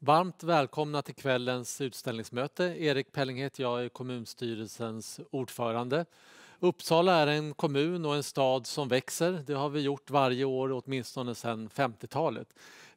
Varmt välkomna till kvällens utställningsmöte. Erik Pelling heter jag, är kommunstyrelsens ordförande. Uppsala är en kommun och en stad som växer. Det har vi gjort varje år, åtminstone sedan 50-talet.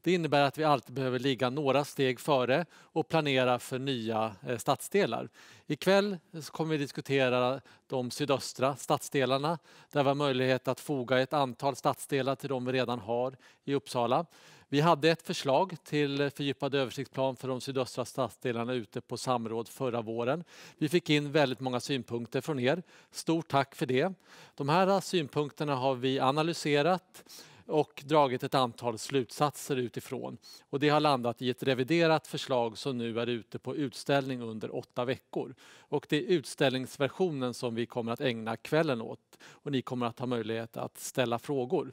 Det innebär att vi alltid behöver ligga några steg före och planera för nya eh, stadsdelar. Ikväll kommer vi diskutera de sydöstra stadsdelarna där vi har möjlighet att foga ett antal stadsdelar till de vi redan har i Uppsala. Vi hade ett förslag till fördjupad översiktsplan för de sydöstra stadsdelarna ute på samråd förra våren. Vi fick in väldigt många synpunkter från er. Stort tack för det. De här synpunkterna har vi analyserat och dragit ett antal slutsatser utifrån. Och det har landat i ett reviderat förslag som nu är ute på utställning under åtta veckor. Och det är utställningsversionen som vi kommer att ägna kvällen åt och ni kommer att ha möjlighet att ställa frågor.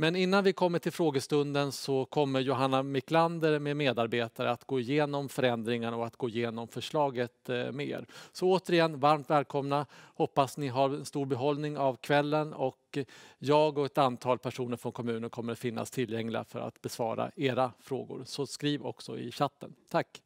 Men innan vi kommer till frågestunden så kommer Johanna Miklander med medarbetare att gå igenom förändringarna och att gå igenom förslaget eh, mer Så återigen, varmt välkomna. Hoppas ni har en stor behållning av kvällen och jag och ett antal personer från kommunen kommer att finnas tillgängliga för att besvara era frågor. Så skriv också i chatten. Tack!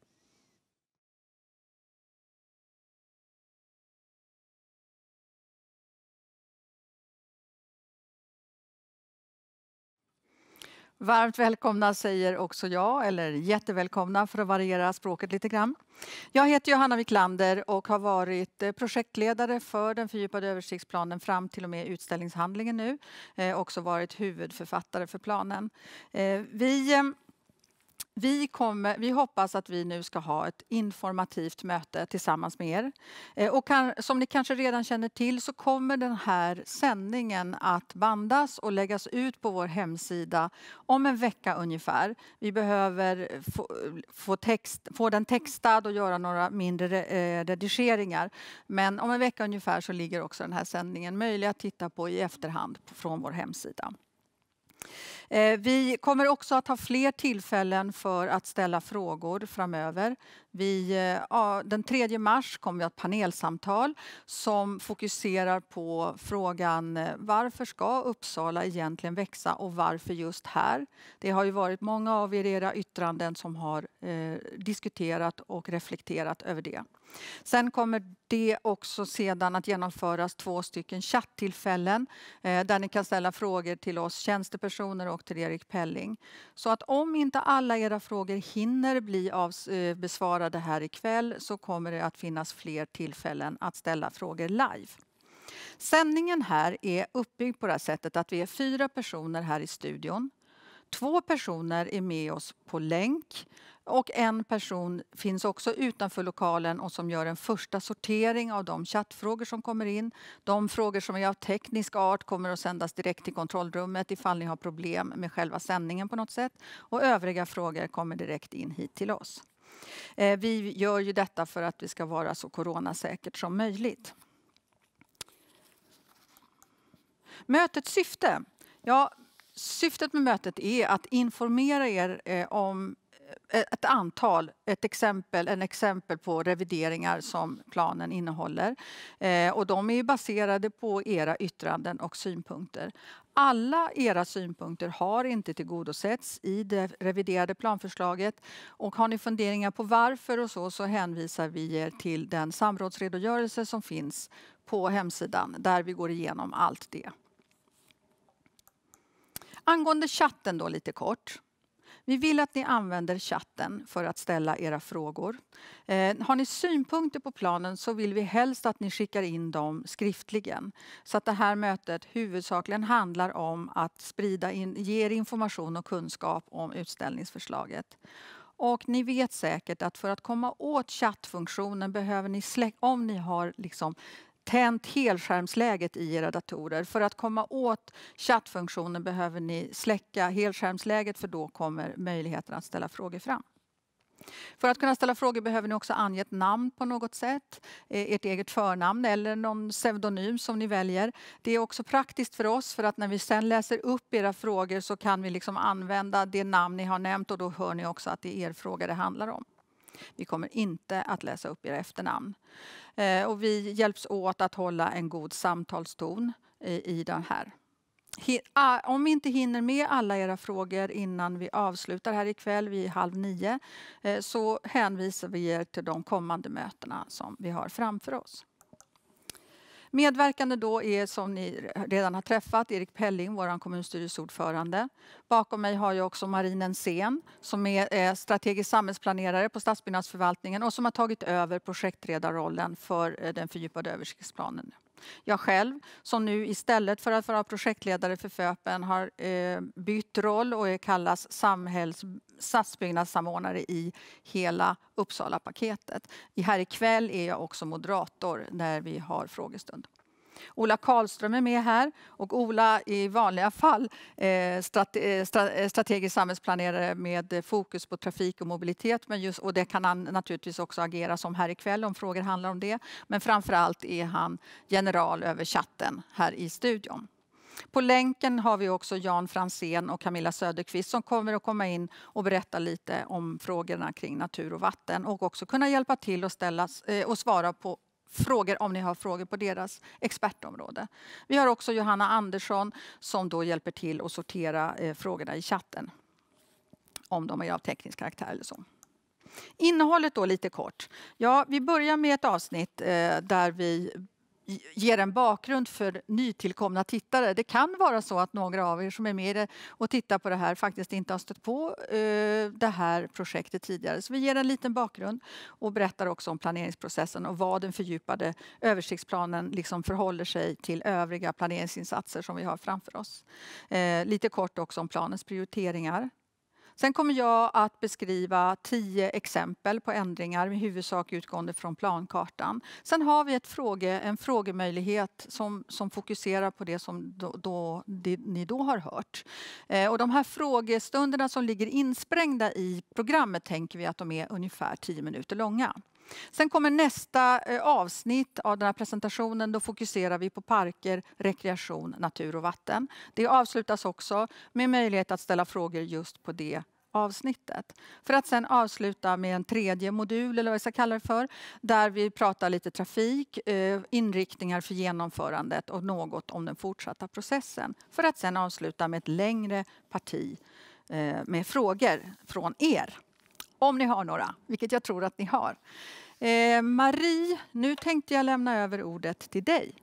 Varmt välkomna säger också jag, eller jättevälkomna för att variera språket lite grann. Jag heter Johanna Wiklander och har varit eh, projektledare för den fördjupade översiktsplanen fram till och med utställningshandlingen nu. Eh, också varit huvudförfattare för planen. Eh, vi eh, vi, kommer, vi, hoppas att vi nu ska ha ett informativt möte tillsammans med er. Eh, och kan, som ni kanske redan känner till så kommer den här sändningen att bandas och läggas ut på vår hemsida om en vecka ungefär. Vi behöver få, få, text, få den textad och göra några mindre eh, redigeringar. Men om en vecka ungefär så ligger också den här sändningen möjlig att titta på i efterhand från vår hemsida. Eh, vi kommer också att ha fler tillfällen för att ställa frågor framöver. Vi, eh, den 3 mars kommer vi att ha ett panelsamtal som fokuserar på frågan eh, varför ska Uppsala egentligen växa och varför just här? Det har ju varit många av er era yttranden som har diskuterat och reflekterat över det. Sen kommer det också sedan att genomföras två stycken chatttillfällen där ni kan ställa frågor till oss tjänstepersoner och till Erik Pelling. Så att om inte alla era frågor hinner bli av, eh, besvarade här ikväll så kommer det att finnas fler tillfällen att ställa frågor live. Sändningen här är uppbyggd på det här sättet att vi är fyra personer här i studion två personer är med oss på länk och en person finns också utanför lokalen och som gör en första sortering av de chattfrågor som kommer in. De frågor som är av teknisk art kommer att sändas direkt till kontrollrummet ifall ni har problem med själva sändningen på något sätt. Och övriga frågor kommer direkt in hit till oss. Eh, vi gör ju detta för att vi ska vara så coronasäkert som möjligt. Mötets syfte. Ja, Syftet med mötet är att informera er eh, om eh, ett antal, ett exempel, en exempel på revideringar som planen innehåller. Eh, och de är baserade på era yttranden och synpunkter. Alla era synpunkter har inte tillgodosetts i det reviderade planförslaget. Och har ni funderingar på varför och så, så hänvisar vi er till den samrådsredogörelse som finns på hemsidan där vi går igenom allt det. Angående chatten då lite kort. Vi vill att ni använder chatten för att ställa era frågor. Eh, har ni synpunkter på planen så vill vi helst att ni skickar in dem skriftligen. Så att det här mötet huvudsakligen handlar om att sprida in, ge information och kunskap om utställningsförslaget. Och ni vet säkert att för att komma åt chattfunktionen behöver ni släcka, om ni har liksom tänt helskärmsläget i era datorer. För att komma åt chattfunktionen behöver ni släcka helskärmsläget för då kommer möjligheten att ställa frågor fram. För att kunna ställa frågor behöver ni också ange ett namn på något sätt, eh, ert eget förnamn eller någon pseudonym som ni väljer. Det är också praktiskt för oss för att när vi sen läser upp era frågor så kan vi liksom använda det namn ni har nämnt och då hör ni också att det är er fråga det handlar om. Vi kommer inte att läsa upp era efternamn. Eh, och vi hjälps åt att hålla en god samtalston i den här. Ah, om vi inte hinner med alla era frågor innan vi avslutar här ikväll vid halv nio eh, så hänvisar vi er till de kommande mötena som vi har framför oss. Medverkande då är, som ni redan har träffat, Erik Pelling, vår kommunstyrelseordförande. Bakom mig har jag också Marinen Sen som är eh, strategisk samhällsplanerare på stadsbyggnadsförvaltningen och som har tagit över projektledarrollen för eh, den fördjupade översiktsplanen jag själv som nu istället för att vara projektledare för FÖPen har eh, bytt roll och kallas samhälls, stadsbyggnadssamordnare i hela Uppsala-paketet. Här ikväll är jag också moderator när vi har frågestund. Ola Karlström är med här och Ola i vanliga fall eh, eh, eh, strategisk samhällsplanerare med fokus på trafik och mobilitet. Men just, och det kan han naturligtvis också agera som här ikväll om frågor handlar om det. Men framförallt är han general över chatten här i studion. På länken har vi också Jan Fransén och Camilla Söderqvist som kommer att komma in och berätta lite om frågorna kring natur och vatten och också kunna hjälpa till att ställa, och svara på frågor om ni har frågor på deras expertområde. Vi har också Johanna Andersson som då hjälper till att sortera eh, frågorna i chatten. Om de är av teknisk karaktär eller så. Innehållet då lite kort. Ja, vi börjar med ett avsnitt eh, där vi ger en bakgrund för nytillkomna tittare. Det kan vara så att några av er som är med och tittar på det här faktiskt inte har stött på eh, det här projektet tidigare. Så vi ger en liten bakgrund och berättar också om planeringsprocessen och vad den fördjupade översiktsplanen liksom förhåller sig till övriga planeringsinsatser som vi har framför oss. Eh, lite kort också om planens prioriteringar. Sen kommer jag att beskriva tio exempel på ändringar i huvudsak utgående från plankartan. Sen har vi ett fråge, en frågemöjlighet som, som fokuserar på det som då, då, det ni då har hört. Eh, och de här frågestunderna som ligger insprängda i programmet tänker vi att de är ungefär tio minuter långa. Sen kommer nästa eh, avsnitt av den här presentationen. Då fokuserar vi på parker, rekreation, natur och vatten. Det avslutas också med möjlighet att ställa frågor just på det avsnittet. För att sen avsluta med en tredje modul, eller vad jag ska kalla det för, där vi pratar lite trafik, eh, inriktningar för genomförandet och något om den fortsatta processen. För att sen avsluta med ett längre parti eh, med frågor från er. Om ni har några, vilket jag tror att ni har. Eh, Marie, nu tänkte jag lämna över ordet till dig.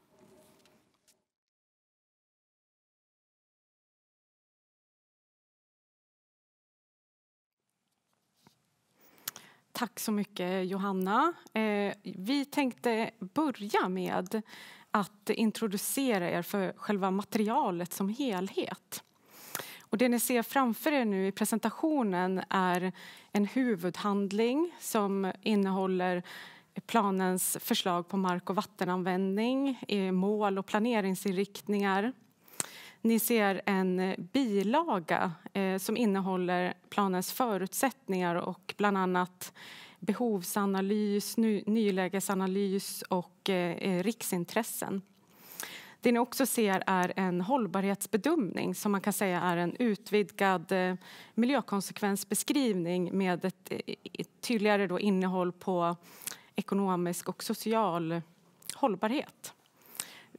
Tack så mycket, Johanna. Eh, vi tänkte börja med att introducera er för själva materialet som helhet. Och det ni ser framför er nu i presentationen är en huvudhandling som innehåller planens förslag på mark och vattenanvändning, mål och planeringsinriktningar. Ni ser en bilaga eh, som innehåller planens förutsättningar och bland annat behovsanalys, nylägesanalys och eh, eh, riksintressen. Det ni också ser är en hållbarhetsbedömning som man kan säga är en utvidgad eh, miljökonsekvensbeskrivning med ett eh, tydligare då innehåll på ekonomisk och social hållbarhet.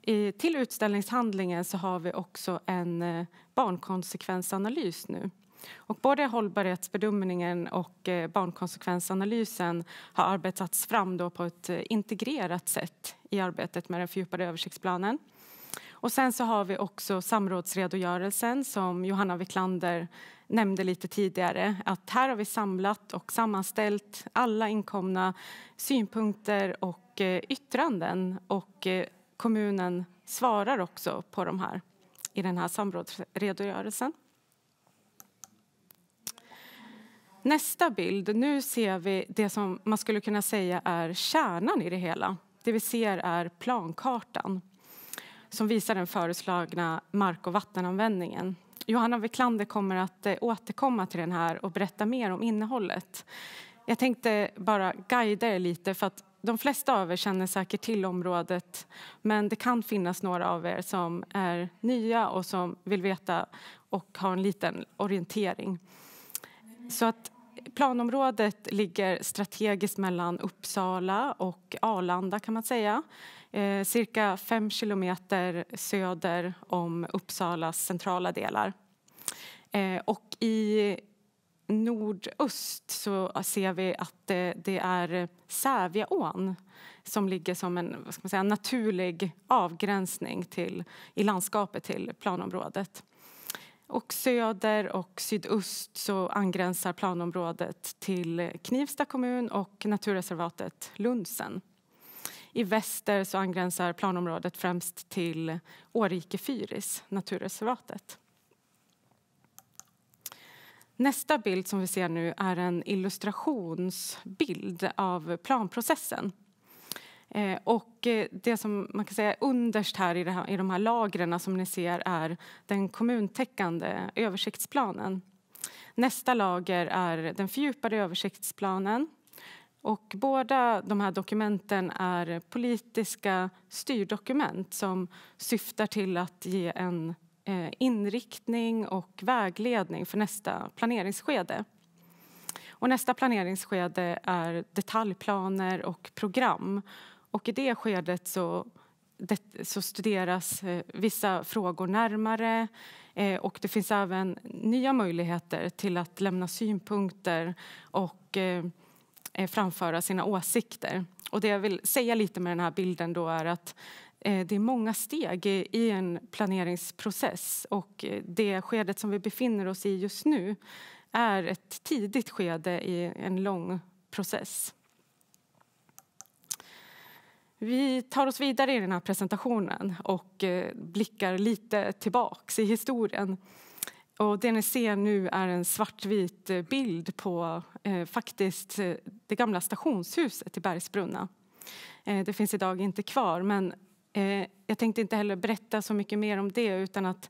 I, till utställningshandlingen så har vi också en eh, barnkonsekvensanalys nu. Och både hållbarhetsbedömningen och barnkonsekvensanalysen har arbetats fram då på ett integrerat sätt i arbetet med den fördjupade översiktsplanen. Och sen så har vi också samrådsredogörelsen som Johanna Wiklander nämnde lite tidigare. Att här har vi samlat och sammanställt alla inkomna synpunkter och eh, yttranden och eh, kommunen svarar också på de här i den här samrådsredogörelsen. Nästa bild, nu ser vi det som man skulle kunna säga är kärnan i det hela. Det vi ser är plankartan som visar den föreslagna mark och vattenanvändningen. Johanna Wiklander kommer att eh, återkomma till den här och berätta mer om innehållet. Jag tänkte bara guida er lite för att de flesta av er känner säkert till området men det kan finnas några av er som är nya och som vill veta och har en liten orientering. Så att planområdet ligger strategiskt mellan Uppsala och Arlanda kan man säga. Eh, cirka fem kilometer söder om Uppsalas centrala delar. Eh, och i nordöst så ser vi att det, eh, det är Sävjaån som ligger som en vad ska man säga, naturlig avgränsning till, i landskapet till planområdet. Och söder och sydöst så angränsar planområdet till Knivsta kommun och naturreservatet Lundsen. I väster så angränsar planområdet främst till Årike Fyris, naturreservatet. Nästa bild som vi ser nu är en illustrationsbild av planprocessen. Eh, och eh, det som man kan säga underst här i, här i de här lagren som ni ser är den kommuntäckande översiktsplanen. Nästa lager är den fördjupade översiktsplanen och båda de här dokumenten är politiska styrdokument som syftar till att ge en eh, inriktning och vägledning för nästa planeringsskede. Och nästa planeringsskede är detaljplaner och program. Och I det skedet så, det, så studeras eh, vissa frågor närmare eh, och det finns även nya möjligheter till att lämna synpunkter och Eh, framföra sina åsikter. Och det jag vill säga lite med den här bilden då är att eh, det är många steg i en planeringsprocess och eh, det skedet som vi befinner oss i just nu är ett tidigt skede i en lång process. Vi tar oss vidare i den här presentationen och blickar lite tillbaks i historien. Och det ni ser nu är en svartvit eh, bild på eh, faktiskt eh, det gamla stationshuset i Bergsbrunna. Eh, det finns idag inte kvar, men eh, jag tänkte inte heller berätta så mycket mer om det utan att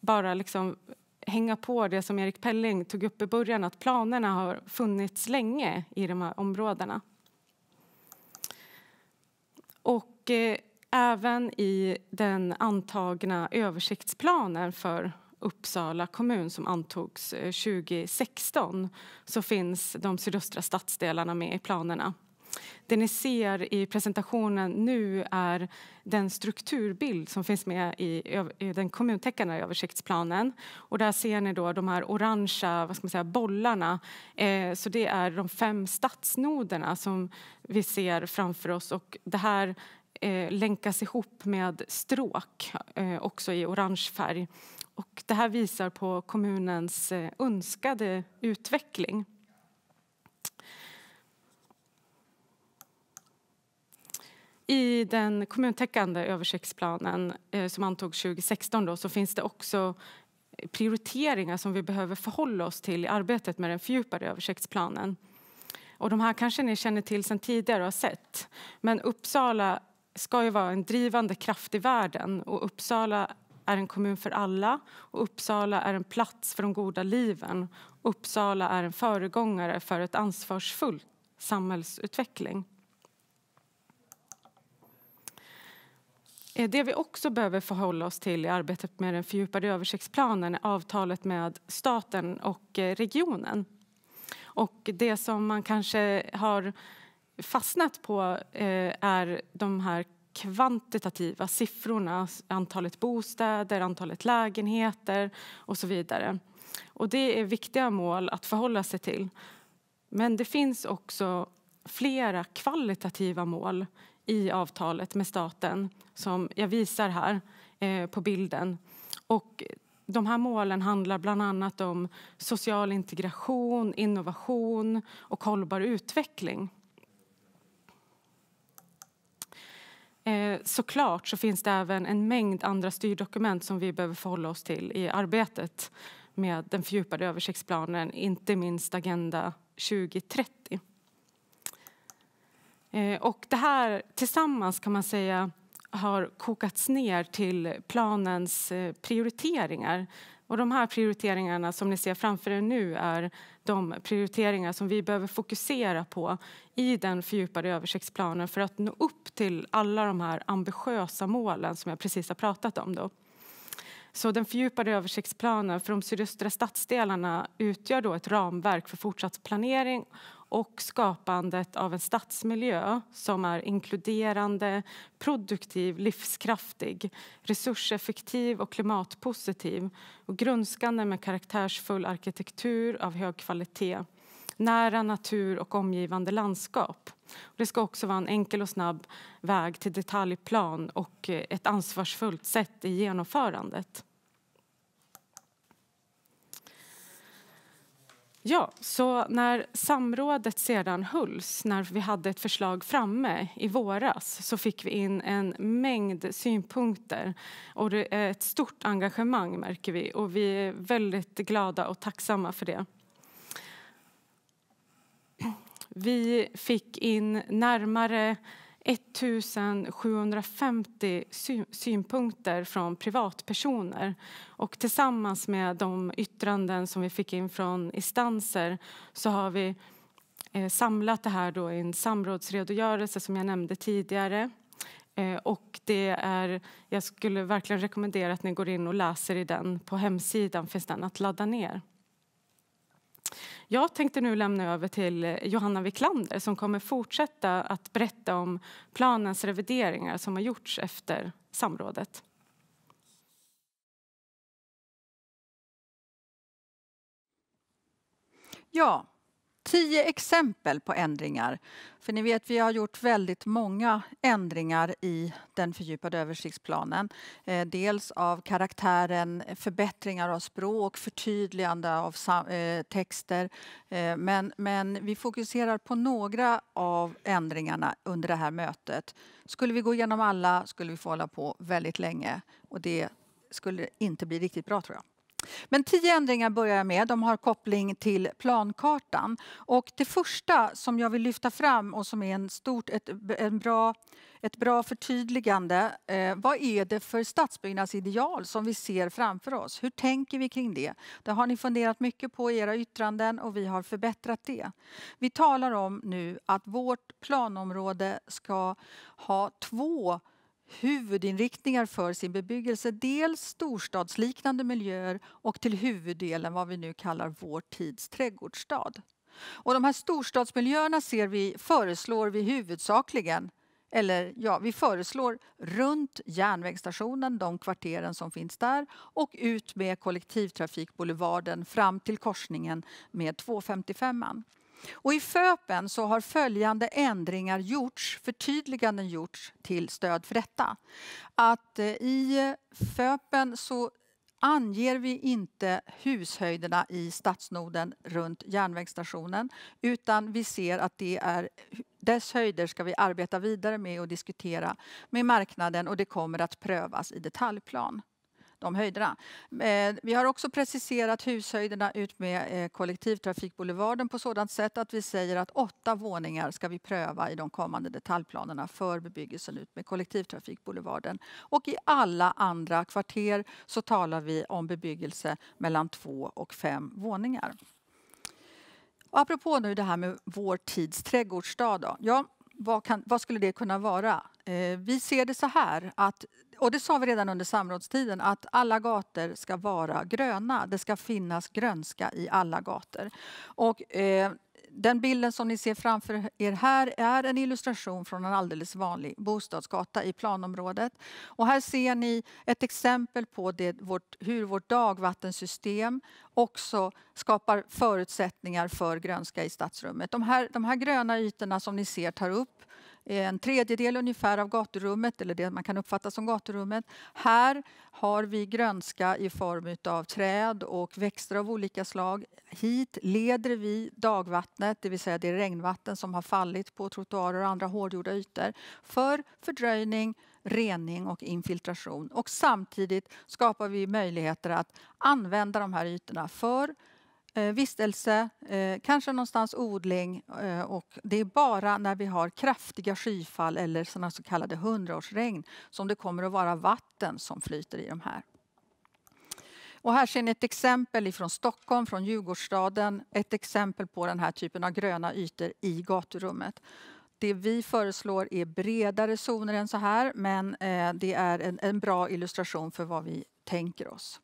bara liksom hänga på det som Erik Pelling tog upp i början att planerna har funnits länge i de här områdena. Och eh, även i den antagna översiktsplanen för Uppsala kommun som antogs 2016 eh, så finns de sydöstra stadsdelarna med i planerna. Det ni ser i presentationen nu är den strukturbild som finns med i, den kommuntäckande översiktsplanen. Och där ser ni då de här orangea vad ska man säga, bollarna. Eh, så det är de fem stadsnoderna som vi ser framför oss. Och det här eh, länkas ihop med stråk, eh, också i orange färg. Och det här visar på kommunens eh, önskade utveckling. I den kommuntäckande översiktsplanen eh, som antogs 2016 då, så finns det också prioriteringar som vi behöver förhålla oss till i arbetet med den fördjupade översiktsplanen. Och de här kanske ni känner till sedan tidigare och har sett. Men Uppsala ska ju vara en drivande kraft i världen och Uppsala är en kommun för alla och Uppsala är en plats för de goda liven. Uppsala är en föregångare för ett ansvarsfullt samhällsutveckling. Eh, det vi också behöver förhålla oss till i arbetet med den fördjupade översiktsplanen är avtalet med staten och eh, regionen. Och det som man kanske har fastnat på eh, är de här kvantitativa siffrorna, antalet bostäder, antalet lägenheter och så vidare. Och det är viktiga mål att förhålla sig till. Men det finns också flera kvalitativa mål i avtalet med staten som jag visar här eh, på bilden. Och de här målen handlar bland annat om social integration, innovation och hållbar utveckling. Eh, såklart så finns det även en mängd andra styrdokument som vi behöver förhålla oss till i arbetet med den fördjupade översiktsplanen, inte minst Agenda 2030. Eh, och det här tillsammans kan man säga har kokats ner till planens eh, prioriteringar och de här prioriteringarna som ni ser framför er nu är de prioriteringar som vi behöver fokusera på i den fördjupade översiktsplanen för att nå upp till alla de här ambitiösa målen som jag precis har pratat om. Då. Så den fördjupade översiktsplanen för de sydöstra stadsdelarna utgör då ett ramverk för fortsatt planering och skapandet av en stadsmiljö som är inkluderande, produktiv, livskraftig, resurseffektiv och klimatpositiv och grundskande med karaktärsfull arkitektur av hög kvalitet nära natur och omgivande landskap. Det ska också vara en enkel och snabb väg till detaljplan och ett ansvarsfullt sätt i genomförandet. Ja, så när samrådet sedan hölls, när vi hade ett förslag framme i våras så fick vi in en mängd synpunkter och det är ett stort engagemang märker vi och vi är väldigt glada och tacksamma för det. Vi fick in närmare 1750 synpunkter från privatpersoner. Och tillsammans med de yttranden som vi fick in från instanser så har vi eh, samlat det här då i en samrådsredogörelse som jag nämnde tidigare. Eh, och det är, jag skulle verkligen rekommendera att ni går in och läser i den. På hemsidan finns den att ladda ner. Jag tänkte nu lämna över till Johanna Wiklander som kommer fortsätta att berätta om planens revideringar som har gjorts efter samrådet. Ja, tio exempel på ändringar. För ni vet, vi har gjort väldigt många ändringar i den fördjupade översiktsplanen. Eh, dels av karaktären förbättringar av språk, förtydligande av eh, texter. Eh, men, men vi fokuserar på några av ändringarna under det här mötet. Skulle vi gå igenom alla skulle vi få hålla på väldigt länge och det skulle inte bli riktigt bra tror jag. Men tio ändringar börjar jag med. De har koppling till plankartan. Och det första som jag vill lyfta fram och som är en stort, ett, en bra, ett bra förtydligande. Eh, vad är det för stadsbyggnadsideal som vi ser framför oss? Hur tänker vi kring det? Det har ni funderat mycket på i era yttranden och vi har förbättrat det. Vi talar om nu att vårt planområde ska ha två huvudinriktningar för sin bebyggelse. Dels storstadsliknande miljöer och till huvuddelen vad vi nu kallar vår tids trädgårdsstad. Och de här storstadsmiljöerna ser vi, föreslår vi huvudsakligen eller ja, vi föreslår runt järnvägsstationen, de kvarteren som finns där och ut med kollektivtrafikboulevarden fram till korsningen med 255. an och I FÖPen så har följande ändringar gjorts, förtydliganden gjorts till stöd för detta. Att eh, i FÖPen så anger vi inte hushöjderna i stadsnoden runt järnvägsstationen utan vi ser att det är dess höjder ska vi arbeta vidare med och diskutera med marknaden och det kommer att prövas i detaljplan de höjderna. Eh, vi har också preciserat hushöjderna ut med eh, kollektivtrafikboulevarden på sådant sätt att vi säger att åtta våningar ska vi pröva i de kommande detaljplanerna för bebyggelsen ut med kollektivtrafikboulevarden. Och i alla andra kvarter så talar vi om bebyggelse mellan två och fem våningar. Och apropå nu det här med vår tids trädgårdsstad. Då. Ja, vad, kan, vad, skulle det kunna vara? Eh, vi ser det så här, att, och det sa vi redan under samrådstiden, att alla gator ska vara gröna. Det ska finnas grönska i alla gator. Och, eh, den bilden som ni ser framför er här är en illustration från en alldeles vanlig bostadsgata i planområdet. Och här ser ni ett exempel på det, vårt, hur vårt dagvattensystem också skapar förutsättningar för grönska i stadsrummet. De här, de här gröna ytorna som ni ser tar upp Eh, en tredjedel ungefär av gaturummet, eller det man kan uppfatta som gaturummet. Här har vi grönska i form av träd och växter av olika slag. Hit leder vi dagvattnet, det vill säga det regnvatten som har fallit på trottoarer och andra hårdgjorda ytor, för fördröjning, rening och infiltration. Och samtidigt skapar vi möjligheter att använda de här ytorna för Eh, vistelse, eh, kanske någonstans odling eh, och det är bara när vi har kraftiga skyfall eller såna så kallade hundraårsregn som det kommer att vara vatten som flyter i de här. Och här ser ni ett exempel ifrån Stockholm, från Djurgårdsstaden. Ett exempel på den här typen av gröna ytor i gaturummet. Det vi föreslår är bredare zoner än så här men det är en bra illustration för vad vi tänker oss.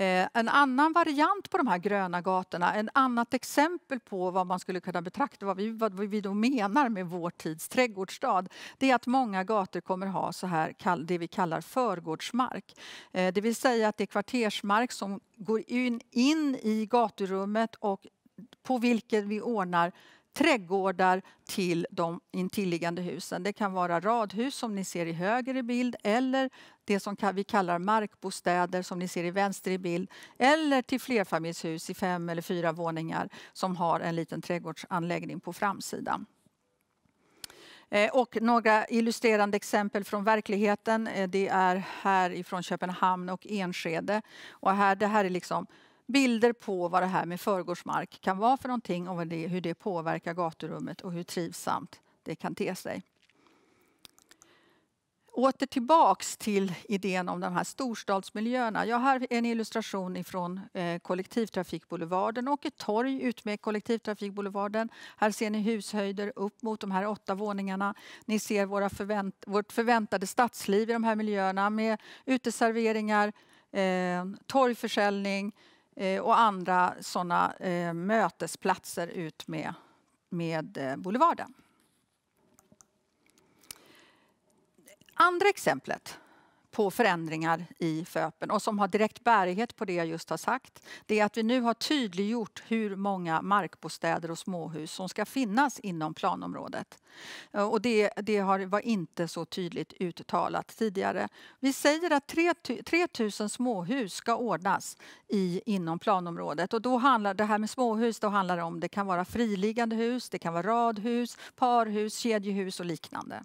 Eh, en annan variant på de här gröna gatorna, en annat exempel på vad man skulle kunna betrakta, vad vi, vad vi då menar med vår tids trädgårdsstad, det är att många gator kommer ha så här, det vi kallar förgårdsmark. Eh, det vill säga att det är kvartersmark som går in, in i gaturummet och på vilken vi ordnar trädgårdar till de intilliggande husen. Det kan vara radhus som ni ser i höger i bild eller det som vi kallar markbostäder som ni ser i vänster i bild eller till flerfamiljshus i fem eller fyra våningar som har en liten trädgårdsanläggning på framsidan. Eh, och några illustrerande exempel från verkligheten eh, det är här ifrån Köpenhamn och Enskede. Och här, det här är liksom bilder på vad det här med förgårdsmark kan vara för någonting och det, hur det påverkar gaturummet och hur trivsamt det kan te sig. Åter tillbaks till idén om de här storstadsmiljöerna. Jag har en illustration ifrån eh, kollektivtrafikboulevarden och ett torg utmed kollektivtrafikboulevarden. Här ser ni hushöjder upp mot de här åtta våningarna. Ni ser våra förvänt vårt förväntade stadsliv i de här miljöerna med uteserveringar, eh, torgförsäljning, Eh, och andra sådana eh, mötesplatser ut med, med eh, Boulevarden. Andra exemplet på förändringar i FÖPen och som har direkt bärighet på det jag just har sagt. Det är att vi nu har tydliggjort hur många markbostäder och småhus som ska finnas inom planområdet. Eh, och det, det har, var inte så tydligt uttalat tidigare. Vi säger att 3000 småhus ska ordnas i, inom planområdet och då handlar det här med småhus, då handlar det om det kan vara friliggande hus, det kan vara radhus, parhus, kedjehus och liknande.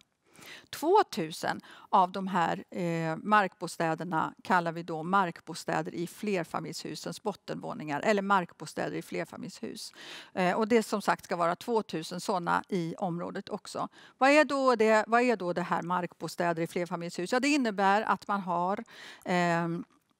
2000 av de här eh, markbostäderna kallar vi då markbostäder i flerfamiljshusens bottenvåningar eller markbostäder i flerfamiljshus. Eh, och det som sagt ska vara 2000 sådana i området också. Vad är då det, vad är då det här markbostäder i flerfamiljshus? Ja, det innebär att man har eh,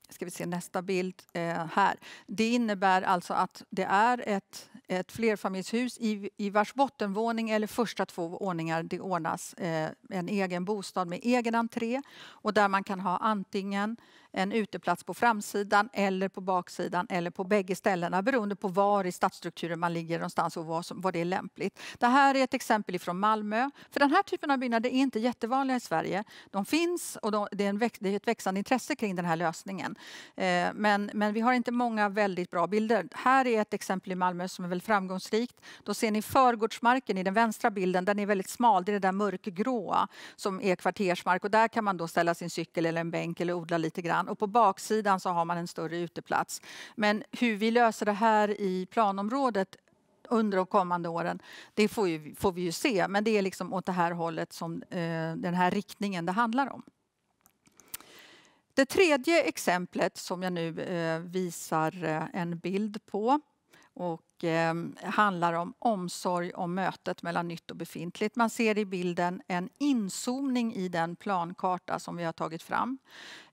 ska vi se nästa bild eh, här. Det innebär alltså att det är ett ett flerfamiljshus i, i vars bottenvåning eller första två våningar det ordnas eh, en egen bostad med egen entré och där man kan ha antingen en uteplats på framsidan eller på baksidan eller på bägge ställena beroende på var i stadsstrukturen man ligger någonstans och vad, som, vad det är lämpligt. Det här är ett exempel från Malmö. För den här typen av byggnader är inte jättevanliga i Sverige. De finns och de, det, är väx, det, är ett växande intresse kring den här lösningen. Eh, men, men vi har inte många väldigt bra bilder. Här är ett exempel i Malmö som är väldigt framgångsrikt. Då ser ni förgårdsmarken i den vänstra bilden. Den är väldigt smal, det är det där mörkgråa som är kvartersmark och där kan man då ställa sin cykel eller en bänk eller odla lite grann sidan och på baksidan så har man en större uteplats. Men hur vi löser det här i planområdet under de kommande åren, det får, ju, får vi ju se. Men det är liksom åt det här hållet som eh, den här riktningen det handlar om. Det tredje exemplet som jag nu eh, visar eh, en bild på och eh, handlar om omsorg om mötet mellan nytt och befintligt. Man ser i bilden en inzoomning i den plankarta som vi har tagit fram.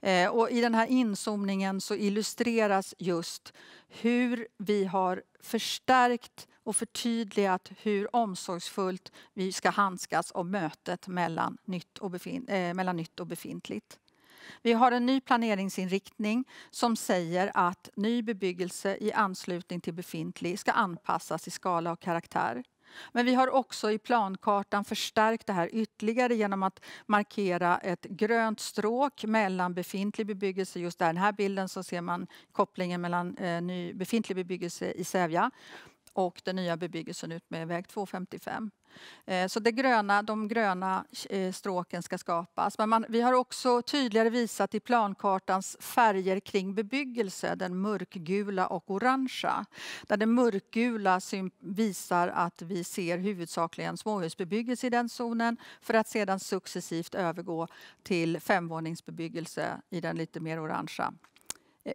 Eh, och I den här inzoomningen så illustreras just hur vi har förstärkt och förtydligat hur omsorgsfullt vi ska handskas om mötet mellan nytt och, befin- eh, mellan nytt och befintligt. Vi har en ny planeringsinriktning som säger att ny bebyggelse i anslutning till befintlig ska anpassas i skala och karaktär. Men vi har också i plankartan förstärkt det här ytterligare genom att markera ett grönt stråk mellan befintlig bebyggelse. Just där den här bilden så ser man kopplingen mellan eh, ny befintlig bebyggelse i Sävja och den nya bebyggelsen ut med väg 255. Eh, så det gröna, de gröna eh, stråken ska skapas. Men man, vi har också tydligare visat i plankartans färger kring bebyggelse, den mörkgula och orangea. Där den mörkgula visar att vi ser huvudsakligen småhusbebyggelse i den zonen för att sedan successivt övergå till femvåningsbebyggelse i den lite mer orangea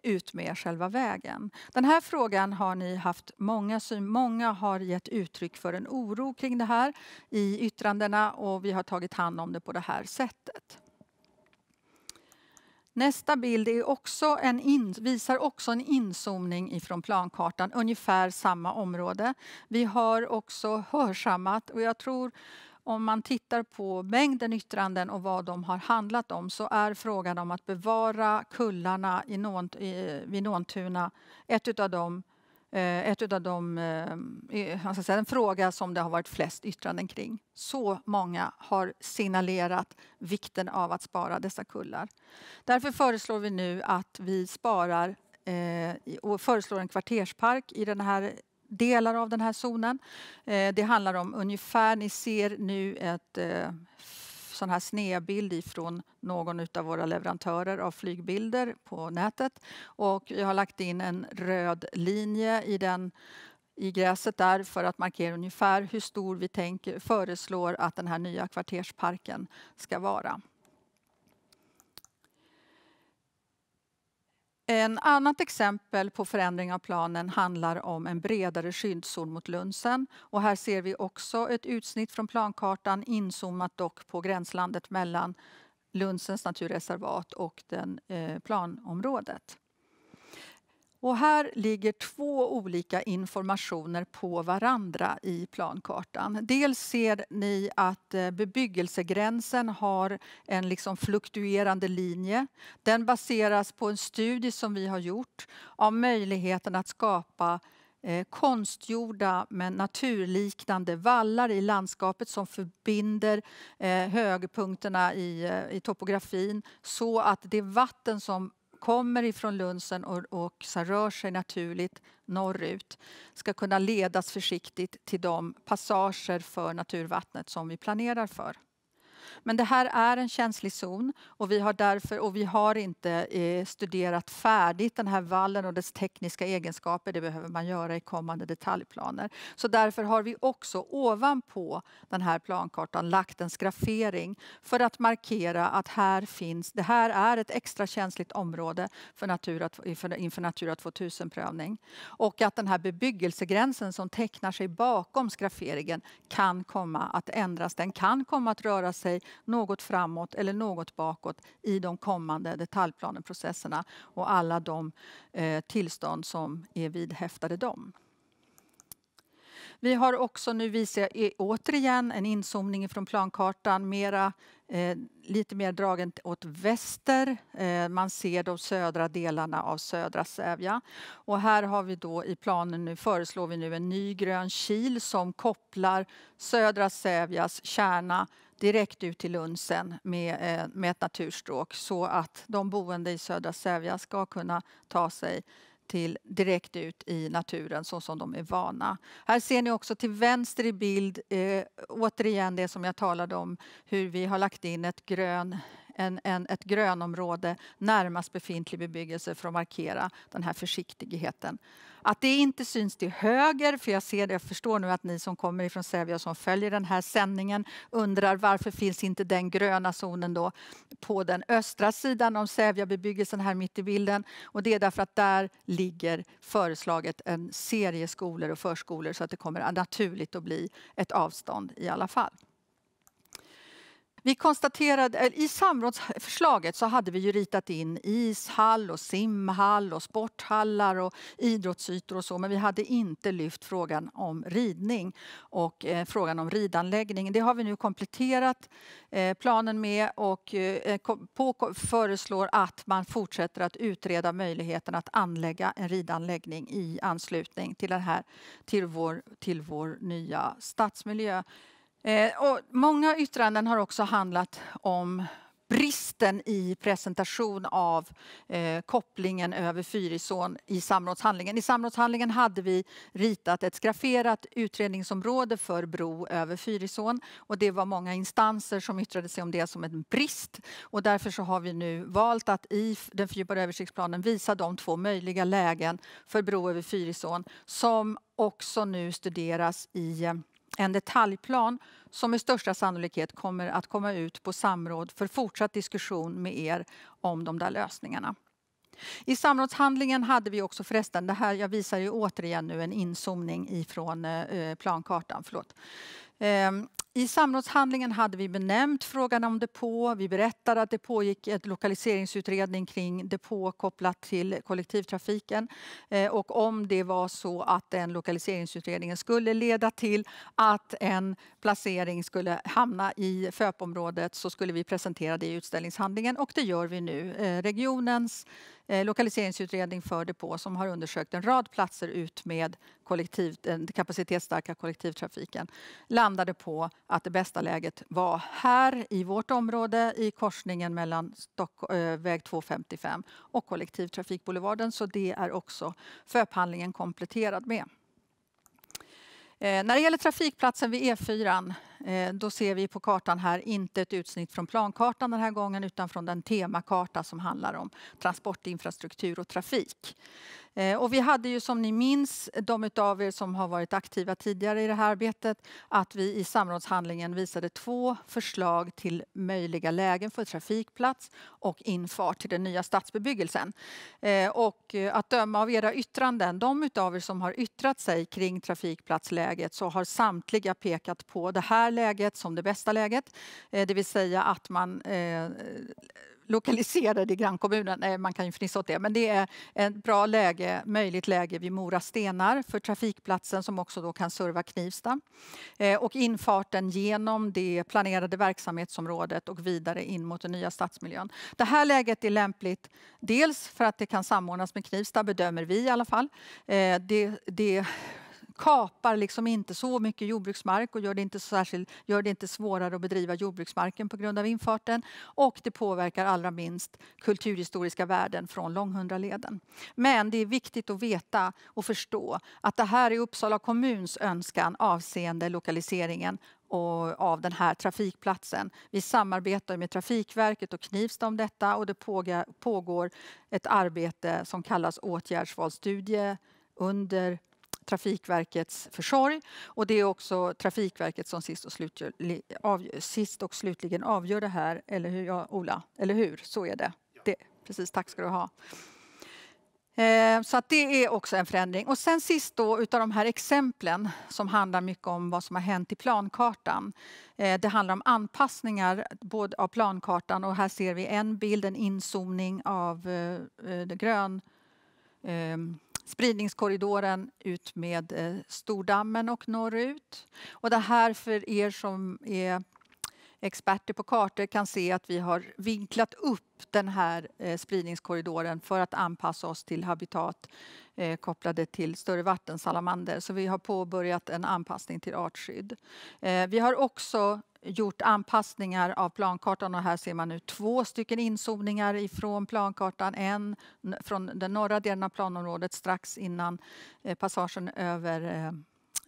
ut med själva vägen. Den här frågan har ni haft många syn. Många har gett uttryck för en oro kring det här i yttrandena och vi har tagit hand om det på det här sättet. Nästa bild är också en in, visar också en inzoomning ifrån plankartan, ungefär samma område. Vi har också hörsammat, och jag tror om man tittar på mängden yttranden och vad de har handlat om så är frågan om att bevara kullarna i Nånt, i, vid Nåntuna ett utav de eh, ett utav de, eh, jag säga, en fråga som det har varit flest yttranden kring. Så många har signalerat vikten av att spara dessa kullar. Därför föreslår vi nu att vi sparar eh, och föreslår en kvarterspark i den här delar av den här zonen. Eh, det handlar om ungefär, ni ser nu ett eh, sån här snedbild ifrån någon av våra leverantörer av flygbilder på nätet. Och jag har lagt in en röd linje i, den, i gräset där för att markera ungefär hur stor vi tänker, föreslår att den här nya kvartersparken ska vara. En annat exempel på förändring av planen handlar om en bredare skyddszon mot Lunsen. Och här ser vi också ett utsnitt från plankartan inzoomat dock på gränslandet mellan Lunsens naturreservat och den, eh, planområdet. Och här ligger två olika informationer på varandra i plankartan. Dels ser ni att eh, bebyggelsegränsen har en liksom fluktuerande linje. Den baseras på en studie som vi har gjort av möjligheten att skapa eh, konstgjorda men naturliknande vallar i landskapet som förbinder eh, högpunkterna i, i topografin så att det vatten som kommer ifrån Lunsen och, och så rör sig naturligt norrut ska kunna ledas försiktigt till de passager för naturvattnet som vi planerar för. Men det här är en känslig zon och vi har därför och vi har inte eh, studerat färdigt den här vallen och dess tekniska egenskaper. Det behöver man göra i kommande detaljplaner. Så därför har vi också ovanpå den här plankartan lagt en skraffering för att markera att här finns, det här är ett extra känsligt område för natur inför, inför Natura 2000-prövning och att den här bebyggelsegränsen som tecknar sig bakom skrafferingen kan komma att ändras. Den kan komma att röra sig något framåt eller något bakåt i de kommande detaljplaneprocesserna och alla de eh, tillstånd som är vidhäftade dem. Vi har också, nu visar jag återigen en inzoomning från plankartan, mera, eh, lite mer dragen åt väster. Eh, man ser de södra delarna av södra Sävja. Och här har vi då i planen nu, föreslår vi nu en ny grön kil som kopplar södra Sävjas kärna direkt ut till Lunsen med, eh, med ett naturstråk så att de boende i södra Sävja ska kunna ta sig till direkt ut i naturen så som de är vana. Här ser ni också till vänster i bild eh, återigen det som jag talade om hur vi har lagt in ett grön, en, en, ett grönområde närmast befintlig bebyggelse för att markera den här försiktigheten. Att det inte syns till höger, för jag ser det, jag förstår nu att ni som kommer ifrån Sävja som följer den här sändningen undrar varför finns inte den gröna zonen då på den östra sidan om Sävjabebyggelsen här mitt i bilden. Och det är därför att där ligger föreslaget en serie skolor och förskolor så att det kommer naturligt att bli ett avstånd i alla fall. Vi konstaterade, eh, I samrådsförslaget så hade vi ju ritat in ishall och simhall och sporthallar och idrottsytor och så men vi hade inte lyft frågan om ridning och eh, frågan om ridanläggning. Det har vi nu kompletterat eh, planen med och eh, eh på, föreslår att man fortsätter att utreda möjligheten att anlägga en ridanläggning i anslutning till, den här, till, vår, till vår nya stadsmiljö. Eh, och många yttranden har också handlat om bristen i presentation av eh, kopplingen över Fyrisån i samrådshandlingen. I samrådshandlingen hade vi ritat ett skrafferat utredningsområde för bro över Fyrisån och det var många instanser som yttrade sig om det som en brist och därför så har vi nu valt att i den fördjupade översiktsplanen visa de två möjliga lägen för bro över Fyrisån som också nu studeras i eh, en detaljplan som med största sannolikhet kommer att komma ut på samråd för fortsatt diskussion med er om de där lösningarna. I samrådshandlingen hade vi också förresten, det här, jag visar ju återigen nu en inzoomning ifrån eh, eh, plankartan, förlåt. Ehm, i samrådshandlingen hade vi benämnt frågan om depå. Vi berättade att det pågick ett lokaliseringsutredning kring depå kopplat till kollektivtrafiken. Eh, och om det var så att den lokaliseringsutredningen skulle leda till att en placering skulle hamna i FÖP-området så skulle vi presentera det i utställningshandlingen och det gör vi nu. Eh, regionens eh, lokaliseringsutredning för depå som har undersökt en rad platser ut med kollektiv, den kapacitetsstarka kollektivtrafiken landade på att det bästa läget var här i vårt område i korsningen mellan Stock eh, väg 255 och kollektivtrafikboulevarden. Så det är också för upphandlingen kompletterad med. Eh, när det gäller trafikplatsen vid E4 eh, då ser vi på kartan här inte ett utsnitt från plankartan den här gången utan från den temakarta som handlar om transportinfrastruktur och trafik. Eh, och vi hade ju som ni minns, de av er som har varit aktiva tidigare i det här arbetet, att vi i samrådshandlingen visade två förslag till möjliga lägen för trafikplats och infart till den nya stadsbebyggelsen. Eh, och eh, att döma av era yttranden, de av er som har yttrat sig kring trafikplatsläget så har samtliga pekat på det här läget som det bästa läget, det vill säga att man lokaliserade i grannkommunen. Man kan ju fnissa åt det, men det är ett bra läge, möjligt läge vid Mora stenar för trafikplatsen som också då kan serva Knivsta. Eh, och infarten genom det planerade verksamhetsområdet och vidare in mot den nya stadsmiljön. Det här läget är lämpligt dels för att det kan samordnas med Knivsta, bedömer vi i alla fall. Eh, det, det kapar liksom inte så mycket jordbruksmark och gör det, inte särskilt, gör det inte svårare att bedriva jordbruksmarken på grund av infarten. Och det påverkar allra minst kulturhistoriska värden från Långhundraleden. Men det är viktigt att veta och förstå att det här är Uppsala kommuns önskan avseende lokaliseringen och av den här trafikplatsen. Vi samarbetar med Trafikverket och Knivsta om detta och det pågår ett arbete som kallas åtgärdsvalsstudie under Trafikverkets försorg och det är också Trafikverket som sist och, slutgör, av, sist och slutligen avgör det här, eller hur ja, Ola? Eller hur? Så är det. det precis, tack ska du ha. Eh, så att det är också en förändring. Och sen sist då utav de här exemplen som handlar mycket om vad som har hänt i plankartan. Eh, det handlar om anpassningar både av plankartan och här ser vi en bild, en inzoomning av eh, grön spridningskorridoren ut med eh, Stordammen och norrut. Och det här för er som är experter på kartor kan se att vi har vinklat upp den här eh, spridningskorridoren för att anpassa oss till habitat eh, kopplade till större vattensalamander. Så vi har påbörjat en anpassning till artskydd. Eh, vi har också gjort anpassningar av plankartan och här ser man nu två stycken inzoomningar ifrån plankartan. En från den norra delen av planområdet strax innan passagen över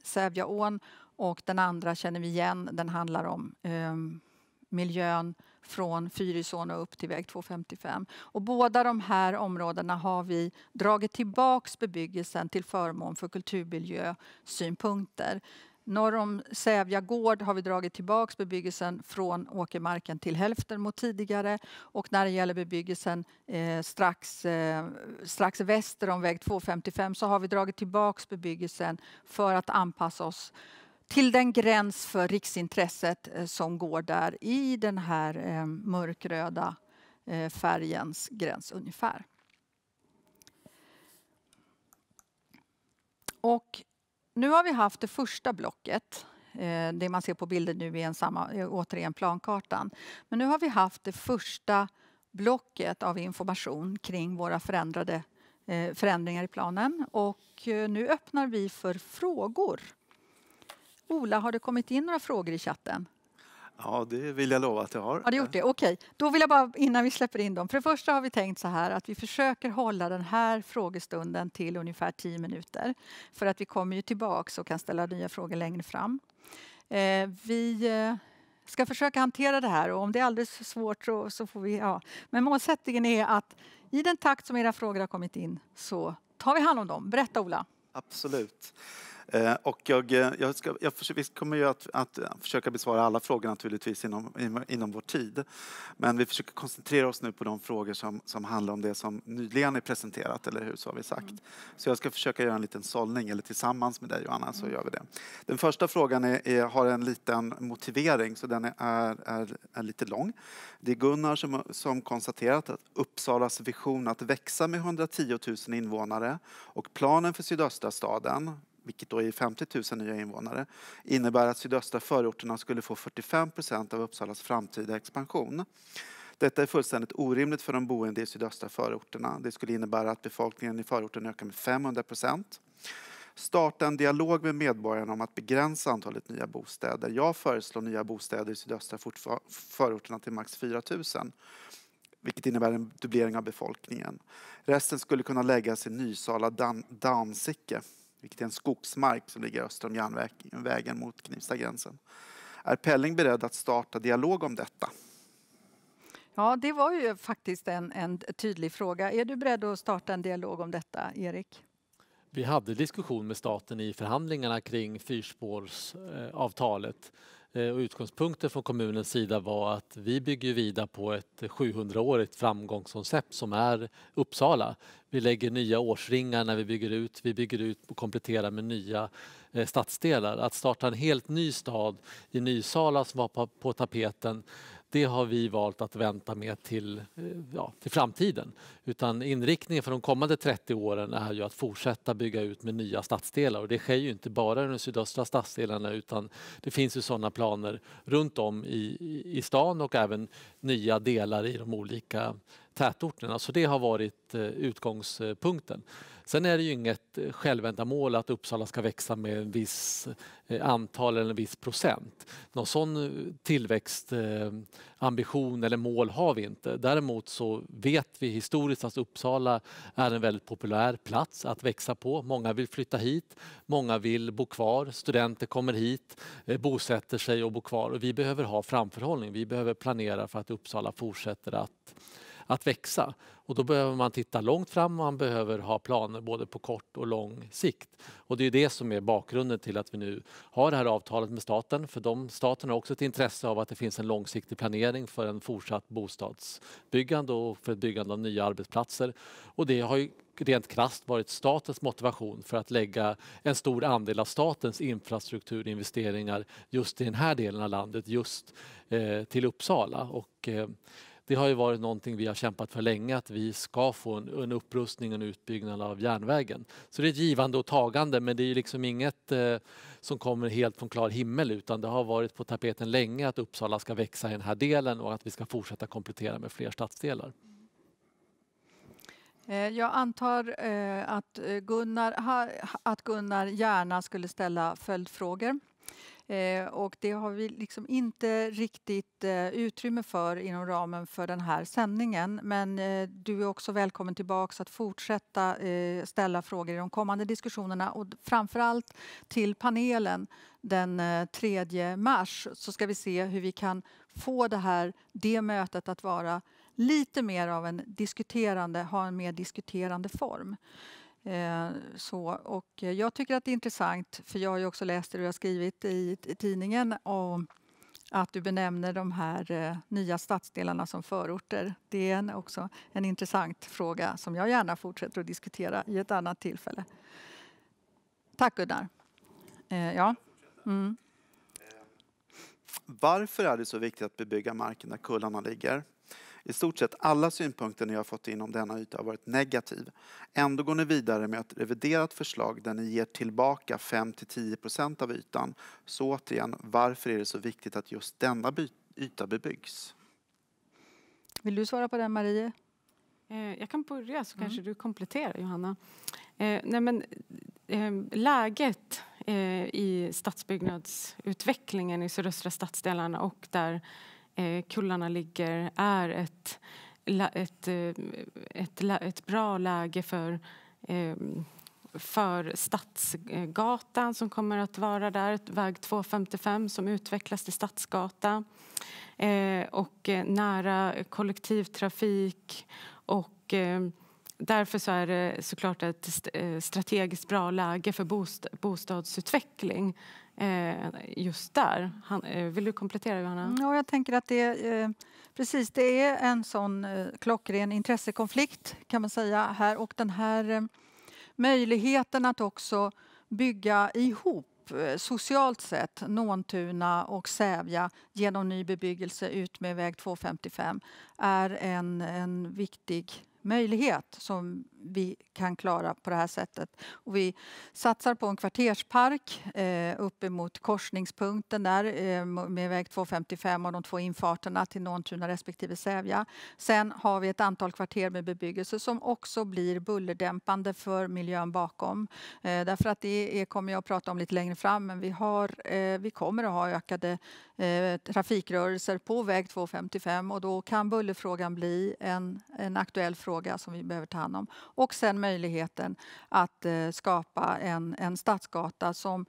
Sävjaån och den andra känner vi igen, den handlar om um, miljön från Fyrisån och upp till väg 255. Och båda de här områdena har vi dragit tillbaks bebyggelsen till förmån för kulturmiljösynpunkter. Norr om Sävja gård har vi dragit tillbaks bebyggelsen från åkermarken till hälften mot tidigare. Och när det gäller bebyggelsen eh, strax, eh, strax väster om väg 255 så har vi dragit tillbaks bebyggelsen för att anpassa oss till den gräns för riksintresset eh, som går där i den här eh, mörkröda eh, färgens gräns ungefär. Och nu har vi haft det första blocket. Det man ser på bilden nu är en samma, återigen plankartan. Men nu har vi haft det första blocket av information kring våra förändrade förändringar i planen. Och nu öppnar vi för frågor Ola, har det kommit in några frågor i chatten? Ja, det vill jag lova att jag har. Har du gjort det? Okej, okay. då vill jag bara innan vi släpper in dem. För det första har vi tänkt så här att vi försöker hålla den här frågestunden till ungefär 10 minuter. För att vi kommer ju tillbaks och kan ställa nya frågor längre fram. Eh, vi eh, ska försöka hantera det här och om det är alldeles för svårt så, så får vi, ja. Men målsättningen är att i den takt som era frågor har kommit in så tar vi hand om dem. Berätta Ola. Absolut. Eh, och jag, eh, jag, ska, jag vi kommer ju att, att, eh, försöka besvara alla frågor naturligtvis inom, inom vår tid. Men vi försöker koncentrera oss nu på de frågor som, som handlar om det som nyligen är presenterat, eller hur? Så har vi sagt. Mm. Så jag ska försöka göra en liten sållning, eller tillsammans med dig Johanna så mm. gör vi det. Den första frågan är, är, har en liten motivering, så den är, är, är lite lång. Det är Gunnar som, som konstaterat att Uppsalas vision att växa med 110 000 invånare och planen för sydöstra staden vilket då är 50 000 nya invånare, innebär att sydöstra förorterna skulle få 45 procent av Uppsalas framtida expansion. Detta är fullständigt orimligt för de boende i sydöstra förorterna. Det skulle innebära att befolkningen i förorten ökar med 500 procent. Starta en dialog med medborgarna om att begränsa antalet nya bostäder. Jag föreslår nya bostäder i sydöstra förorterna till max 4 000 vilket innebär en dubblering av befolkningen. Resten skulle kunna läggas i Nysala, Dan Dansike vilket är en skogsmark som ligger öster om järnvägen mot Knivstagränsen. Är Pelling beredd att starta dialog om detta? Ja, det var ju faktiskt en, en tydlig fråga. Är du beredd att starta en dialog om detta, Erik? Vi hade diskussion med staten i förhandlingarna kring fyrspårsavtalet. Eh, Eh, och utgångspunkten från kommunens sida var att vi bygger vidare på ett 700-årigt framgångskoncept som är Uppsala. Vi lägger nya årsringar när vi bygger ut, vi bygger ut och kompletterar med nya eh, stadsdelar. Att starta en helt ny stad i Nysala som var på, på tapeten det har vi valt att vänta med till, eh, ja, till framtiden. Utan inriktningen för de kommande 30 åren är ju att fortsätta bygga ut med nya stadsdelar och det sker ju inte bara i de sydöstra stadsdelarna utan det finns ju sådana planer runt om i, i stan och även nya delar i de olika tätorterna. Så det har varit eh, utgångspunkten. Sen är det ju inget eh, självändamål att Uppsala ska växa med en viss eh, antal eller en viss procent. Någon sån tillväxtambition eller mål har vi inte. Däremot så vet vi historiskt att Uppsala är en väldigt populär plats att växa på. Många vill flytta hit, många vill bo kvar, studenter kommer hit, bosätter sig och bor kvar. Och vi behöver ha framförhållning, vi behöver planera för att Uppsala fortsätter att att växa. Och då behöver man titta långt fram, man behöver ha planer både på kort och lång sikt. Och det är det som är bakgrunden till att vi nu har det här avtalet med staten, för de, staten har också ett intresse av att det finns en långsiktig planering för en fortsatt bostadsbyggande och för ett byggande av nya arbetsplatser. Och det har ju rent krasst varit statens motivation för att lägga en stor andel av statens infrastrukturinvesteringar just i den här delen av landet, just eh, till Uppsala. Och, eh, det har ju varit någonting vi har kämpat för länge att vi ska få en, en upprustning och en utbyggnad av järnvägen. Så det är ett givande och tagande men det är liksom inget eh, som kommer helt från klar himmel utan det har varit på tapeten länge att Uppsala ska växa i den här delen och att vi ska fortsätta komplettera med fler stadsdelar. Eh, jag antar eh, att Gunnar, att Gunnar gärna skulle ställa följdfrågor. Eh, och det har vi liksom inte riktigt eh, utrymme för inom ramen för den här sändningen. Men eh, du är också välkommen tillbaks att fortsätta ställa frågor i de kommande diskussionerna och framförallt till panelen den 3 mars så ska vi se hur vi kan få det här, det mötet att vara lite mer av en diskuterande, ha en mer diskuterande form. Eh, så, och jag tycker att det är intressant, för jag har ju också läst det du har skrivit i, i tidningen om att du benämner de här eh, nya stadsdelarna som förorter. Det är en, också en intressant fråga som jag gärna fortsätter att diskutera i ett annat tillfälle. Tack Gunnar. Eh, ja. Mm. Varför är det så viktigt att bebygga marken där kullarna ligger? I stort sett alla synpunkter ni har fått in om denna yta har varit negativ. Ändå går ni vidare med ett reviderat förslag där ni ger tillbaka 5-10% av ytan. Så återigen, varför är det så viktigt att just denna yta bebyggs? Vill du svara på den Marie? Eh, jag kan börja så mm. kanske du kompletterar Johanna. Eh, nej men, ehm, läget eh, i stadsbyggnadsutvecklingen i sydöstra stadsdelarna och där Eh, kullarna ligger är ett, ett, eh, ett, ett bra läge för ehm, för Stadsgatan som kommer att vara där, väg 255 som utvecklas till Stadsgata eh, och nära kollektivtrafik och ehm, därför så är det såklart ett eh, strategiskt bra läge för bost bostadsutveckling eh, just där. Eh, vill du komplettera, Johanna? Mm, ja, jag tänker att det är, precis, det är en sån klockren intressekonflikt kan man säga här och den här möjligheten att också bygga ihop socialt sett Nåntuna och Sävja genom ny bebyggelse ut med väg 255 är en, en viktig möjlighet som vi kan klara på det här sättet. Och vi satsar på en kvarterspark eh, uppemot korsningspunkten där eh, med väg 255 och de två infarterna till Nåntuna respektive Sävja. Sen har vi ett antal kvarter med bebyggelse som också blir bullerdämpande för miljön bakom. Eh, därför att det är, kommer jag att prata om lite längre fram men vi, har, eh, vi kommer att ha ökade eh, trafikrörelser på väg 255 och då kan bullerfrågan bli en, en aktuell fråga fråga som vi behöver ta hand om. Och sen möjligheten att eh, skapa en, en stadsgata som,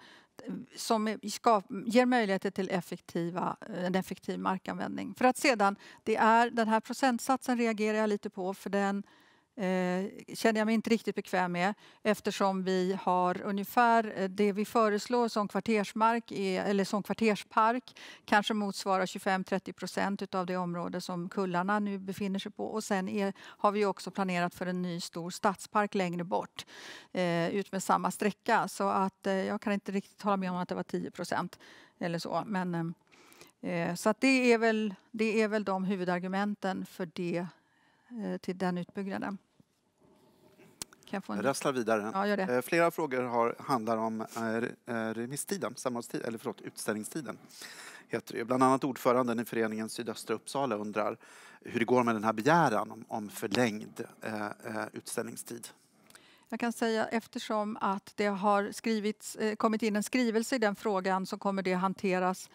som ska, ger möjligheter till effektiva, eh, en effektiv markanvändning. För att sedan, det är, den här procentsatsen reagerar jag lite på för den Eh, känner jag mig inte riktigt bekväm med eftersom vi har ungefär eh, det vi föreslår som kvartersmark är, eller som kvarterspark kanske motsvarar 25-30 procent av det område som kullarna nu befinner sig på och sen är, har vi också planerat för en ny stor stadspark längre bort eh, med samma sträcka så att eh, jag kan inte riktigt hålla med om att det var 10 procent eller så men eh, så att det, är väl, det är väl de huvudargumenten för det, till den utbyggnaden. Kan jag få en... Jag rasslar vidare. Ja, gör det. Eh, flera frågor har, handlar om eh, eh, remisstiden, samrådstid, eller förlåt, utställningstiden. Heter det. Bland annat ordföranden i föreningen Sydöstra Uppsala undrar hur det går med den här begäran om, om förlängd eh, utställningstid. Jag kan säga eftersom att det har skrivits, kommit in en skrivelse i den frågan så kommer det hanteras,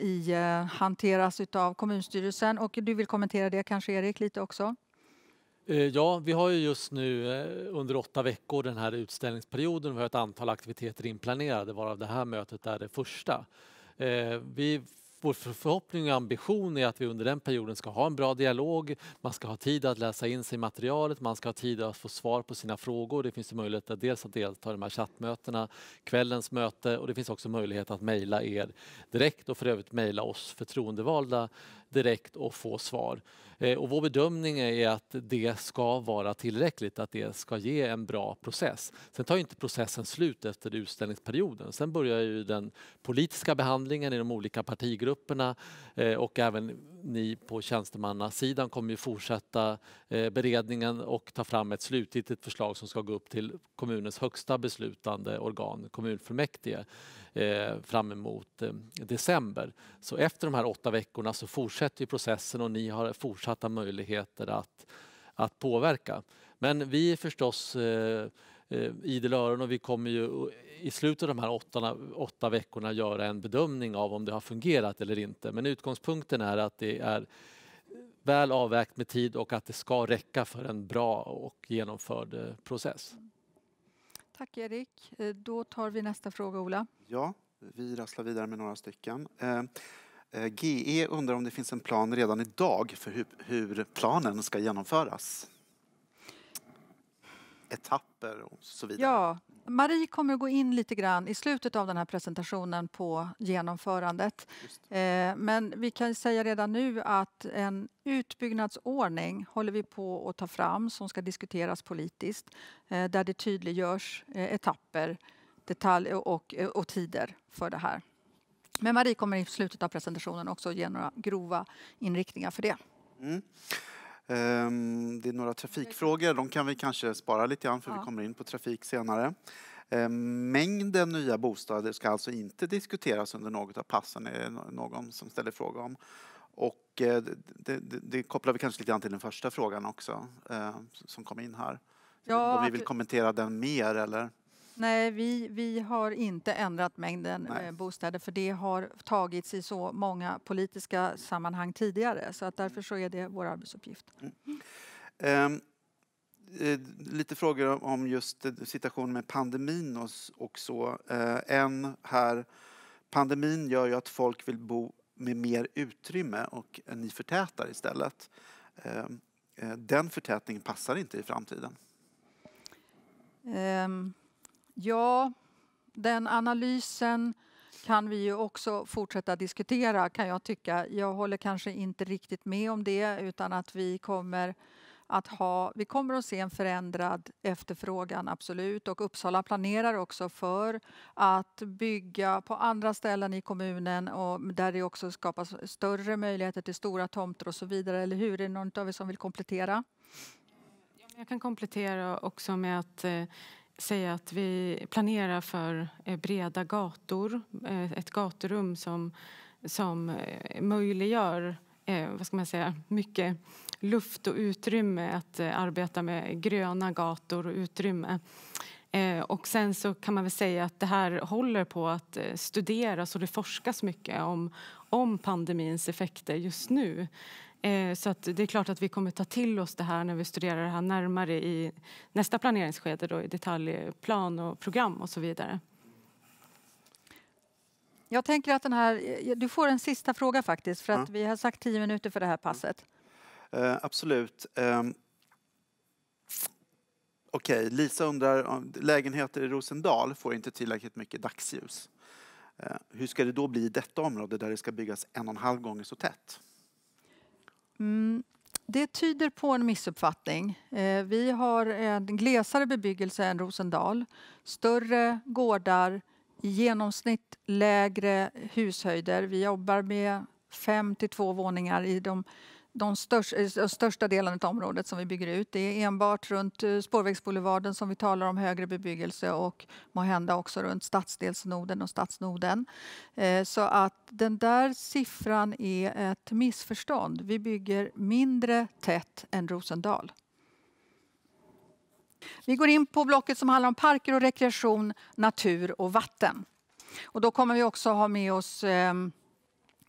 i, hanteras utav kommunstyrelsen. Och du vill kommentera det kanske Erik lite också? Eh, ja, vi har ju just nu eh, under åtta veckor den här utställningsperioden. Vi har ett antal aktiviteter inplanerade varav det här mötet är det första. Eh, vi, vår förhoppning och ambition är att vi under den perioden ska ha en bra dialog. Man ska ha tid att läsa in sig i materialet, man ska ha tid att få svar på sina frågor. Det finns möjlighet att dels att delta i de här chattmötena, kvällens möte och det finns också möjlighet att mejla er direkt och för övrigt mejla oss förtroendevalda direkt och få svar. Eh, och vår bedömning är att det ska vara tillräckligt, att det ska ge en bra process. Sen tar inte processen slut efter utställningsperioden. Sen börjar ju den politiska behandlingen i de olika partigrupperna eh, och även ni på tjänstemannasidan kommer ju fortsätta eh, beredningen och ta fram ett slutgiltigt förslag som ska gå upp till kommunens högsta beslutande organ, kommunfullmäktige, eh, fram emot eh, december. Så efter de här åtta veckorna så fortsätter processen och ni har fortsatta möjligheter att, att påverka. Men vi är förstås eh, idel öron och vi kommer ju i slutet av de här åtta, åtta veckorna göra en bedömning av om det har fungerat eller inte. Men utgångspunkten är att det är väl avvägt med tid och att det ska räcka för en bra och genomförd eh, process. Tack Erik. Eh, då tar vi nästa fråga Ola. Ja, vi rasslar vidare med några stycken. Eh, GE undrar om det finns en plan redan idag för hur, hur planen ska genomföras? etapper och så vidare. Ja, Marie kommer att gå in lite grann i slutet av den här presentationen på genomförandet. Eh, men vi kan säga redan nu att en utbyggnadsordning håller vi på att ta fram som ska diskuteras politiskt eh, där det tydliggörs eh, etapper detalj och, och tider för det här. Men Marie kommer i slutet av presentationen också ge några grova inriktningar för det. Mm. Ehm, det är några trafikfrågor, de kan vi kanske spara lite grann för ja. vi kommer in på trafik senare. Ehm, mängden nya bostäder ska alltså inte diskuteras under något av passen, är någon som ställer fråga om. Och det, eh, det, det kopplar vi kanske lite grann till den första frågan också, eh, som kom in här. Ja, om vi vill kommentera den mer eller? Nej, vi, vi har inte ändrat mängden Nej. Eh, bostäder för det har tagits i så många politiska sammanhang tidigare så att därför så är det vår arbetsuppgift. Mm. Um lite frågor om just eh, situationen med pandemin och, och så. En här, pandemin gör ju att folk vill bo med mer utrymme och ni förtätar istället. Ehm, den förtätningen passar inte i framtiden. Um. Ja, den analysen kan vi ju också fortsätta diskutera kan jag tycka. Jag håller kanske inte riktigt med om det utan att vi kommer att ha, vi kommer att se en förändrad efterfrågan, absolut. Och Uppsala planerar också för att bygga på andra ställen i kommunen och där det också skapas större möjligheter till stora tomter och så vidare. Eller hur? Är det någon av er som vill komplettera? Jag kan komplettera också med att eh, säga att vi planerar för eh, breda gator, eh, ett gaturum som, som eh, möjliggör vad ska man säga, mycket luft och utrymme att arbeta med gröna gator och utrymme. Och sen så kan man väl säga att det här håller på att studeras och det forskas mycket om, om pandemins effekter just nu. Eh, så att det är klart att vi kommer ta till oss det här när vi studerar det här närmare i nästa planeringsskede då, i detaljplan och program och så vidare. Jag tänker att den här, eh, du får en sista fråga faktiskt för att ja. Mm. vi har sagt tio minuter för det här mm. passet. Eh, absolut. Eh, Okej, okay. Lisa undrar, om lägenheter i Rosendal får inte tillräckligt mycket dagsljus. Eh, hur ska det då bli i detta område där det ska byggas en och en halv gånger så tätt? Mm, det tyder på en missuppfattning. Eh, vi har en glesare bebyggelse än Rosendal. Större gårdar, i genomsnitt lägre hushöjder. Vi jobbar med fem till två våningar i de de eh, största, största delen av området som vi bygger ut. Det är enbart runt eh, Spårvägsboulevarden som vi talar om högre bebyggelse och må hända också runt stadsdelsnoden och stadsnoden. Eh, så att den där siffran är ett missförstånd. Vi bygger mindre tätt än Rosendal. Vi går in på blocket som handlar om parker och rekreation, natur och vatten. Och då kommer vi också ha med oss ehm,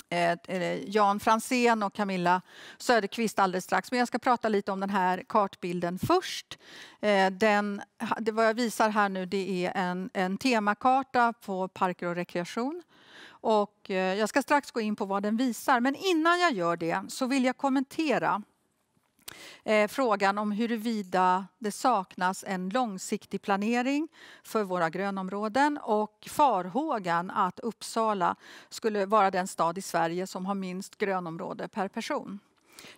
Eh, Jan Fransén och Camilla Söderqvist alldeles strax. Men jag ska prata lite om den här kartbilden först. Eh, den, det vad jag visar här nu det är en, en temakarta på parker och rekreation. Och eh, jag ska strax gå in på vad den visar. Men innan jag gör det så vill jag kommentera Eh, frågan om huruvida det saknas en långsiktig planering för våra grönområden och farhågan att Uppsala skulle vara den stad i Sverige som har minst grönområde per person.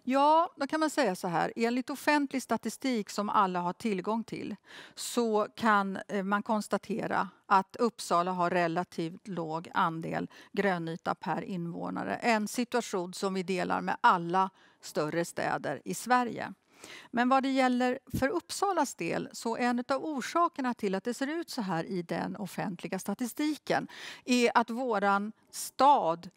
Ja, då kan man säga så här. Enligt offentlig statistik som alla har tillgång till så kan eh, man konstatera att Uppsala har relativt låg andel grönyta per invånare. En situation som vi delar med alla större städer i Sverige. Men vad det gäller för Uppsalas del så är en av orsakerna till att det ser ut så här i den offentliga statistiken är att våran stad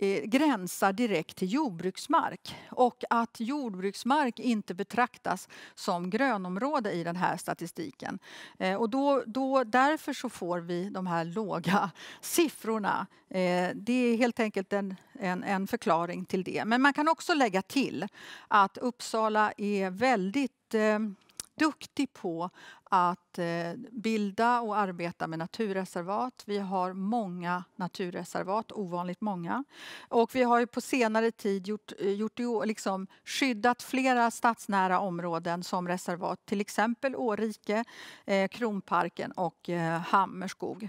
Eh, gränsar direkt till jordbruksmark och att jordbruksmark inte betraktas som grönområde i den här statistiken. Eh, och då, då, därför så får vi de här låga siffrorna. Eh, det är helt enkelt en, en, en förklaring till det. Men man kan också lägga till att Uppsala är väldigt eh, duktig på att eh, bilda och arbeta med naturreservat. Vi har många naturreservat, ovanligt många. Och vi har ju på senare tid gjort, eh, gjort, liksom, skyddat flera stadsnära områden som reservat, till exempel Årike, eh, Kronparken och Hammerskog.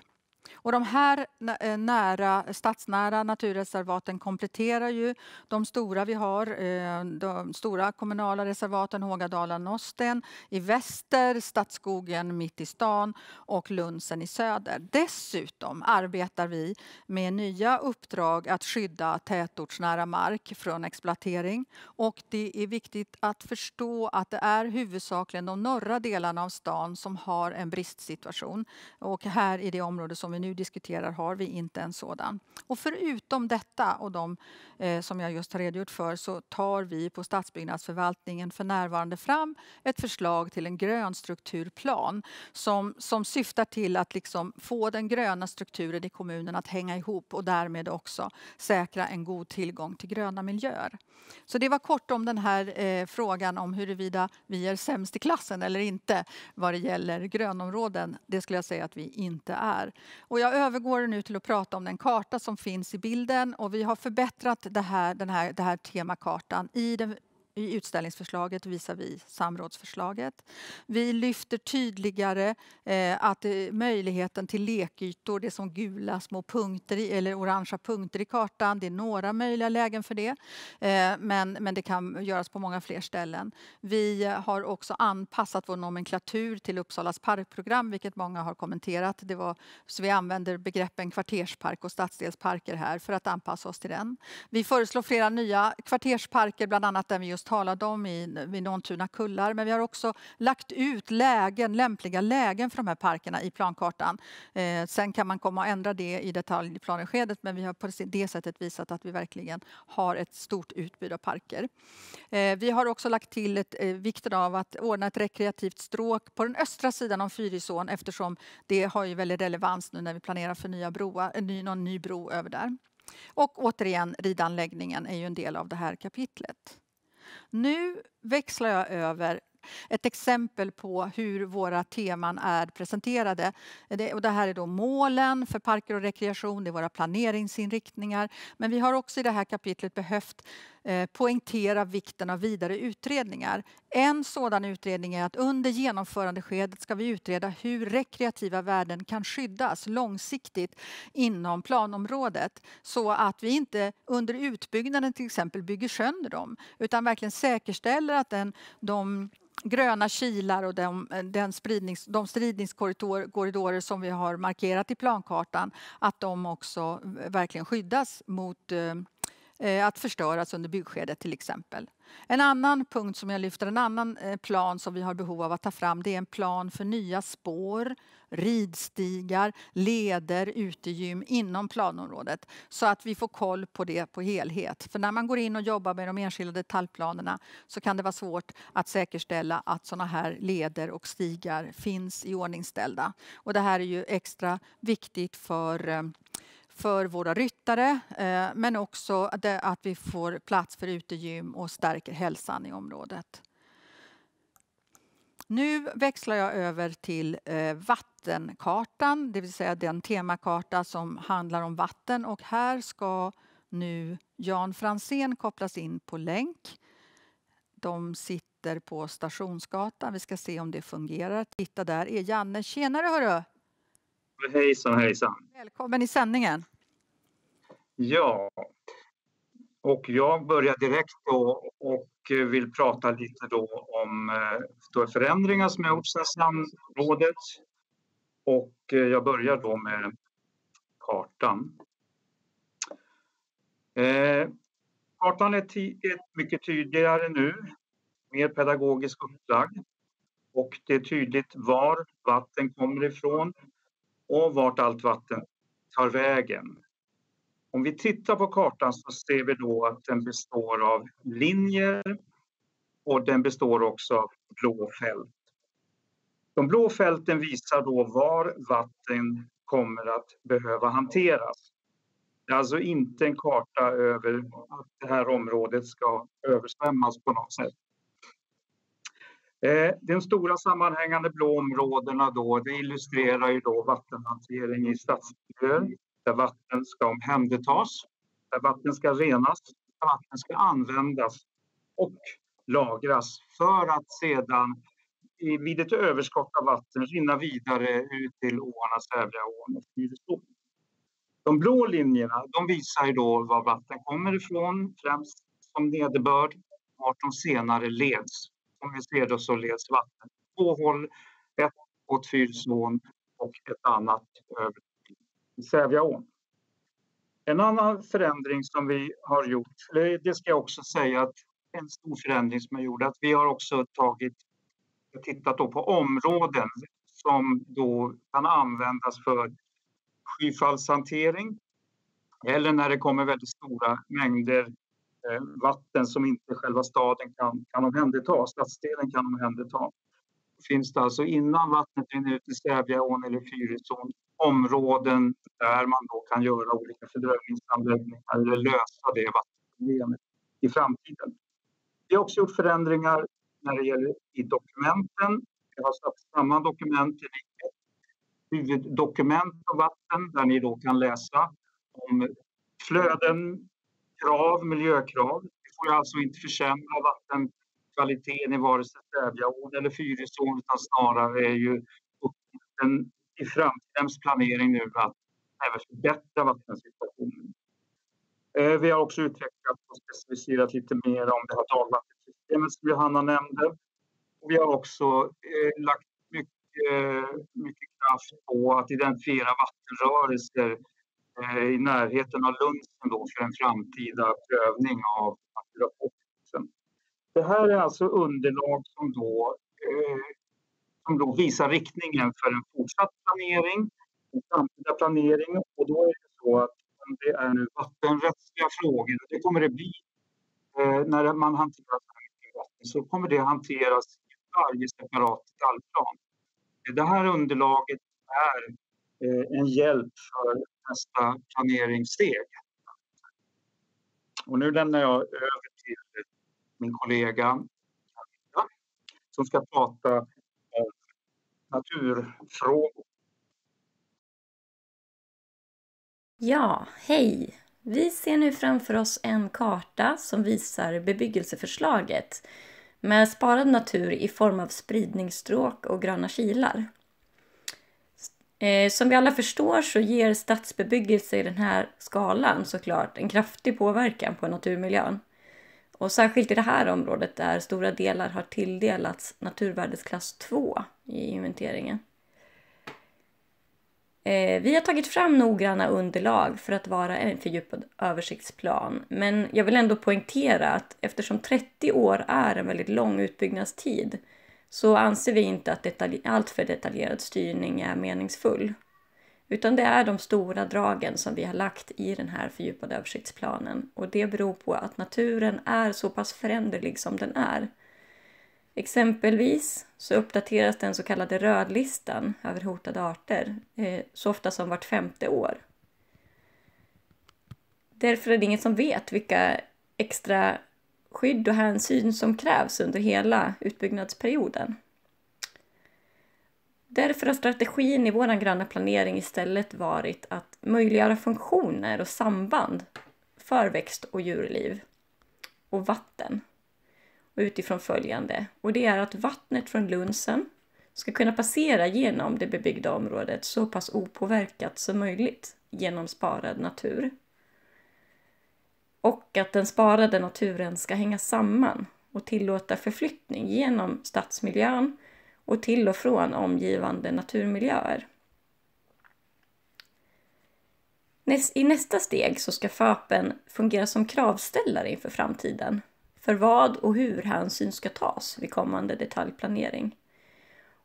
Och de här eh, nära, stadsnära naturreservaten kompletterar ju de stora vi har. Eh, de stora kommunala reservaten Hågadalen-Nosten i väster, Stadsskogen mitt i stan och Lunsen i söder. Dessutom arbetar vi med nya uppdrag att skydda tätortsnära mark från exploatering. Och det är viktigt att förstå att det är huvudsakligen de norra delarna av stan som har en bristsituation. Och här i det område som vi nu diskuterar har vi inte en sådan. Och förutom detta och de eh, som jag just har redogjort för så tar vi på stadsbyggnadsförvaltningen för närvarande fram ett förslag till en grön strukturplan som, som syftar till att liksom få den gröna strukturen i kommunen att hänga ihop och därmed också säkra en god tillgång till gröna miljöer. Så det var kort om den här eh, frågan om huruvida vi är sämst i klassen eller inte vad det gäller grönområden. Det skulle jag säga att vi inte är. Och jag övergår nu till att prata om den karta som finns i bilden och vi har förbättrat det här, den här, det här temakartan i den i utställningsförslaget visar vi samrådsförslaget. Vi lyfter tydligare eh, att eh, möjligheten till lekytor, det är som gula små punkter i, eller orangea punkter i kartan, det är några möjliga lägen för det. Eh, men, men det kan göras på många fler ställen. Vi har också anpassat vår nomenklatur till Uppsalas parkprogram, vilket många har kommenterat. Det var, så vi använder begreppen kvarterspark och stadsdelsparker här för att anpassa oss till den. Vi föreslår flera nya kvartersparker, bland annat den vi just talade om i, vid Nåntuna kullar. Men vi har också lagt ut lägen, lämpliga lägen för de här parkerna i plankartan. Eh, sen kan man komma och ändra det i detalj i planeskedet men vi har på det sättet visat att vi verkligen har ett stort utbud av parker. Eh, vi har också lagt till ett, eh, vikten av att ordna ett rekreativt stråk på den östra sidan om Fyrisån eftersom det har ju väldigt relevans nu när vi planerar för nya broar, eh, ny, någon ny bro över där. Och återigen, ridanläggningen är ju en del av det här kapitlet. Nu växlar jag över ett exempel på hur våra teman är presenterade. Det, och det här är då målen för parker och rekreation, det är våra planeringsinriktningar. Men vi har också i det här kapitlet behövt Eh, poängtera vikten av vidare utredningar. En sådan utredning är att under genomförandeskedet ska vi utreda hur rekreativa värden kan skyddas långsiktigt inom planområdet så att vi inte under utbyggnaden till exempel bygger sönder dem utan verkligen säkerställer att den, de gröna kilar och den den spridnings, de stridningskorridorer som vi har markerat i plankartan, att de också verkligen skyddas mot eh, Eh, att förstöras under byggskedet till exempel. En annan punkt som jag lyfter, en annan eh, plan som vi har behov av att ta fram det är en plan för nya spår, ridstigar, leder, utegym inom planområdet så att vi får koll på det på helhet. För när man går in och jobbar med de enskilda detaljplanerna så kan det vara svårt att säkerställa att sådana här leder och stigar finns i ordningställda. Och det här är ju extra viktigt för eh, för våra ryttare eh, men också att vi får plats för utegym och stärker hälsan i området. Nu växlar jag över till eh, vattenkartan, det vill säga den temakarta som handlar om vatten och här ska nu Jan Fransén kopplas in på länk. De sitter på Stationsgatan. Vi ska se om det fungerar. Titta där är Janne. Tjenare hörru! Hejsan, hejsan. Välkommen i sändningen. Ja, och jag börjar direkt då och eh, vill prata lite då om då eh, förändringar som har gjorts i samrådet. Och eh, jag börjar då med kartan. Eh, kartan är, är mycket tydligare nu, mer pedagogisk upplagd. Och det är tydligt var vatten kommer ifrån, och vart allt vatten tar vägen. Om vi tittar på kartan så ser vi då att den består av linjer och den består också av blå fält. De blå fälten visar då var vatten kommer att behöva hanteras. Det är alltså inte en karta över att det här området ska översvämmas på något sätt. Eh, de stora sammanhängande blå områdena då, det illustrerar ju då vattenhantering i stadsmiljöer där vatten ska omhändertas, där vatten ska renas, där vatten ska användas och lagras för att sedan vid ett överskott av vatten rinna vidare ut till åarnas åarna ån och Fyrisån. De blå linjerna de visar då var vatten kommer ifrån, främst som nederbörd, vart de senare leds som vi ser då så leds vattnet på två håll, ett åt Fyrsån och ett annat över Sävjaån. En annan förändring som vi har gjort, det ska jag också säga att en stor förändring som är gjord, att vi har också tagit, tittat på områden som då kan användas för skyfallshantering eller när det kommer väldigt stora mängder Eh, vatten som inte själva staden kan, kan omhänderta, stadsdelen kan omhänderta. Finns det alltså innan vattnet rinner ut i Sävjaån eller Fyrisån områden där man då kan göra olika fördröjningsanläggningar eller lösa det vattenproblemet i framtiden. Vi har också gjort förändringar när det gäller i dokumenten. Vi har satt samman dokument i riket. Huvuddokument om vatten där ni då kan läsa om flöden, krav, miljökrav. Vi får alltså inte försämra vattenkvaliteten i vare sig Sävjaån eller Fyrisån utan snarare är ju uppgiften i framtidens planering nu att även förbättra vattensituationen. Eh, vi har också utvecklat och specificerat lite mer om det här dagvattensystemet som Johanna nämnde. Och vi har också eh, lagt mycket, eh, mycket kraft på att identifiera vattenrörelser Eh, i närheten av Lunsen då för en framtida prövning av rapporten. Det här är alltså underlag som då, eh, som då visar riktningen för en fortsatt planering, en framtida planering och då är det så att om det är nu vattenrättsliga frågor, det kommer det bli eh, när man hanterar så vatten, så kommer det hanteras i varje separat detaljplan. Det här underlaget är Eh, en hjälp för nästa planeringssteg. Och nu lämnar jag över till min kollega som ska prata om naturfrågor. Ja, hej! Vi ser nu framför oss en karta som visar bebyggelseförslaget med sparad natur i form av spridningsstråk och gröna kilar. Eh, som vi alla förstår så ger stadsbebyggelse i den här skalan såklart en kraftig påverkan på naturmiljön. Och särskilt i det här området där stora delar har tilldelats naturvärdesklass 2 i inventeringen. Eh, vi har tagit fram noggranna underlag för att vara en fördjupad översiktsplan men jag vill ändå poängtera att eftersom 30 år är en väldigt lång utbyggnadstid så anser vi inte att detalj, alltför detaljerad styrning är meningsfull. Utan det är de stora dragen som vi har lagt i den här fördjupade översiktsplanen och det beror på att naturen är så pass föränderlig som den är. Exempelvis så uppdateras den så kallade rödlistan över hotade arter eh, så ofta som vart femte år. Därför är det ingen som vet vilka extra skydd och hänsyn som krävs under hela utbyggnadsperioden. Därför har strategin i vår gröna planering istället varit att möjliggöra funktioner och samband för växt och djurliv och vatten utifrån följande. Och det är att vattnet från Lunsen ska kunna passera genom det bebyggda området så pass opåverkat som möjligt genom sparad natur och att den sparade naturen ska hänga samman och tillåta förflyttning genom stadsmiljön och till och från omgivande naturmiljöer. I nästa steg så ska FÖPen fungera som kravställare inför framtiden för vad och hur hänsyn ska tas vid kommande detaljplanering.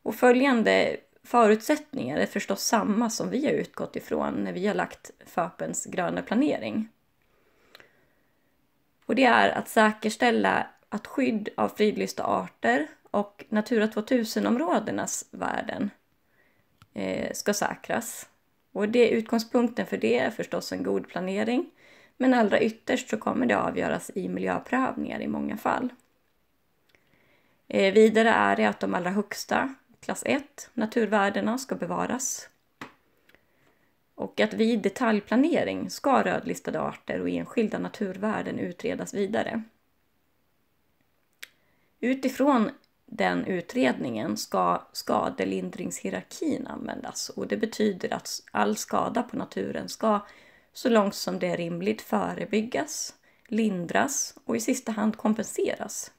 Och följande förutsättningar är förstås samma som vi har utgått ifrån när vi har lagt FÖPens gröna planering. Och det är att säkerställa att skydd av fridlysta arter och Natura 2000-områdenas värden eh, ska säkras. Och det utgångspunkten för det är förstås en god planering, men allra ytterst så kommer det avgöras i miljöprövningar i många fall. Eh, vidare är det att de allra högsta, klass 1, naturvärdena ska bevaras och att vid detaljplanering ska rödlistade arter och enskilda naturvärden utredas vidare. Utifrån den utredningen ska skadelindringshierarkin användas och det betyder att all skada på naturen ska så långt som det är rimligt förebyggas, lindras och i sista hand kompenseras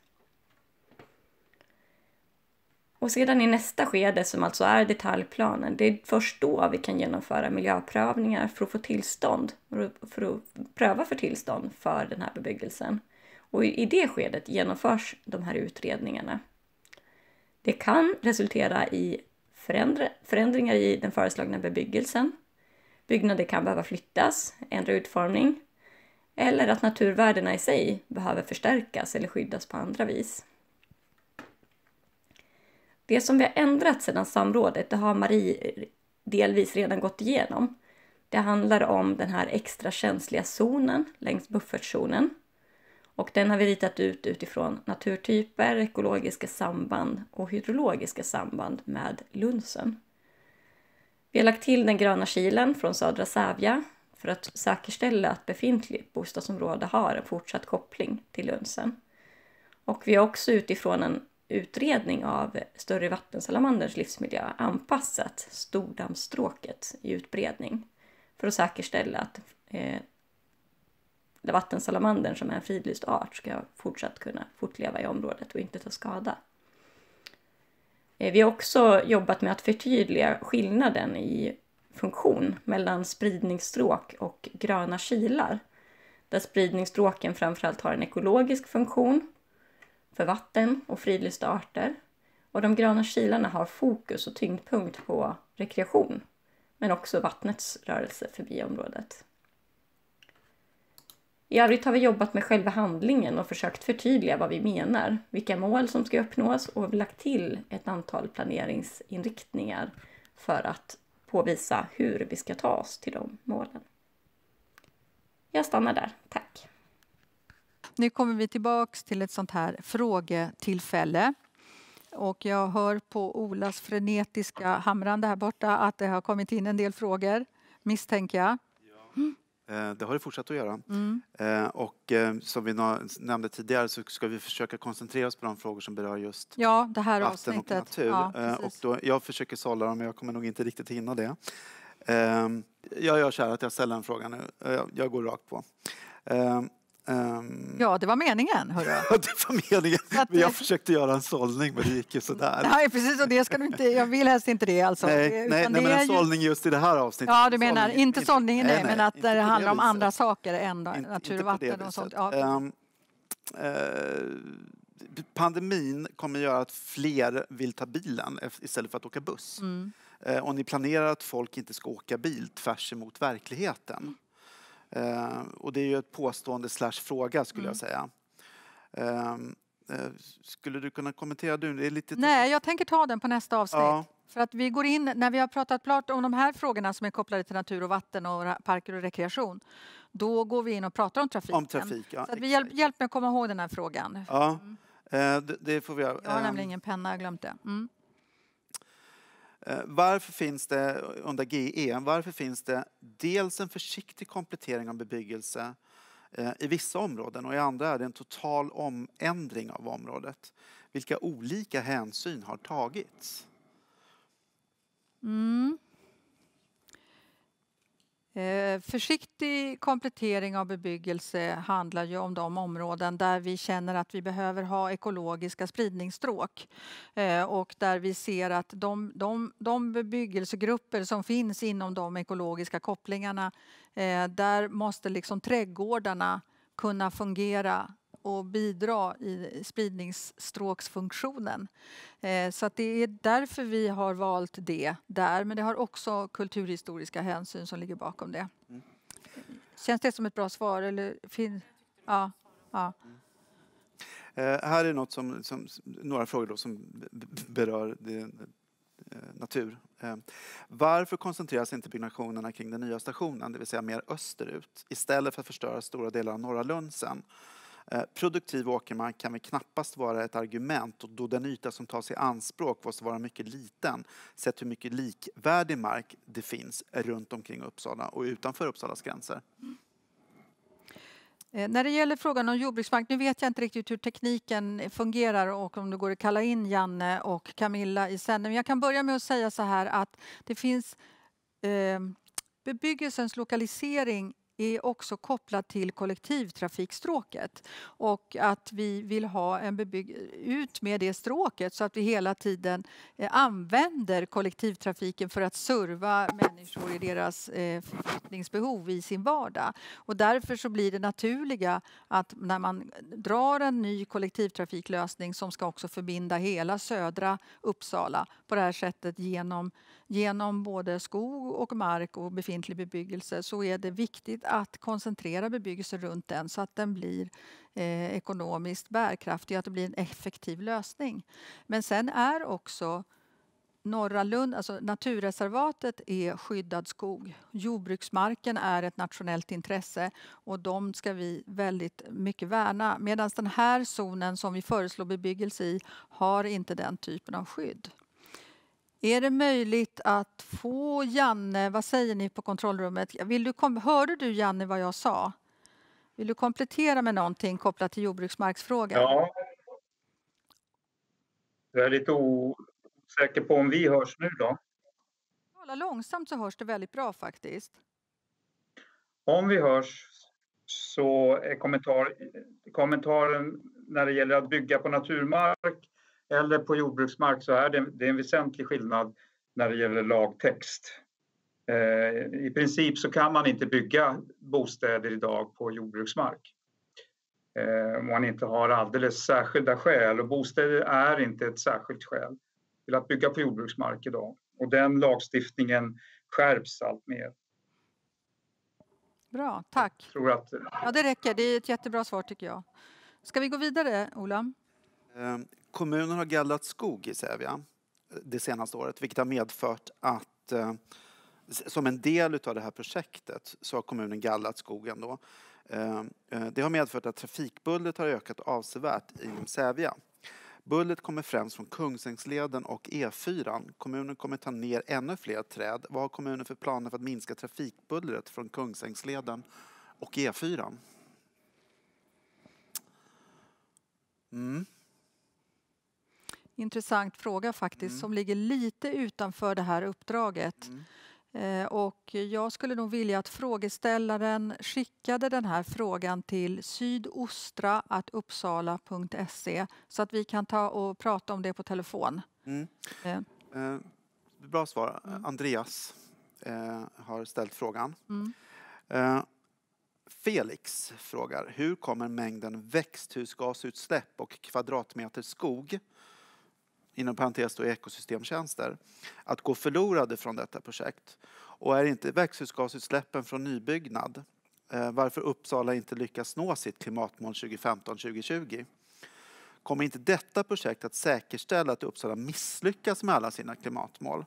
och sedan i nästa skede, som alltså är detaljplanen, det är först då vi kan genomföra miljöprövningar för att få tillstånd, för att pröva för tillstånd för den här bebyggelsen. Och i det skedet genomförs de här utredningarna. Det kan resultera i förändringar i den föreslagna bebyggelsen. Byggnader kan behöva flyttas, ändra utformning eller att naturvärdena i sig behöver förstärkas eller skyddas på andra vis. Det som vi har ändrat sedan samrådet, det har Marie delvis redan gått igenom. Det handlar om den här extra känsliga zonen längs buffertzonen. Och den har vi ritat ut utifrån naturtyper, ekologiska samband och hydrologiska samband med Lunsen. Vi har lagt till den gröna kilen från södra Sävja för att säkerställa att befintligt bostadsområde har en fortsatt koppling till Lunsen. Och vi har också utifrån en utredning av större vattensalamanders livsmiljö anpassat stordammstråket i utbredning för att säkerställa att eh, vattensalamandern som är en fridlyst art ska fortsatt kunna fortleva i området och inte ta skada. Eh, vi har också jobbat med att förtydliga skillnaden i funktion mellan spridningsstråk och gröna kilar där spridningsstråken framförallt har en ekologisk funktion för vatten och fridlysta arter. Och de gröna kilarna har fokus och tyngdpunkt på rekreation, men också vattnets rörelse förbi området. I övrigt har vi jobbat med själva handlingen och försökt förtydliga vad vi menar, vilka mål som ska uppnås och vi har lagt till ett antal planeringsinriktningar för att påvisa hur vi ska ta oss till de målen. Jag stannar där. Tack! Nu kommer vi tillbaks till ett sånt här frågetillfälle. Och jag hör på Olas frenetiska hamrande här borta att det har kommit in en del frågor, misstänker jag. Eh, det har det fortsatt att göra. Mm. Eh, och eh, som vi nämnde tidigare så ska vi försöka koncentrera oss på de frågor som berör just ja, det här vatten och natur. Ja, och då, jag försöker sålla dem, men jag kommer nog inte riktigt hinna det. Jag gör så här att jag ställer en fråga nu. Jag går rakt på. Um... Ja, det var meningen. Hörru. det var meningen. Att... jag försökte göra en sållning men det gick ju sådär. Nej, precis. Och det ska du inte, jag vill helst inte det. Alltså. Nej, Utan nej, nej men en sållning just i det här avsnittet. Ja, du menar sållning. inte sållning, nej, nej, men att det handlar om andra saker än natur och vatten och sånt. Ja. Um, uh, pandemin kommer göra att fler vill ta bilen istället för att åka buss. Mm. Uh, och ni planerar att folk inte ska åka bil tvärs emot verkligheten. Mm. Eh, och det är ju ett påstående slash fråga skulle mm. jag säga. Ehm, eh, skulle du kunna kommentera? Du? Det är lite Nej, jag tänker ta den på nästa avsnitt. Ja. För att vi går in, när vi har pratat klart om de här frågorna som är kopplade till natur och vatten och parker och rekreation, då går vi in och pratar om trafiken. Om trafik, ja, så att vi hjälp, hjälp mig att komma ihåg den här frågan. Ja, mm. det, det, får vi göra. Jag har nämligen ehm, ingen penna, jag har glömt det. Mm. Eh, varför finns det under GE, varför finns det dels en försiktig komplettering av bebyggelse eh, i vissa områden och i andra är det en total omändring av området. Vilka olika hänsyn har tagits? Mm. Eh, försiktig komplettering av bebyggelse handlar ju om de områden där vi känner att vi behöver ha ekologiska spridningsstråk eh, och där vi ser att de, de, de bebyggelsegrupper som finns inom de ekologiska kopplingarna eh, där måste liksom trädgårdarna kunna fungera och bidra i spridningsstråksfunktionen. Eh, så att det är därför vi har valt det där, men det har också kulturhistoriska hänsyn som ligger bakom det. Mm. Känns det som ett bra svar? Eller fin... ja, ja. Mm. Eh, här är något som, som några frågor då som berör det, eh, natur. Varför koncentreras inte byggnationerna kring den nya stationen, det vill säga mer österut, istället för att förstöra stora delar av Norra Lundsen? Eh, produktiv åkermark kan väl knappast vara ett argument och då den yta som tas i anspråk måste vara mycket liten sett hur mycket likvärdig mark det finns runt omkring Uppsala och utanför Uppsalas gränser. Eh, när det gäller frågan om jordbruksmark, nu vet jag inte riktigt hur tekniken fungerar och om det går att kalla in Janne och Camilla i sändning. Men jag kan börja med att säga så här att det finns eh, bebyggelsens lokalisering är också kopplad till kollektivtrafikstråket och att vi vill ha en bebygg ut med det stråket så att vi hela tiden eh, använder kollektivtrafiken för att serva människor i deras eh, förflyttningsbehov i sin vardag. Och därför så blir det naturliga att när man drar en ny kollektivtrafiklösning som ska också förbinda hela södra Uppsala på det här sättet genom, genom både skog och mark och befintlig bebyggelse så är det viktigt att koncentrera bebyggelsen runt den så att den blir eh, ekonomiskt bärkraftig, att det blir en effektiv lösning. Men sen är också Norra Lund, alltså naturreservatet är skyddad skog. Jordbruksmarken är ett nationellt intresse och de ska vi väldigt mycket värna. Medan den här zonen som vi föreslår bebyggelse i har inte den typen av skydd. Är det möjligt att få Janne, vad säger ni på kontrollrummet? Vill du hörde du Janne vad jag sa? Vill du komplettera med någonting kopplat till jordbruksmarksfrågan? Ja. Jag är lite osäker på om vi hörs nu då. Tala långsamt så hörs det väldigt bra faktiskt. Om vi hörs så är kommentar, kommentaren när det gäller att bygga på naturmark eller på jordbruksmark så är det, det är en väsentlig skillnad när det gäller lagtext. Eh, I princip så kan man inte bygga bostäder idag på jordbruksmark eh, om man inte har alldeles särskilda skäl. Och bostäder är inte ett särskilt skäl till att bygga på jordbruksmark idag. Och den lagstiftningen skärps allt mer. Bra, tack. Jag tror att... Ja, det räcker. Det är ett jättebra svar tycker jag. Ska vi gå vidare, Ola? Eh, Kommunen har gallrat skog i Sävja eh, det senaste året vilket har medfört att eh, som en del av det här projektet så har kommunen gallrat skogen. Då. Eh, det har medfört att trafikbullret har ökat avsevärt i Sävja. Bullret kommer främst från Kungsängsleden och E4. Kommunen kommer ta ner ännu fler träd. Vad har kommunen för planer för att minska trafikbullret från Kungsängsleden och E4? Mm intressant fråga faktiskt mm. som ligger lite utanför det här uppdraget. Mm. Eh, och jag skulle nog vilja att frågeställaren skickade den här frågan till sydostra.uppsala.se så att vi kan ta och prata om det på telefon. Mm. Eh. eh bra svar. Mm. Andreas eh, har ställt frågan. Mm. Felix frågar, hur kommer mängden växthusgasutsläpp och kvadratmeter skog inom parentes då ekosystemtjänster, att gå förlorade från detta projekt? Och är inte växthusgasutsläppen från nybyggnad eh, varför Uppsala inte lyckas nå sitt klimatmål 2015-2020? Kommer inte detta projekt att säkerställa att Uppsala misslyckas med alla sina klimatmål?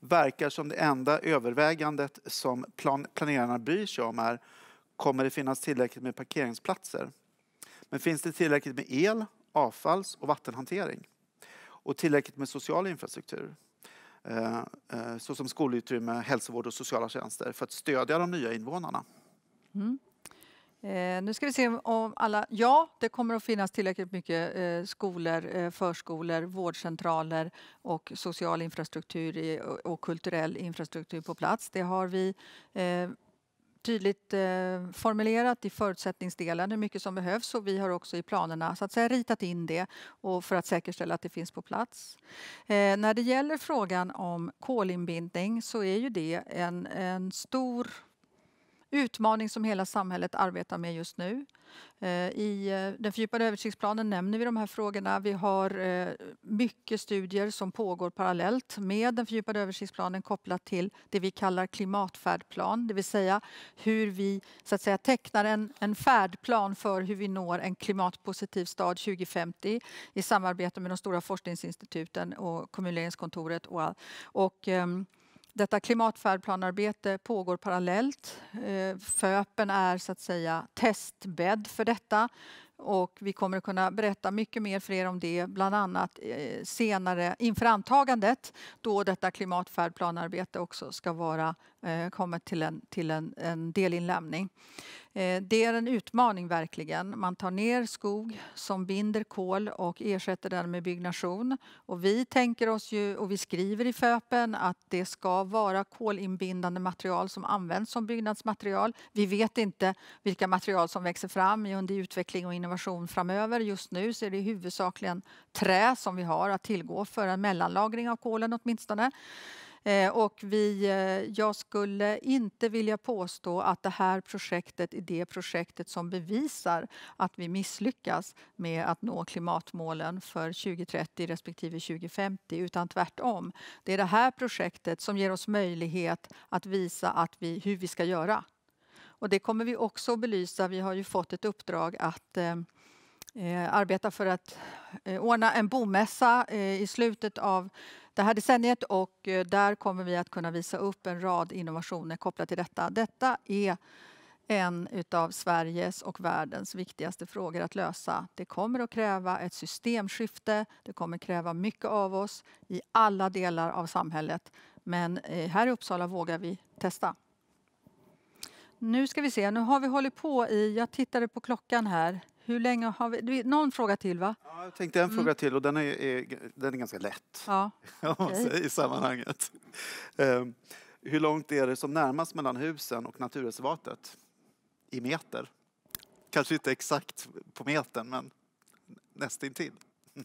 Verkar som det enda övervägandet som plan planerarna bryr sig om är kommer det finnas tillräckligt med parkeringsplatser? Men finns det tillräckligt med el, avfalls och vattenhantering? och tillräckligt med social infrastruktur eh, eh, såsom skolutrymme, hälsovård och sociala tjänster för att stödja de nya invånarna. Mm. Eh, nu ska vi se om alla... Ja, det kommer att finnas tillräckligt mycket eh, skolor, eh, förskolor, vårdcentraler och social infrastruktur i, och, och, kulturell infrastruktur på plats. Det har vi eh, tydligt eh, formulerat i förutsättningsdelen hur mycket som behövs och vi har också i planerna så att säga, ritat in det och för att säkerställa att det finns på plats. Eh, när det gäller frågan om kolinbindning så är ju det en, en stor utmaning som hela samhället arbetar med just nu. Eh, I eh, den fördjupade översiktsplanen nämner vi de här frågorna. Vi har eh, mycket studier som pågår parallellt med den fördjupade översiktsplanen kopplat till det vi kallar klimatfärdplan, det vill säga hur vi så att säga, tecknar en, en färdplan för hur vi når en klimatpositiv stad 2050 i samarbete med de stora forskningsinstituten och kommunledningskontoret. Och, och, och ehm, detta klimatfärdplanarbete pågår parallellt. Eh, FÖPen är så att säga testbädd för detta och vi kommer att kunna berätta mycket mer för er om det, bland annat eh, senare inför antagandet då detta klimatfärdplanarbete också ska vara, eh, kommit till, en, till en, en delinlämning. Eh, det är en utmaning verkligen. Man tar ner skog som binder kol och ersätter den med byggnation. Och vi tänker oss ju, och vi skriver i FÖPen, att det ska vara kolinbindande material som används som byggnadsmaterial. Vi vet inte vilka material som växer fram under utveckling och innovation innovation framöver. Just nu så är det huvudsakligen trä som vi har att tillgå för en mellanlagring av kolen åtminstone. Eh, och vi, eh, jag skulle inte vilja påstå att det här projektet är det projektet som bevisar att vi misslyckas med att nå klimatmålen för 2030 respektive 2050, utan tvärtom. Det är det här projektet som ger oss möjlighet att visa att vi, hur vi ska göra. Och det kommer vi också belysa. Vi har ju fått ett uppdrag att eh, eh, arbeta för att eh, ordna en bomässa eh, i slutet av det här decenniet och eh, där kommer vi att kunna visa upp en rad innovationer kopplat till detta. Detta är en utav Sveriges och världens viktigaste frågor att lösa. Det kommer att kräva ett systemskifte. Det kommer kräva mycket av oss i alla delar av samhället. Men eh, här i Uppsala vågar vi testa. Nu ska vi se, nu har vi hållit på i, jag tittade på klockan här. Hur länge har vi, någon fråga till va? Ja, jag tänkte en mm. fråga till och den är, är, den är ganska lätt. Ja. Okay. I sammanhanget. Um, hur långt är det som närmast mellan husen och naturreservatet? I meter? Kanske inte exakt på metern men nästintill.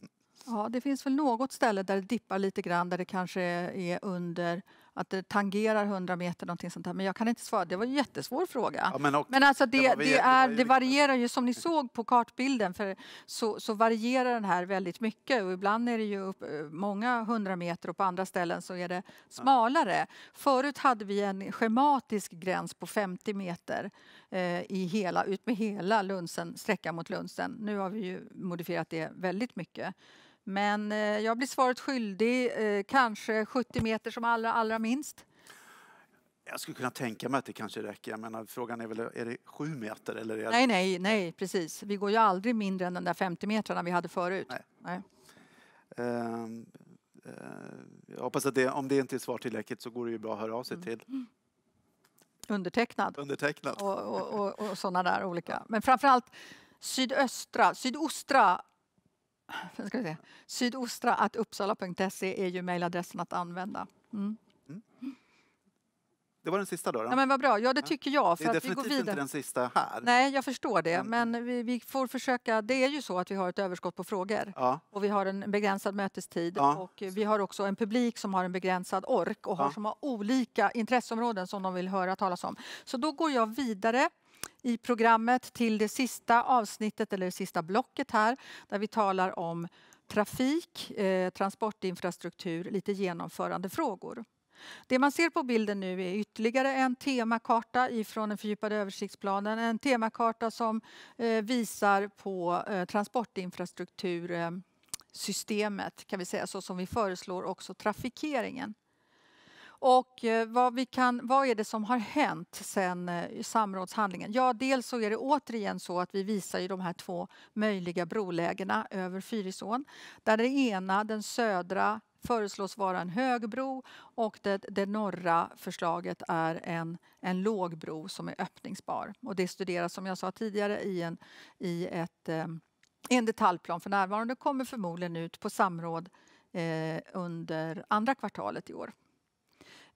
Ja, det finns väl något ställe där det dippar lite grann där det kanske är under att det tangerar 100 meter, någonting sånt här Men jag kan inte svara. Det var en jättesvår fråga. Ja, men, och, men, alltså det, det, var, det, är, det varierar ju, som ni såg på kartbilden, för så, så varierar den här väldigt mycket. Och ibland är det ju upp, eh, många hundra meter och på andra ställen så är det smalare. Ja. Förut hade vi en schematisk gräns på 50 meter eh, i hela, ut med hela Lunsen, sträckan mot Lunsen. Nu har vi ju modifierat det väldigt mycket. Men eh, jag blir svaret skyldig, eh, kanske 70 meter som allra, allra minst. Jag skulle kunna tänka mig att det kanske räcker. Jag menar, frågan är väl, är det sju meter? Eller är Nej, nej, nej, precis. Vi går ju aldrig mindre än den där 50 metrarna vi hade förut. Nej. nej. Um, jag hoppas att det, om det inte är svar tillräckligt så går det ju bra att höra av sig mm. till. Undertecknad. Undertecknad. Och, och, och, och sådana där olika. Men framförallt sydöstra, sydostra ska vi se, sydostra.uppsala.se är ju mejladressen att använda. Mm. mm. Det var den sista då? då? Ja, men vad bra. Ja, det tycker jag. För det är definitivt vi går vidare. inte den sista här. Nej, jag förstår det. Mm. Men vi, vi, får försöka. Det är ju så att vi har ett överskott på frågor. Ja. Och vi har en begränsad mötestid. Ja. Och vi har också en publik som har en begränsad ork och har, ja. som har olika intresseområden som de vill höra talas om. Så då går jag vidare i programmet till det sista avsnittet, eller det sista blocket här, där vi talar om trafik, eh, transportinfrastruktur, lite genomförande frågor Det man ser på bilden nu är ytterligare en temakarta ifrån den fördjupade översiktsplanen. En temakarta som eh, visar på eh, transportinfrastruktursystemet, kan vi säga, så som vi föreslår också trafikeringen. Och eh, vad, vi kan, vad är det som har hänt sen eh, samrådshandlingen? Ja, dels så är det återigen så att vi visar ju de här två möjliga brolägena över Fyrisån. Där det ena, den södra, föreslås vara en högbro och det, det norra förslaget är en, en låg bro som är öppningsbar. Och det studeras, som jag sa tidigare, i en, i ett, ehm, en detaljplan för närvarande kommer förmodligen ut på samråd eh, under andra kvartalet i år.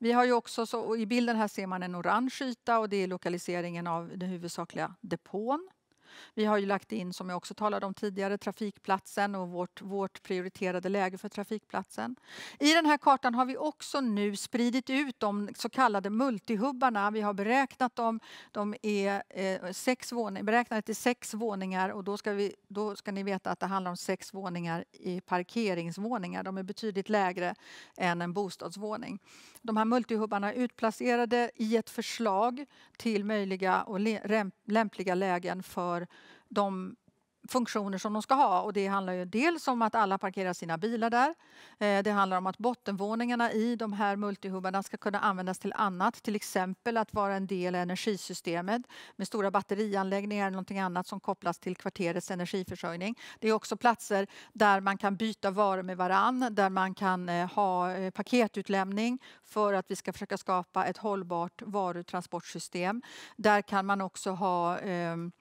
Vi har ju också, så, i bilden här ser man en orange yta och det är lokaliseringen av den huvudsakliga depån. Vi har ju lagt in, som jag också talade om tidigare, trafikplatsen och vårt, vårt prioriterade läge för trafikplatsen. I den här kartan har vi också nu spridit ut de så kallade multihubbarna. Vi har beräknat dem. De är eh, sex våning, beräknade till sex våningar och då ska, vi, då ska ni veta att det handlar om sex våningar i parkeringsvåningar. De är betydligt lägre än en bostadsvåning. De här multihubbarna är utplacerade i ett förslag till möjliga och lämpliga lägen för har de funktioner som de ska ha. Och det handlar ju dels om att alla parkerar sina bilar där. Eh, det handlar om att bottenvåningarna i de här multihubbarna ska kunna användas till annat, till exempel att vara en del i energisystemet med stora batterianläggningar eller någonting annat som kopplas till kvarterets energiförsörjning. Det är också platser där man kan byta varor med varann, där man kan eh, ha eh, paketutlämning för att vi ska försöka skapa ett hållbart varutransportsystem. Där kan man också ha ehm,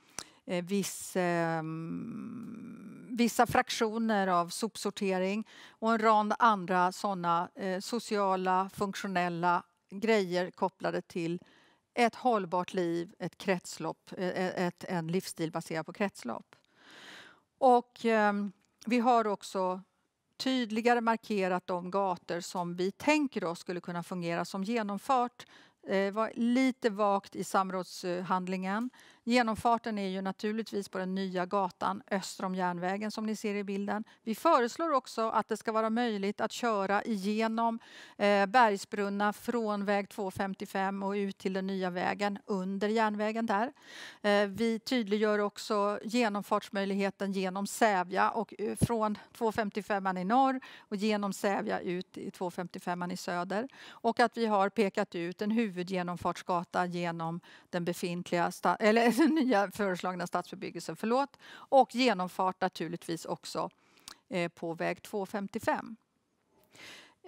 Eh, viss, ehm, vissa fraktioner av sopsortering och en rad andra sådana eh, sociala, funktionella grejer kopplade till ett hållbart liv, ett kretslopp, e-, e-, ett, en livsstil baserad på kretslopp. Och ehm, vi har också tydligare markerat de gator som vi tänker oss skulle kunna fungera som genomfört Det eh, var lite vagt i samrådshandlingen. Genomfarten är ju naturligtvis på den nya gatan öster om järnvägen som ni ser i bilden. Vi föreslår också att det ska vara möjligt att köra igenom eh, Bergsbrunna från väg 255 och ut till den nya vägen under järnvägen där. Eh, vi tydliggör också genomfartsmöjligheten genom Sävja och eh, från 255 i norr och genom Sävja ut i 255 i söder. Och att vi har pekat ut en huvudgenomfartsgata genom den befintliga eller den nya föreslagna stadsbebyggelsen, förlåt, och genomfart naturligtvis också eh, på väg 255.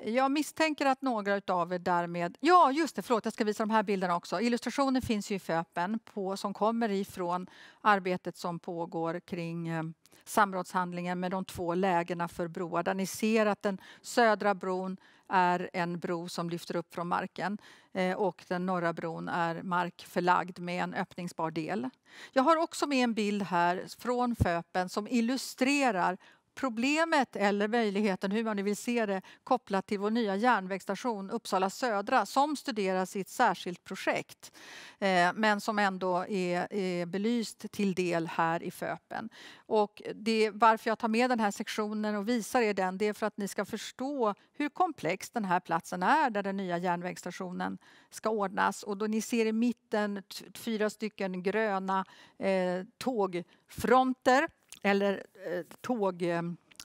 Jag misstänker att några utav er därmed... Ja, just det, förlåt, jag ska visa de här bilderna också. Illustrationer finns ju i FÖPen på, som kommer ifrån arbetet som pågår kring eh, samrådshandlingen med de två lägena för broar där ni ser att den södra bron är en bro som lyfter upp från marken eh, och den norra bron är markförlagd med en öppningsbar del. Jag har också med en bild här från FÖPen som illustrerar problemet eller möjligheten, hur man nu vill se det, kopplat till vår nya järnvägsstation Uppsala södra som studeras i ett särskilt projekt eh, men som ändå är, är belyst till del här i FÖPen. Och det, varför jag tar med den här sektionen och visar er den det är för att ni ska förstå hur komplex den här platsen är där den nya järnvägsstationen ska ordnas. Och då ni ser i mitten fyra stycken gröna eh, tågfronter eller eh, tåg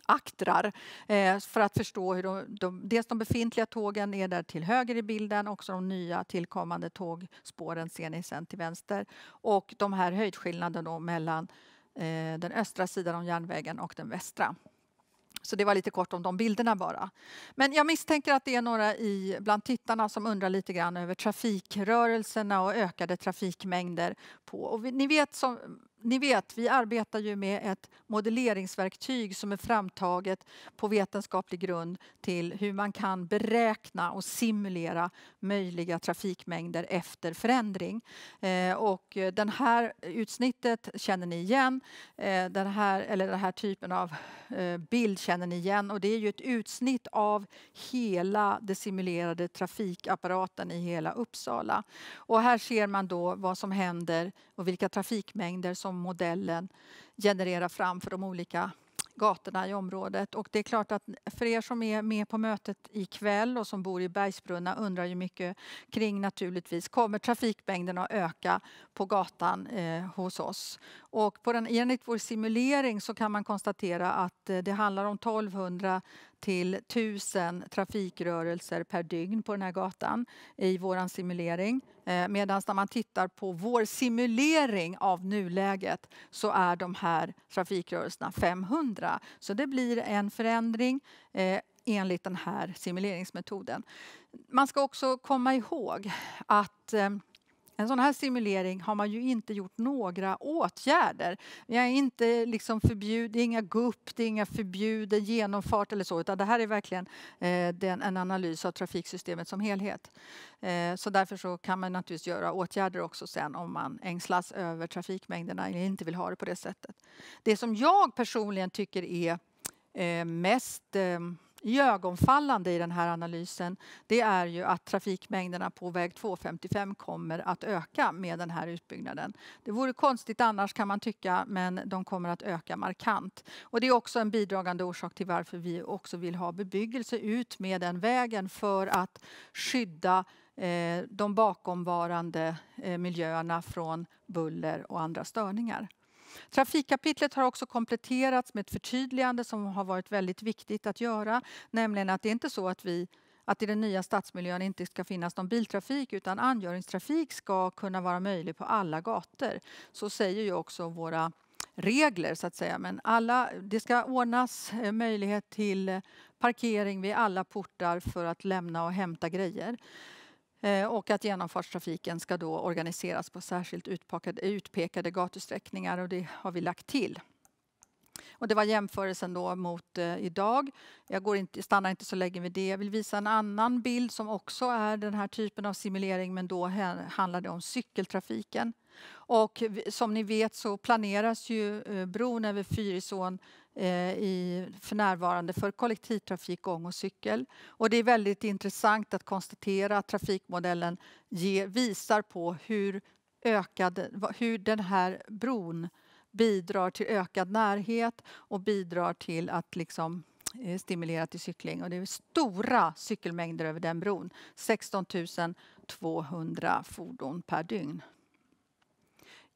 aktrar eh, för att förstå hur de, de, dels de befintliga tågen är där till höger i bilden, också de nya tillkommande tågspåren ser ni sen till vänster. Och de här höjdskillnaderna mellan eh, den östra sidan om järnvägen och den västra. Så det var lite kort om de bilderna bara. Men jag misstänker att det är några i, bland tittarna som undrar lite grann över trafikrörelserna och ökade trafikmängder. På. Och vi, ni vet som ni vet, vi arbetar ju med ett modelleringsverktyg som är framtaget på vetenskaplig grund till hur man kan beräkna och simulera möjliga trafikmängder efter förändring. Eh, och den här utsnittet känner ni igen, eh, den här, eller den här typen av eh, bild känner ni igen och det är ju ett utsnitt av hela det simulerade trafikapparaten i hela Uppsala. Och här ser man då vad som händer och vilka trafikmängder som som modellen genererar fram för de olika gatorna i området. Och det är klart att för er som är med på mötet ikväll och som bor i Bergsbrunna undrar ju mycket kring naturligtvis, kommer trafikmängden att öka på gatan eh, hos oss? Och på den, enligt vår simulering så kan man konstatera att eh, det handlar om 1200 till 1000 trafikrörelser per dygn på den här gatan i vår simulering. Eh, Medan när man tittar på vår simulering av nuläget så är de här trafikrörelserna 500. Så det blir en förändring eh, enligt den här simuleringsmetoden. Man ska också komma ihåg att eh, en sån här simulering har man ju inte gjort några åtgärder. Vi har inte liksom förbjud, det är inga gupp, det är inga förbjuden genomfart eller så, utan det här är verkligen eh, den, en analys av trafiksystemet som helhet. Eh, så därför så kan man naturligtvis göra åtgärder också sen om man ängslas över trafikmängderna eller inte vill ha det på det sättet. Det som jag personligen tycker är eh, mest eh, ögonfallande i den här analysen det är ju att trafikmängderna på väg 255 kommer att öka med den här utbyggnaden. Det vore konstigt annars kan man tycka, men de kommer att öka markant. Och det är också en bidragande orsak till varför vi också vill ha bebyggelse ut med den vägen för att skydda eh, de bakomvarande eh, miljöerna från buller och andra störningar. Trafikkapitlet har också kompletterats med ett förtydligande som har varit väldigt viktigt att göra, nämligen att det är inte så att vi att i den nya stadsmiljön inte ska finnas någon biltrafik utan angöringstrafik ska kunna vara möjlig på alla gator. Så säger ju också våra regler så att säga. Men alla, det ska ordnas eh, möjlighet till eh, parkering vid alla portar för att lämna och hämta grejer. Eh, och att genomfartstrafiken ska då organiseras på särskilt utpekade, utpekade gatusträckningar och det har vi lagt till. Och det var jämförelsen då mot eh, idag. Jag går inte, stannar inte så länge med det. Jag vill visa en annan bild som också är den här typen av simulering men då handlar det om cykeltrafiken. Och som ni vet så planeras ju eh, bron över Fyrisån Eh, i, för närvarande för kollektivtrafik, gång och cykel. Och det är väldigt intressant att konstatera att trafikmodellen ge, visar på hur, ökad, hur den här bron bidrar till ökad närhet och bidrar till att liksom eh, stimulera till cykling. Och det är stora cykelmängder över den bron. 16 200 fordon per dygn.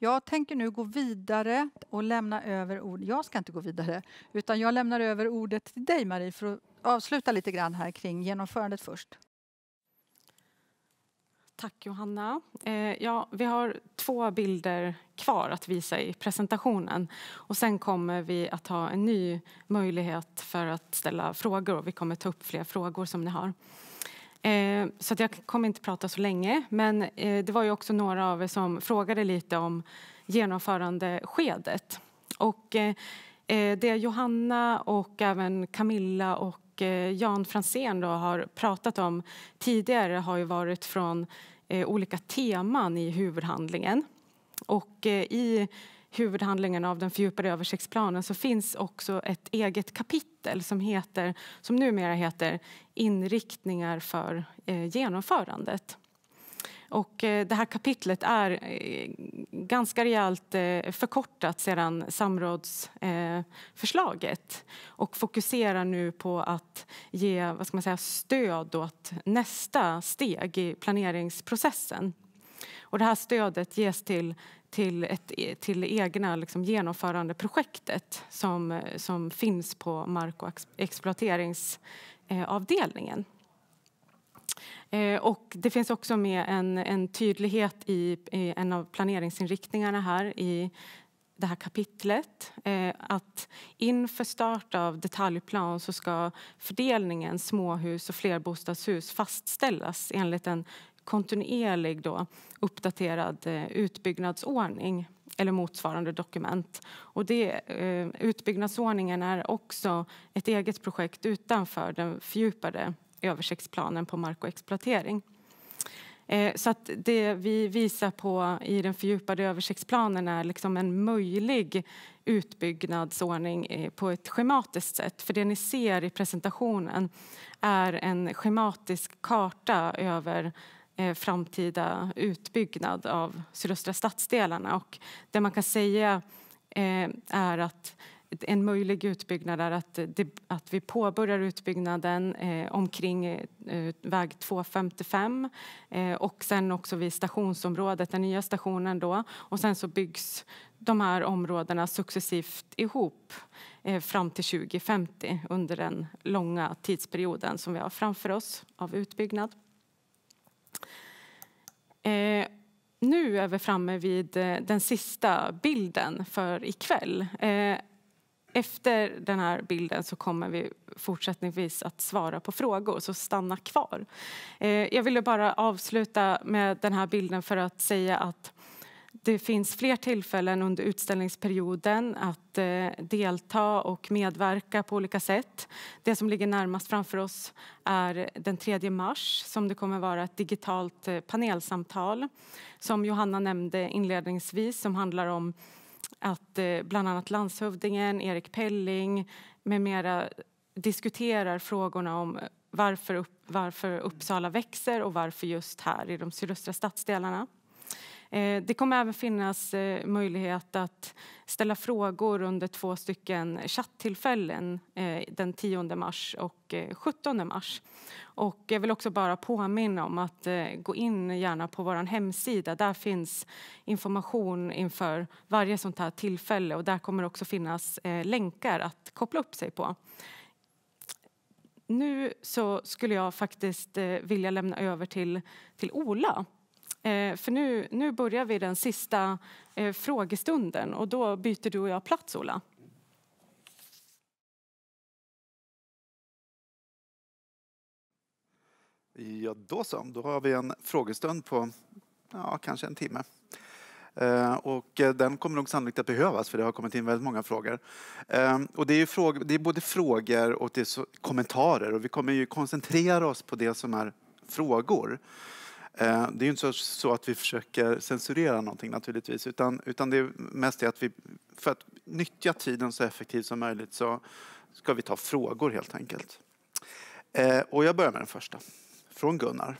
Jag tänker nu gå vidare och lämna över ordet. Jag ska inte gå vidare, utan jag lämnar över ordet till dig Marie för att avsluta lite grann här kring genomförandet först. Tack Johanna. Eh, ja, vi har två bilder kvar att visa i presentationen och sen kommer vi att ha en ny möjlighet för att ställa frågor och vi kommer ta upp fler frågor som ni har. Eh, så jag kommer inte prata så länge. Men eh, det var ju också några av er som frågade lite om genomförandeskedet. Och, eh, eh det Johanna och även Camilla och eh, Jan Fransén har pratat om tidigare har ju varit från eh, olika teman i huvudhandlingen. Och i huvudhandlingen av den fördjupade översiktsplanen så finns också ett eget kapitel som, heter, som numera heter Inriktningar för eh, genomförandet. Och eh, det här kapitlet är eh, ganska rejält förkortat sedan samrådsförslaget och fokuserar nu på att ge vad ska man säga, stöd åt nästa steg i planeringsprocessen. Och det här stödet ges till till, ett, e, till egna liksom, genomförandeprojektet som, eh, som finns på mark och exploateringsavdelningen. Eh, eh, och det finns också med en, en tydlighet i, i, en av planeringsinriktningarna här i det här kapitlet. Att inför start av detaljplan så ska fördelningen småhus och flerbostadshus fastställas enligt en kontinuerlig då, uppdaterad eh, utbyggnadsordning eller motsvarande dokument. Och det, eh, utbyggnadsordningen är också ett eget projekt utanför den fördjupade översiktsplanen på mark och exploatering. Eh, så att det vi visar på i den fördjupade översiktsplanen är liksom en möjlig utbyggnadsordning på ett schematiskt sätt. För det ni ser i presentationen är en schematisk karta över Eh, framtida utbyggnad av sydöstra stadsdelarna. Och det man kan säga eh, är att en möjlig utbyggnad är att, det, att vi påbörjar utbyggnaden eh, omkring eh, väg 255 eh, och sen också vid stationsområdet, den nya stationen då. Och sen så byggs de här områdena successivt ihop eh, fram till 2050 under den långa tidsperioden som vi har framför oss av utbyggnad. Eh, nu är vi framme vid eh, den sista bilden för ikväll. Eh, efter den här bilden så kommer vi fortsättningsvis att svara på frågor, så stanna kvar. Eh, jag ville bara avsluta med den här bilden för att säga att det finns fler tillfällen under utställningsperioden att eh, delta och medverka på olika sätt. Det som ligger närmast framför oss är den 3 mars som det kommer vara ett digitalt eh, panelsamtal som Johanna nämnde inledningsvis som handlar om att eh, bland annat landshövdingen, Erik Pelling med mera diskuterar frågorna om varför, varför Uppsala växer och varför just här i de sydöstra stadsdelarna. Eh, det kommer även finnas eh, möjlighet att ställa frågor under två stycken chatttillfällen eh, den 10 mars och 17 mars. Och jag vill också bara påminna om att gå in gärna på vår hemsida. Där finns information inför varje sånt här tillfälle och där kommer också finnas länkar att koppla upp sig på. Nu så skulle jag faktiskt vilja lämna över till, till Ola Eh, för nu, nu börjar vi den sista eh, frågestunden och då byter du och jag plats, Ola. Ja, då så. Då har vi en frågestund på ja, kanske en timme. Eh, och den kommer nog sannolikt att behövas för det har kommit in väldigt många frågor. och det är, ju frågor, det är, både frågor och det är kommentarer och vi kommer ju koncentrera oss på det som är frågor. Eh, det är inte så att vi försöker censurera någonting naturligtvis utan, utan det är mest är att vi, för att nyttja tiden så effektivt som möjligt så ska vi ta frågor helt enkelt. Eh, och jag börjar med den första, från Gunnar.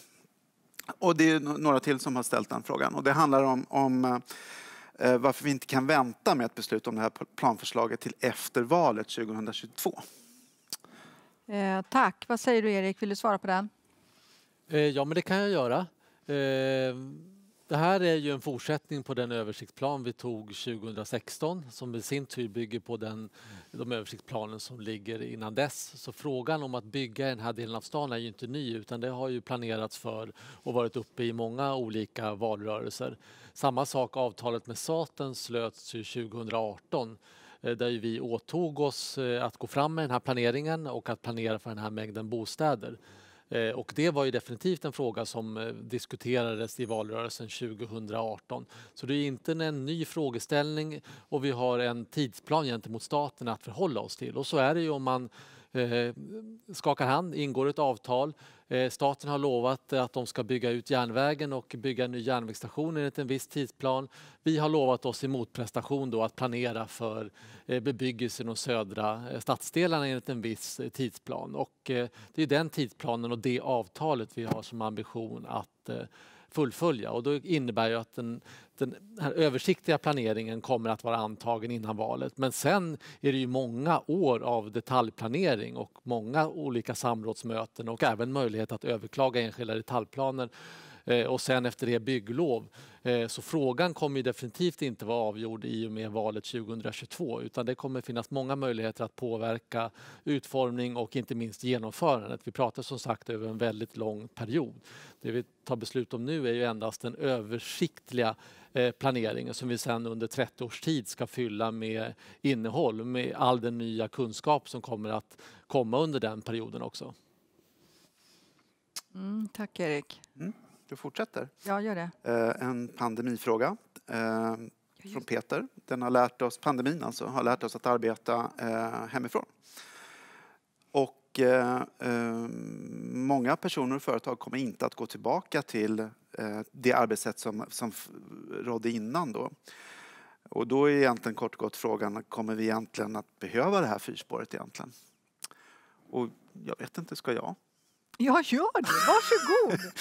Och det är några till som har ställt den frågan och det handlar om, om eh, varför vi inte kan vänta med ett beslut om det här planförslaget till efter valet 2022. Eh, tack. Vad säger du, Erik? Vill du svara på den? ja, men det kan jag göra. Eh, det här är ju en fortsättning på den översiktsplan vi tog 2016 som i sin tur bygger på den, de översiktsplaner som ligger innan dess. Så frågan om att bygga den här delen av stan är ju inte ny utan det har ju planerats för och varit uppe i många olika valrörelser. Samma sak, avtalet med staten slöts 2018 eh, där vi åtog oss eh, att gå fram med den här planeringen och att planera för den här mängden bostäder. Eh, och det var ju definitivt en fråga som eh, diskuterades i valrörelsen 2018. Så det är inte en ny frågeställning och vi har en tidsplan gentemot staten att förhålla oss till. Och så är det ju om man Eh, skakar hand, ingår ett avtal. Eh, staten har lovat att de ska bygga ut järnvägen och bygga en ny järnvägsstation enligt en viss tidsplan. Vi har lovat oss i motprestation då att planera för eh, bebyggelsen och södra stadsdelarna enligt en viss tidsplan. Och det är den tidsplanen och det avtalet vi har som ambition att fullfölja. Och det innebär ju att den, den här översiktliga planeringen kommer att vara antagen innan valet. Men sen är det ju många år av detaljplanering och många olika samrådsmöten och även möjlighet att överklaga enskilda detaljplaner eh, och sen efter det bygglov. Eh, så frågan kommer definitivt inte vara avgjord i och med valet 2022 utan det kommer finnas många möjligheter att påverka utformning och inte minst genomförandet. Vi pratar som sagt över en väldigt lång period. Det vi tar beslut om nu är ju endast den översiktliga eh, planeringen som vi sedan under 30 års tid ska fylla med innehåll med all den nya kunskap som kommer att komma under den perioden också. Mm, tack Erik. Mm du fortsätter. Ja, gör det. Eh, en pandemifråga eh, från Peter. Den har lärt oss, pandemin alltså, har lärt oss att arbeta eh, hemifrån. Och många personer och företag kommer inte att gå tillbaka till det arbetssätt som, som rådde innan då. Och då är egentligen kort och gott frågan, kommer vi egentligen att behöva det här fyrspåret egentligen? Och jag vet inte, ska jag? Jag gör det, varsågod!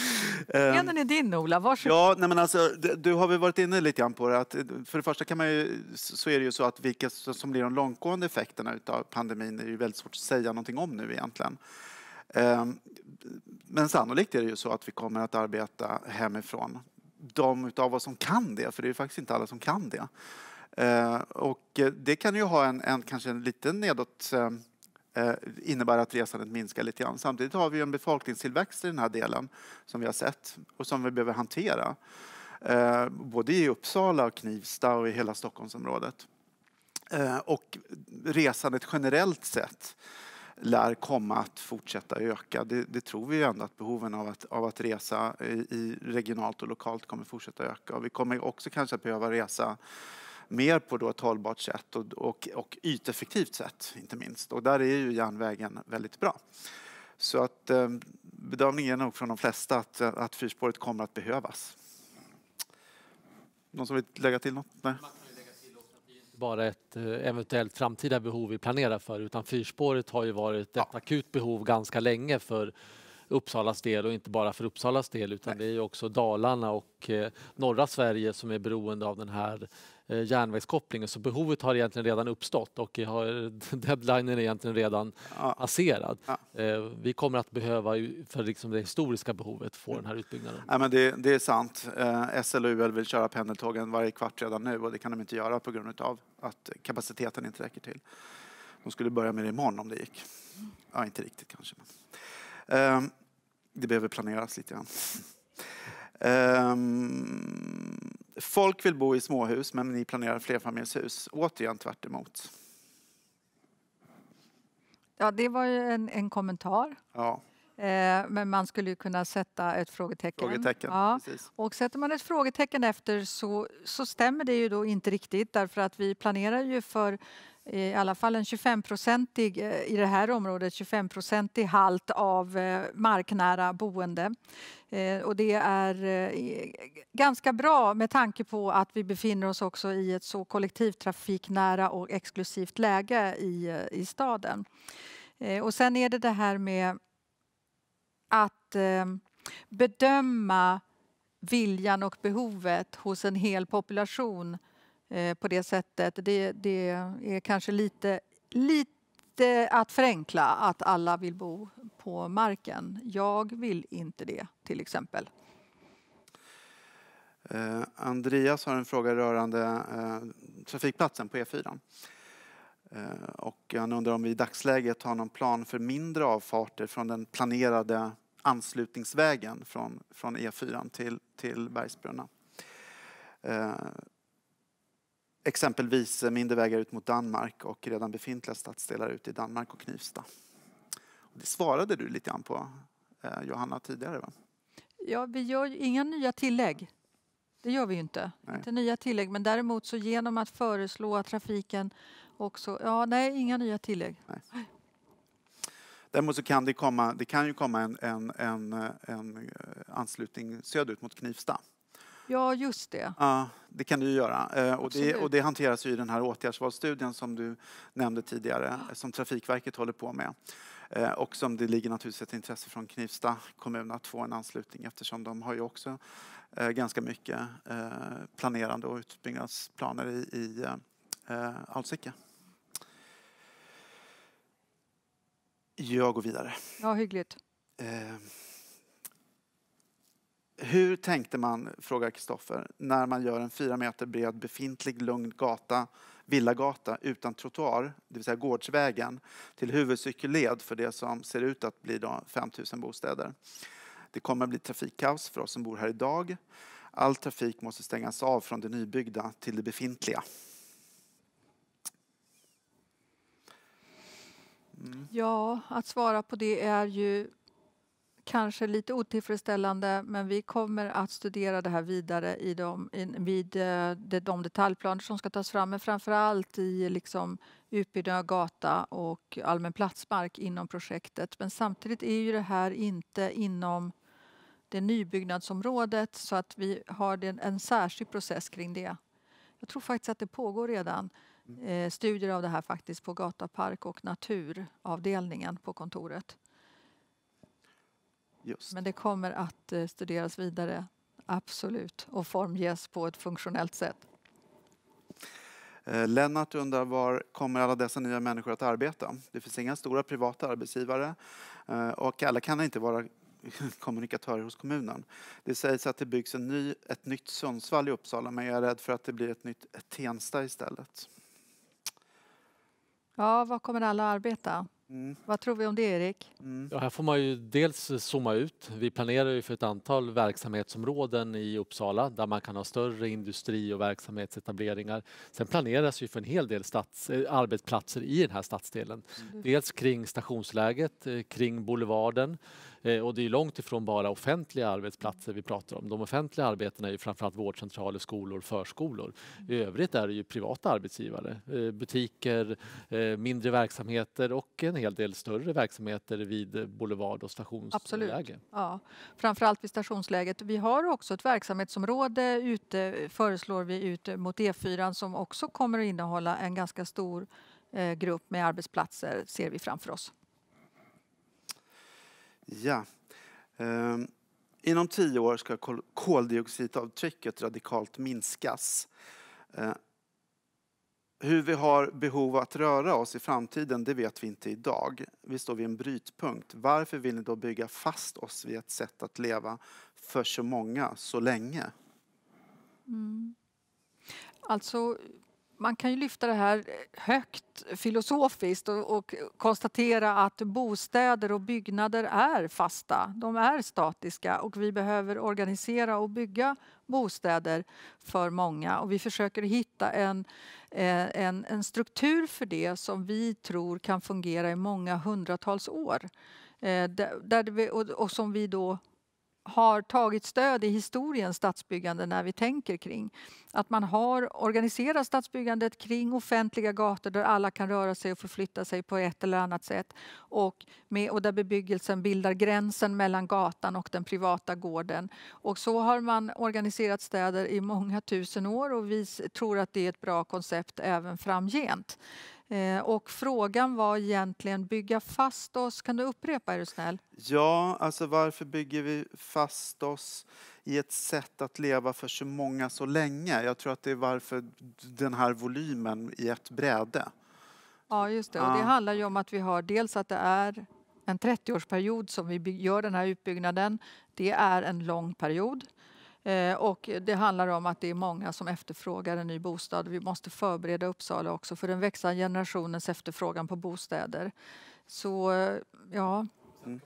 Scenen ehm. är din Ola, varsågod. Ja, nej men alltså, du har väl varit inne lite grann på det att för det första kan man ju, så är det ju så att vilka som blir de långtgående effekterna utav pandemin är ju väldigt svårt att säga någonting om nu egentligen. Ehm, men sannolikt är det ju så att vi kommer att arbeta hemifrån. De av oss som kan det, för det är ju faktiskt inte alla som kan det. Ehm, och eh, det kan ju ha en, en kanske en liten nedåt Eh, innebär att resandet minskar lite grann. Samtidigt har vi en befolkningstillväxt i den här delen som vi har sett och som vi behöver hantera. Eh, både i Uppsala, och Knivsta och i hela Stockholmsområdet. Eh, och resandet generellt sett lär komma att fortsätta öka. Det, det, tror vi ju ändå att behoven av att, av att resa i, i regionalt och lokalt kommer fortsätta öka. Och vi kommer också kanske att behöva resa mer på ett hållbart sätt och, och, och yteffektivt sätt, inte minst. Och där är ju järnvägen väldigt bra. Så att eh, bedömningen är nog från de flesta att, att fyrspåret kommer att behövas. Någon som vill lägga till något? Nej bara ett eh, eventuellt framtida behov vi planerar för utan fyrspåret har ju varit ett akut behov ganska länge för Uppsalas del och inte bara för Uppsalas del utan Nej. det är ju också Dalarna och eh, norra Sverige som är beroende av den här Eh, järnvägskopplingen så behovet har egentligen redan uppstått och har, deadline är egentligen redan ja. passerad. Ja. Eh, vi kommer att behöva, för liksom det historiska behovet, få den här utbyggnaden. Ja, men det, det är sant. Eh, SL och UL vill köra pendeltågen varje kvart redan nu och det kan de inte göra på grund av att kapaciteten inte räcker till. De skulle börja med det imorgon om det gick. Ja, inte riktigt kanske. Men. Ehm, det behöver planeras lite grann. Ehm, folk vill bo i småhus, men ni planerar flerfamiljshus. Återigen tvärt emot. Ja, det var ju en, en kommentar. Ja. Eh, men man skulle ju kunna sätta ett frågetecken. frågetecken ja. Och sätter man ett frågetecken efter så, så stämmer det ju då inte riktigt därför att vi planerar ju för Eh, i alla fall en 25-procentig, eh, i det här området, 25-procentig halt av eh, marknära boende. Och det är ganska bra med tanke på att vi befinner oss också i ett så kollektivtrafiknära och exklusivt läge i, i staden. Och sen är det det här med att bedöma viljan och behovet hos en hel population Eh, på det sättet. Det, det är kanske lite, lite att förenkla att alla vill bo på marken. Jag vill inte det, till exempel. Eh, Andreas har en fråga rörande eh, trafikplatsen på E4. och han undrar om vi i dagsläget har någon plan för mindre avfarter från den planerade anslutningsvägen från, från E4 till, till Bergsbrunna exempelvis mindre vägar ut mot Danmark och redan befintliga stadsdelar ute i Danmark och Knivsta. Det svarade du lite grann på, eh, Johanna, tidigare. Va? Ja, vi gör ju inga nya tillägg. Det gör vi ju inte. Nej. Inte nya tillägg, men däremot så genom att föreslå att trafiken också... Ja, nej, inga nya tillägg. Nej. Däremot så kan det, komma, det kan ju komma en, en, en, en eh, anslutning söderut mot Knivsta Ja, just det. Ja, det kan du göra. Eh, och det, och det, hanteras i den här åtgärdsvalsstudien som du nämnde tidigare, eh, som Trafikverket håller på med. Eh, och som det ligger naturligtvis ett intresse från Knivsta kommun att få en anslutning eftersom de har ju också ganska mycket planerande och utbyggnadsplaner i, i Alsike. Jag går vidare. Ja, hyggligt hur tänkte man, frågar Kristoffer, när man gör en fyra meter bred befintlig lugn gata, villagata utan trottoar, det vill säga gårdsvägen, till huvudcykelled för det som ser ut att bli 5000 bostäder. Det kommer att bli trafikkaos för oss som bor här idag. All trafik måste stängas av från det nybyggda till det befintliga. Mm. Ja, att svara på det är ju kanske lite otillfredsställande men vi kommer att studera det här vidare i de, i, vid eh, de, de detaljplaner som ska tas fram men framför allt i liksom Utbyggnad av gata och allmän platsmark inom projektet. Men samtidigt är ju det här inte inom det nybyggnadsområdet så att vi har en särskild process kring det. Jag tror faktiskt att det pågår redan eh, studier av det här faktiskt på gatapark och naturavdelningen på kontoret. Just. Men det kommer att eh, studeras vidare, absolut, och formges på ett funktionellt sätt. Eh, Lennart undrar var kommer alla dessa nya människor att arbeta? Det finns inga stora privata arbetsgivare eh, och alla kan inte vara kommunikatörer hos kommunen. Det sägs att det byggs en ny, ett nytt Sundsvall i Uppsala men jag är rädd för att det blir ett nytt Tensta istället. Ja, var kommer alla arbeta? Mm. Vad tror vi om det, Erik? Mm. Ja, här får man ju dels zooma ut. Vi planerar ju för ett antal verksamhetsområden i Uppsala där man kan ha större industri och verksamhetsetableringar. Sen planeras ju för en hel del stats, eh, arbetsplatser i den här stadsdelen. Mm. Dels kring stationsläget, eh, kring boulevarden Eh, och det är långt ifrån bara offentliga arbetsplatser vi pratar om. De offentliga arbetena är ju framförallt vårdcentraler, skolor, förskolor. I övrigt är det ju privata arbetsgivare, eh, butiker, eh, mindre verksamheter och en hel del större verksamheter vid boulevard och stationsläge. Absolut. Ja. Framförallt vid stationsläget. Vi har också ett verksamhetsområde ute, föreslår vi, ut mot E4 som också kommer att innehålla en ganska stor grupp med arbetsplatser ser vi framför oss. Ja. Ehm, inom tio år ska koldioxidavtrycket radikalt minskas. Ehm, hur vi har behov att röra oss i framtiden, det vet vi inte idag. Vi står vid en brytpunkt. Varför vill ni då bygga fast oss vid ett sätt att leva för så många så länge? Mm. Alltså, man kan ju lyfta det här högt filosofiskt och, och, konstatera att bostäder och byggnader är fasta. De är statiska och vi behöver organisera och bygga bostäder för många. Och vi försöker hitta en, eh, en, en struktur för det som vi tror kan fungera i många hundratals år. Eh, där vi, och, och som vi då har tagit stöd i historien, stadsbyggande, när vi tänker kring. Att man har organiserat stadsbyggandet kring offentliga gator där alla kan röra sig och förflytta sig på ett eller annat sätt. Och, med, och där bebyggelsen bildar gränsen mellan gatan och den privata gården. Och så har man organiserat städer i många tusen år och vi tror att det är ett bra koncept även framgent. Eh, och frågan var egentligen bygga fast oss. Kan du upprepa är du snäll? Ja, alltså varför bygger vi fast oss i ett sätt att leva för så många så länge? Jag tror att det är varför den här volymen i ett bräde. Ja, just det. Och det handlar ju om att vi har dels att det är en 30-årsperiod som vi gör den här utbyggnaden. Det är en lång period. Eh, och det handlar om att det är många som efterfrågar en ny bostad. Vi måste förbereda Uppsala också för den växande generationens efterfrågan på bostäder. Så eh, ja. Mm.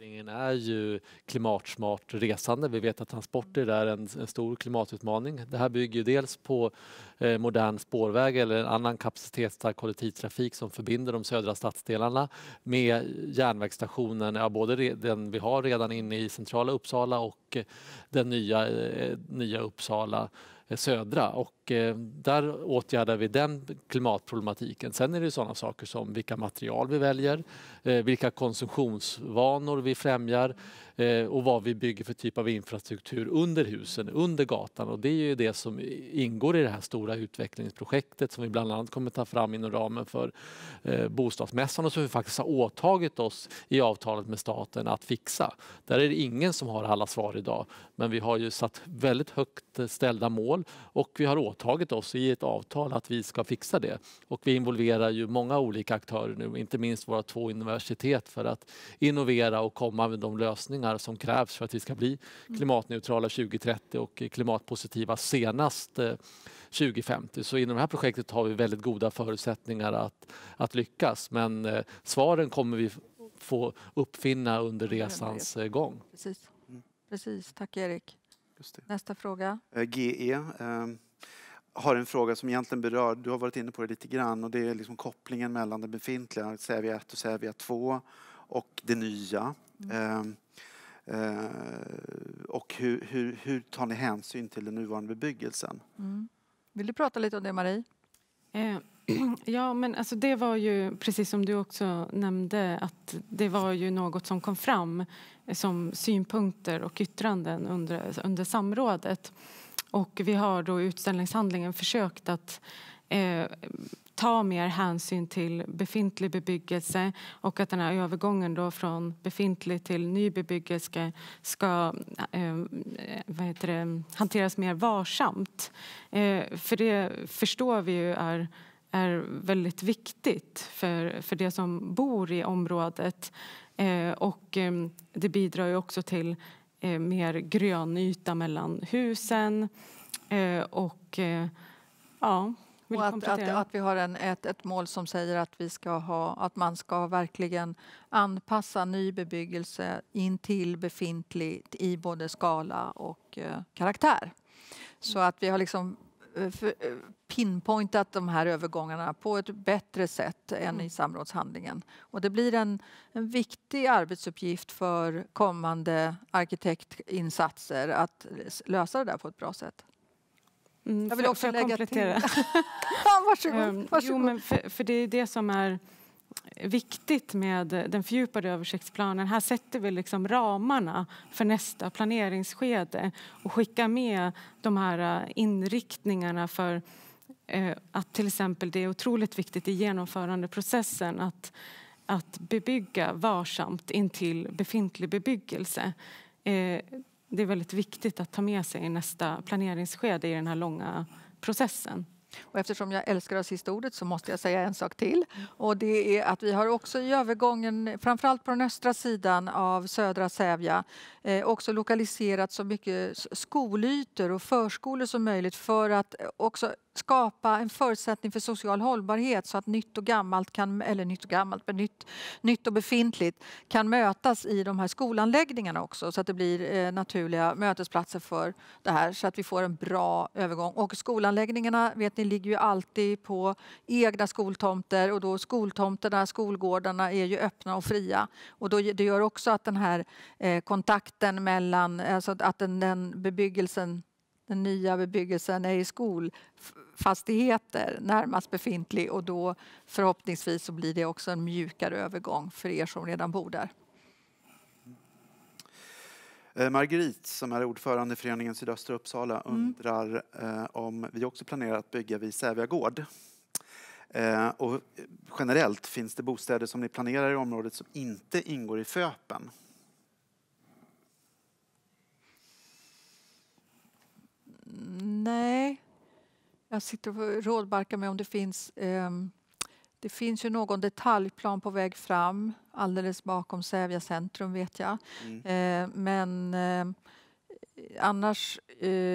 Omläggningen är ju klimatsmart resande. Vi vet att transporter är en, en stor klimatutmaning. Det här bygger dels på eh, modern spårväg eller en annan kapacitetsstark kollektivtrafik som förbinder de södra stadsdelarna med järnvägsstationen, ja, både den vi har redan inne i centrala Uppsala och eh, den nya, eh, nya Uppsala eh, södra. Och Eh, där åtgärdar vi den klimatproblematiken. Sen är det sådana saker som vilka material vi väljer, eh, vilka konsumtionsvanor vi främjar eh, och vad vi bygger för typ av infrastruktur under husen, under gatan. Och det är ju det som ingår i det här stora utvecklingsprojektet som vi bland annat kommer ta fram inom ramen för bostadsmässan och som vi faktiskt har åtagit oss i avtalet med staten att fixa. Där är det ingen som har alla svar idag men vi har ju satt väldigt högt ställda mål och vi har åtagit åtagit oss i ett avtal att vi ska fixa det. Och vi involverar ju många olika aktörer nu, inte minst våra två universitet för att innovera och komma med de lösningar som krävs för att vi ska bli mm. klimatneutrala 2030 och klimatpositiva senast 2050. Eh, Så inom det här projektet har vi väldigt goda förutsättningar att, att lyckas. Men eh, svaren kommer vi få uppfinna under resans eh, gång. Precis. Precis. Tack Erik. Nästa fråga. GE har en fråga som egentligen berör, du har varit inne på det lite grann, och det är liksom kopplingen mellan det befintliga, Sävia 1 och Sävia 2, och det nya. Mm. Ehm, eh, och hur, hur, hur, tar ni hänsyn till den nuvarande bebyggelsen? Mm. Vill du prata lite om det, Marie? Eh, ja, men alltså det var ju, precis som du också nämnde, att det var ju något som kom fram som synpunkter och yttranden under, under samrådet. Och vi har då i utställningshandlingen försökt att eh, ta mer hänsyn till befintlig bebyggelse och att den här övergången då från befintlig till ny bebyggelse ska eh, det, hanteras mer varsamt. Eh, för det förstår vi ju är är väldigt viktigt för, för de som bor i området. Eh, och eh, det bidrar ju också till eh, mer grönyta mellan husen. Eh, och eh, ja, och att, att, att, vi har en, ett, ett, mål som säger att, vi ska ha, att man ska verkligen anpassa ny bebyggelse in till befintligt i både skala och eh, karaktär. Så mm. att vi har liksom Eh, pinpointat de här övergångarna på ett bättre sätt än mm. i samrådshandlingen. Och det blir en, en viktig arbetsuppgift för kommande arkitektinsatser att lösa det där på ett bra sätt. Mm, jag vill för, också för lägga till... ja, varsågod. Ehm, varsågod. Jo, men för, för det är det som är viktigt med den fördjupade översiktsplanen. Här sätter vi liksom ramarna för nästa planeringsskede och skickar med de här eh, inriktningarna för eh, att till exempel det är otroligt viktigt i genomförandeprocessen att, att bebygga varsamt intill befintlig bebyggelse. Eh, det är väldigt viktigt att ta med sig i nästa planeringsskede i den här långa processen. Och eftersom jag älskar att sista ordet så måste jag säga en sak till. Och det är att vi har också i övergången, framförallt på den östra sidan av södra Sävja, eh, också lokaliserat så mycket skolytor och förskolor som möjligt för att eh, också skapa en förutsättning för social hållbarhet så att nytt och gammalt, kan, eller nytt och gammalt, men nytt, nytt och befintligt kan mötas i de här skolanläggningarna också så att det blir eh, naturliga mötesplatser för det här så att vi får en bra övergång. Och skolanläggningarna vet ni ligger ju alltid på egna skoltomter och då skoltomterna, skolgårdarna är ju öppna och fria och då, det gör också att den här eh, kontakten mellan, alltså att den, den bebyggelsen den nya bebyggelsen är i skolfastigheter närmast befintlig och då förhoppningsvis så blir det också en mjukare övergång för er som redan bor där. Eh, Margrit som är ordförande i föreningen Sydöstra Uppsala mm. undrar mm. om vi också planerar att bygga vid Sävja gård. Eh, och generellt, finns det bostäder som ni planerar i området som inte ingår i FÖPen? Nej. Jag sitter och rådbarkar med om det finns... Eh, det finns ju någon detaljplan på väg fram alldeles bakom Sävja centrum, vet jag. Mm. Eh, men ehm, eh, annars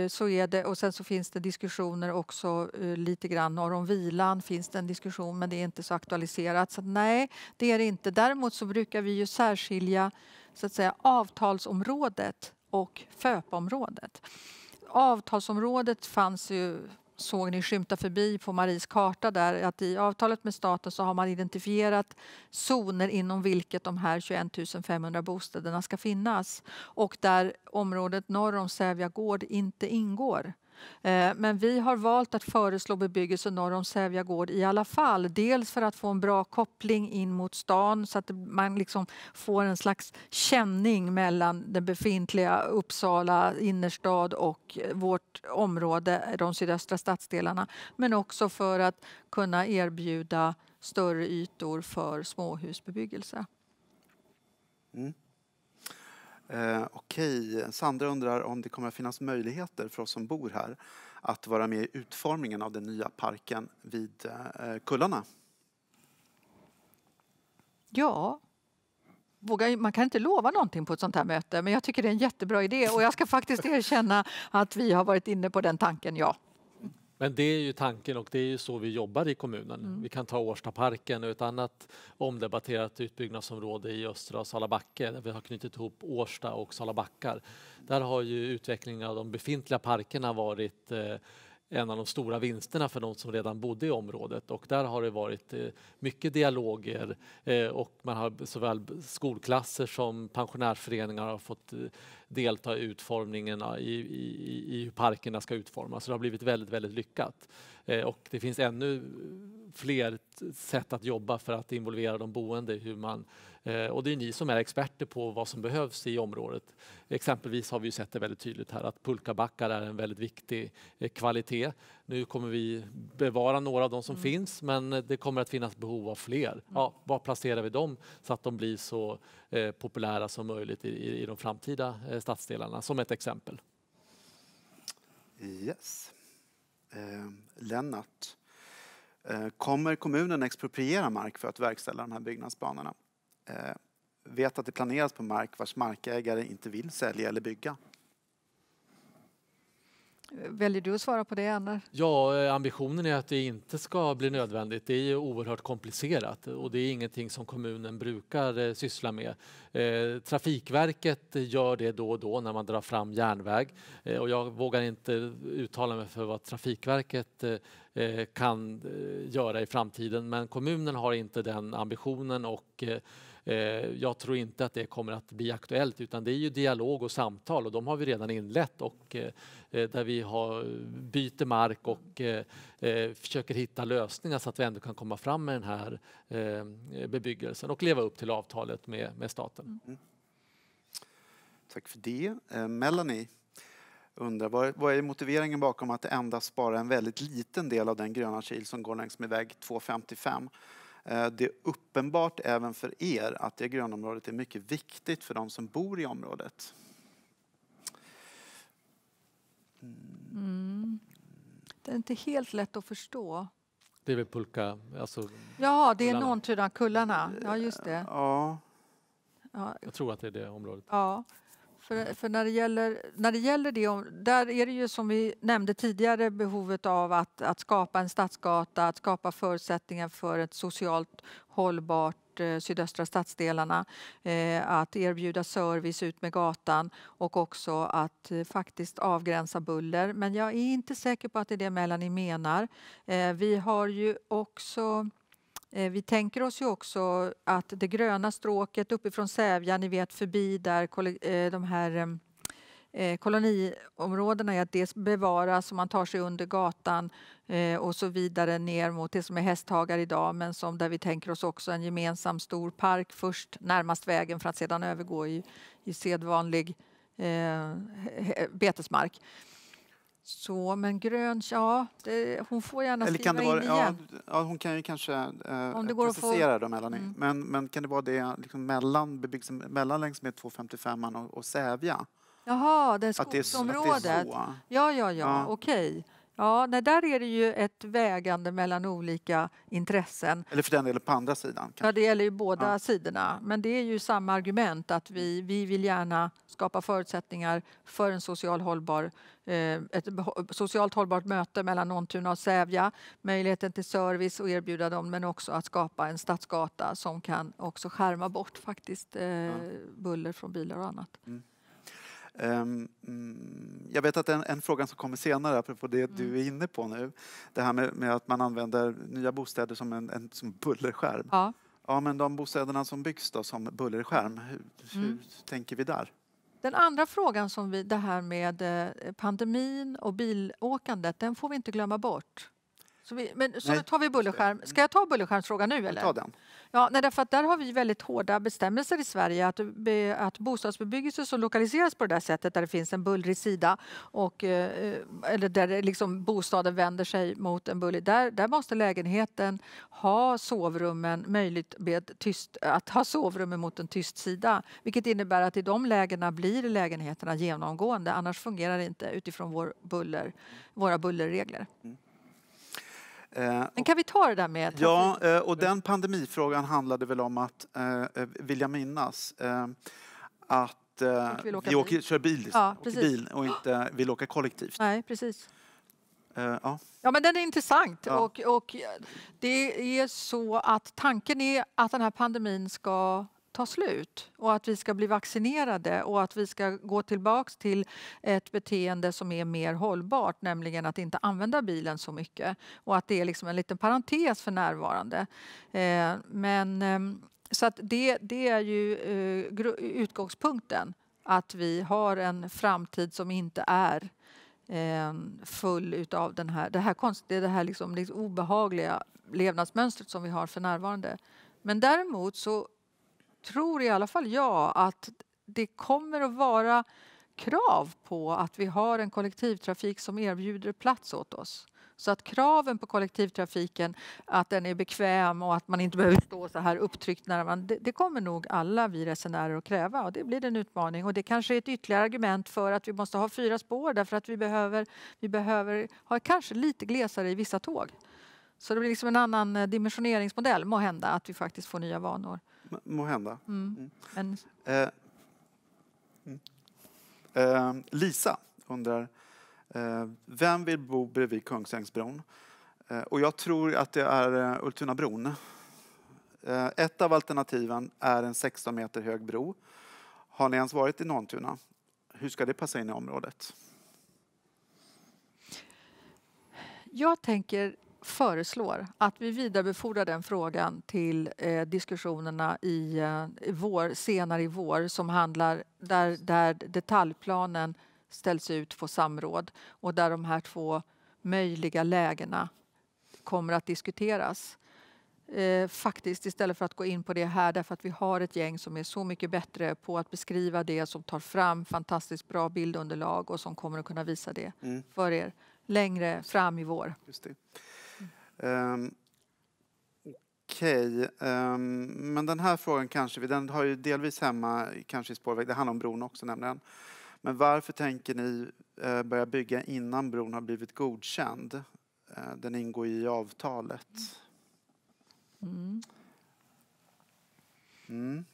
så är det... Och sen så finns det diskussioner också eh, lite grann norr om Vilan finns det en diskussion, men det är inte så aktualiserat. Så nej, det är det inte. Däremot så brukar vi ju särskilja så att säga avtalsområdet och FÖP-området avtalsområdet fanns ju såg ni skymta förbi på Maries karta där att i avtalet med staten så har man identifierat zoner inom vilket de här 21 500 bostäderna ska finnas och där området norr om Sävja gård inte ingår. Eh, men vi har valt att föreslå bebyggelse norr om Sävja gård i alla fall. Dels för att få en bra koppling in mot stan så att man liksom får en slags känning mellan den befintliga Uppsala innerstad och eh, vårt område, de sydöstra stadsdelarna. Men också för att kunna erbjuda större ytor för småhusbebyggelse. Mm. Eh, Okej, okay. Sandra undrar om det kommer att finnas möjligheter för oss som bor här att vara med i utformningen av den nya parken vid eh, kullarna? Ja, man kan inte lova någonting på ett sånt här möte men jag tycker det är en jättebra idé och jag ska faktiskt erkänna att vi har varit inne på den tanken, ja. Men det är ju tanken och det är ju så vi jobbar i kommunen. Mm. Vi kan ta Årstaparken och ett annat omdebatterat utbyggnadsområde i östra Salabacke där vi har knutit ihop Årsta och Salabackar. Där har ju utvecklingen av de befintliga parkerna varit eh, en av de stora vinsterna för de som redan bodde i området och där har det varit eh, mycket dialoger eh, och man har såväl skolklasser som pensionärsföreningar har fått delta i utformningen i, i, i hur parkerna ska utformas. det har blivit väldigt, väldigt lyckat. Eh, och det finns ännu fler sätt att jobba för att involvera de boende. Hur man, eh, och det är ni som är experter på vad som behövs i området. Exempelvis har vi sett det väldigt tydligt här att pulkabackar är en väldigt viktig eh, kvalitet. Nu kommer vi bevara några av de som mm. finns men det kommer att finnas behov av fler. Mm. Ja, var placerar vi dem så att de blir så populära som möjligt i, i de framtida stadsdelarna som ett exempel. Yes eh, Lennart. Eh, kommer kommunen expropriera mark för att verkställa de här byggnadsplanerna? Eh, vet att det planeras på mark vars markägare inte vill sälja eller bygga. Väljer du att svara på det, Anna? Ja, eh, ambitionen är att det inte ska bli nödvändigt. Det är oerhört komplicerat och det är ingenting som kommunen brukar eh, syssla med. Eh, Trafikverket gör det då och då när man drar fram järnväg och jag vågar inte uttala mig för vad Trafikverket kan göra i framtiden men kommunen har inte den ambitionen och Eh, jag tror inte att det kommer att bli aktuellt utan det är ju dialog och samtal och de har vi redan inlett och eh, eh, där vi har, byter mark och försöker hitta lösningar så att vi ändå kan komma fram med den här bebyggelsen och leva upp till avtalet med, med staten. Mm. Tack för det. Melanie? undrar vad, är motiveringen bakom att det endast bara en väldigt liten del av den gröna kil som går längs med väg 255 Eh, det är uppenbart även för er att det grönområdet är mycket viktigt för de som bor i området. Mm. Det är inte helt lätt att förstå. Det är väl pulka, alltså... Ja, det är någon typ av kullarna. Ja, just det. Eh, ja. Jag tror att det är det området. Ja. För, mm. för, när, det gäller, när det gäller det, där är det ju som vi nämnde tidigare behovet av att, att skapa en stadsgata, att skapa förutsättningar för ett socialt hållbart eh, sydöstra stadsdelarna. Eh, att erbjuda service ut med gatan och också att eh, faktiskt avgränsa buller. Men jag är inte säker på att det är det Melanie menar. Vi har ju också Eh, vi tänker oss ju också att det gröna stråket uppifrån Sävja, ni vet förbi där eh, de här eh, koloniområdena är att det bevaras om man tar sig under gatan och så vidare ner mot det som är hästhagar idag men som där vi tänker oss också en gemensam stor park först närmast vägen för att sedan övergå i, i sedvanlig eh, betesmark. Så, men grön, ja, det, hon får gärna Eller kan skriva det vara, in igen. Ja, ja, hon kan ju kanske eh, Om det går precisera få... dem, Melanie. Mm. Men, men kan det vara det liksom mellan, bebyggelsen mellan längs med 255 och, och Sävja? Jaha, det är skogsområdet. ja, ja, ja, ja. okej. Okay. Ja, nej, där är det ju ett vägande mellan olika intressen. Eller för den delen på andra sidan. Kanske. Ja, det gäller ju båda ja. sidorna. Men det är ju samma argument att vi, vi vill gärna skapa förutsättningar för en social hållbar Eh, ett socialt hållbart möte mellan Nåntuna och Sävja, möjligheten till service och erbjuda dem, men också att skapa en stadsgata som kan också skärma bort faktiskt eh, ja. buller från bilar och annat. Mm. Ehm, mm. jag vet att en, en, fråga som kommer senare, apropå det mm. du är inne på nu, det här med, med att man använder nya bostäder som en, en som bullerskärm. Ja. ja, men de bostäderna som byggs då som bullerskärm, hur, mm. hur tänker vi där? Den andra frågan, som vi, det här med eh, pandemin och bilåkandet, den får vi inte glömma bort. Så vi, men så tar vi bullerskärm. Mm. Ska jag ta bullerskärmsfrågan nu? Eller? Ta den. Ja, nej, därför att där har vi väldigt hårda bestämmelser i Sverige att, att bostadsbebyggelse som lokaliseras på det där sättet där det finns en bullrig sida och, eh, eh, eller där liksom bostaden vänder sig mot en bullrig där, där måste lägenheten ha sovrummen möjligt med tyst, att ha sovrummen mot en tyst sida. Vilket innebär att i de lägena blir lägenheterna genomgående annars fungerar det inte utifrån vår buller, våra bullerregler. Mm. Eh, men kan vi ta det där med trafik? Ja, eh, och den pandemifrågan handlade väl om att, eh, vill jag minnas, att vi åker, åker kör bil, liksom. ja, åker bil och inte vill åka kollektivt. Nej, precis. Uh, ja. ja, men den är intressant. Ja. Och, och det är så att tanken är att den här pandemin ska ta slut och att vi ska bli vaccinerade och att vi ska gå tillbaks till ett beteende som är mer hållbart, nämligen att inte använda bilen så mycket och att det är liksom en liten parentes för närvarande. Eh, men, ehm, så att det, det är ju eh, utgångspunkten, att vi har en framtid som inte är ehm, full utav den här, det här, konstiga, det här liksom, liksom obehagliga levnadsmönstret som vi har för närvarande. Men däremot så tror i alla fall jag att det kommer att vara krav på att vi har en kollektivtrafik som erbjuder plats åt oss. Så att kraven på kollektivtrafiken, att den är bekväm och att man inte behöver stå så här upptryckt när man... Det, det, kommer nog alla vi resenärer att kräva och det blir en utmaning. Och det kanske är ett ytterligare argument för att vi måste ha fyra spår därför att vi behöver, vi behöver ha kanske lite glesare i vissa tåg. Så det blir liksom en annan eh, dimensioneringsmodell, må hända, att vi faktiskt får nya vanor må hända. Mm. Mm. Eh, mm. eh, Lisa undrar, eh, vem vill bo bredvid Kungsängsbron? Eh, och jag tror att det är eh, Ultunabron. Eh, ett av alternativen är en 16 meter hög bro. Har ni ens varit i Nåntuna? Hur ska det passa in i området? Jag tänker föreslår att vi vidarebefordrar den frågan till eh, diskussionerna i, eh, vår, senare i vår som handlar där, där detaljplanen ställs ut på samråd och där de här två möjliga lägena kommer att diskuteras. Eh, faktiskt istället för att gå in på det här därför att vi har ett gäng som är så mycket bättre på att beskriva det som tar fram fantastiskt bra bildunderlag och som kommer att kunna visa det mm. för er längre fram i vår. Um, Okej, okay. um, ehm, men den här frågan kanske vi, den har ju delvis hemma kanske i spårväg, det handlar om bron också nämligen. Men varför tänker ni uh, börja bygga innan bron har blivit godkänd? Uh, den ingår ju i avtalet. Mm. Mm.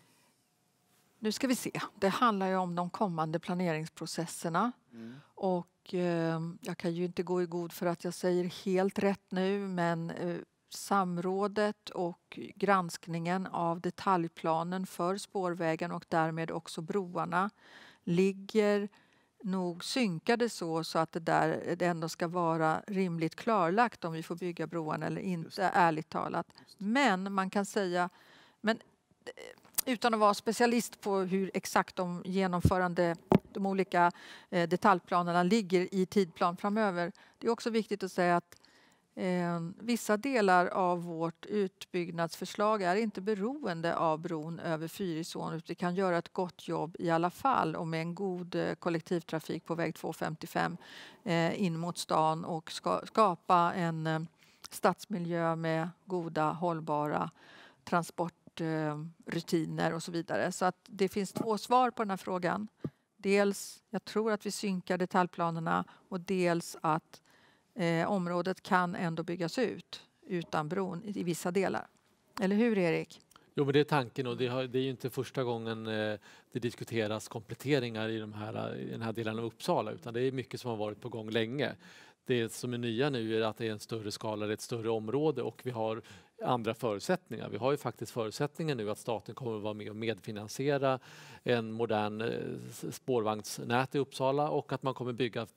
Nu ska vi se. Det handlar ju om de kommande planeringsprocesserna. Mm. Och Ehm, jag kan ju inte gå i god för att jag säger helt rätt nu men eh, samrådet och granskningen av detaljplanen för spårvägen och därmed också broarna ligger nog synkade så, så att det där det ändå ska vara rimligt klarlagt om vi får bygga broarna eller inte, ärligt talat. Men man kan säga, men eh, utan att vara specialist på hur exakt de genomförande de olika eh, detaljplanerna ligger i tidplan framöver. Det är också viktigt att säga att eh, vissa delar av vårt utbyggnadsförslag är inte beroende av bron över Fyrisån. Vi kan göra ett gott jobb i alla fall och med en god eh, kollektivtrafik på väg 255 in mot stan och skapa en stadsmiljö med goda hållbara transportrutiner och så vidare. Så att det finns två svar på den här frågan. Dels, jag tror att vi synkar detaljplanerna och dels att eh, området kan ändå byggas ut utan bron i, i vissa delar. Eller hur, Erik? Jo, men det är tanken och det, har, det är inte första gången eh, det diskuteras kompletteringar i, de här, i den här delen av Uppsala utan det är mycket som har varit på gång länge. Det som är nya nu är att det är en större skala, det är ett större område och vi har andra förutsättningar. Vi har ju faktiskt förutsättningen nu att staten kommer att vara med och medfinansiera en modern eh, spårvagnsnät i Uppsala och att man kommer bygga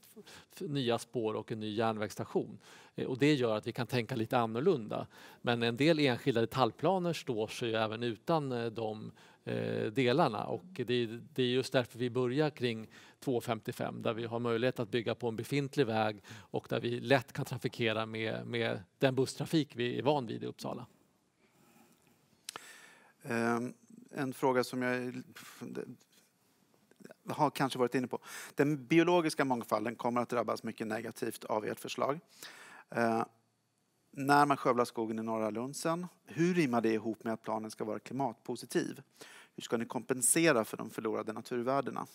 nya spår och en ny järnvägsstation. Eh, och det gör att vi kan tänka lite annorlunda. Men en del enskilda detaljplaner står sig även utan eh, de Eh, delarna. Och det, det, är just därför vi börjar kring 2.55 där vi har möjlighet att bygga på en befintlig väg och där vi lätt kan trafikera med, med den busstrafik vi är van vid i Uppsala. Ehm, en fråga som jag har kanske varit inne på. Den biologiska mångfalden kommer att drabbas mycket negativt av ert förslag. Ehm, när man skövlar skogen i Norra Lunsen. Hur rimmar det ihop med att planen ska vara klimatpositiv? Hur ska ni kompensera för de förlorade naturvärdena?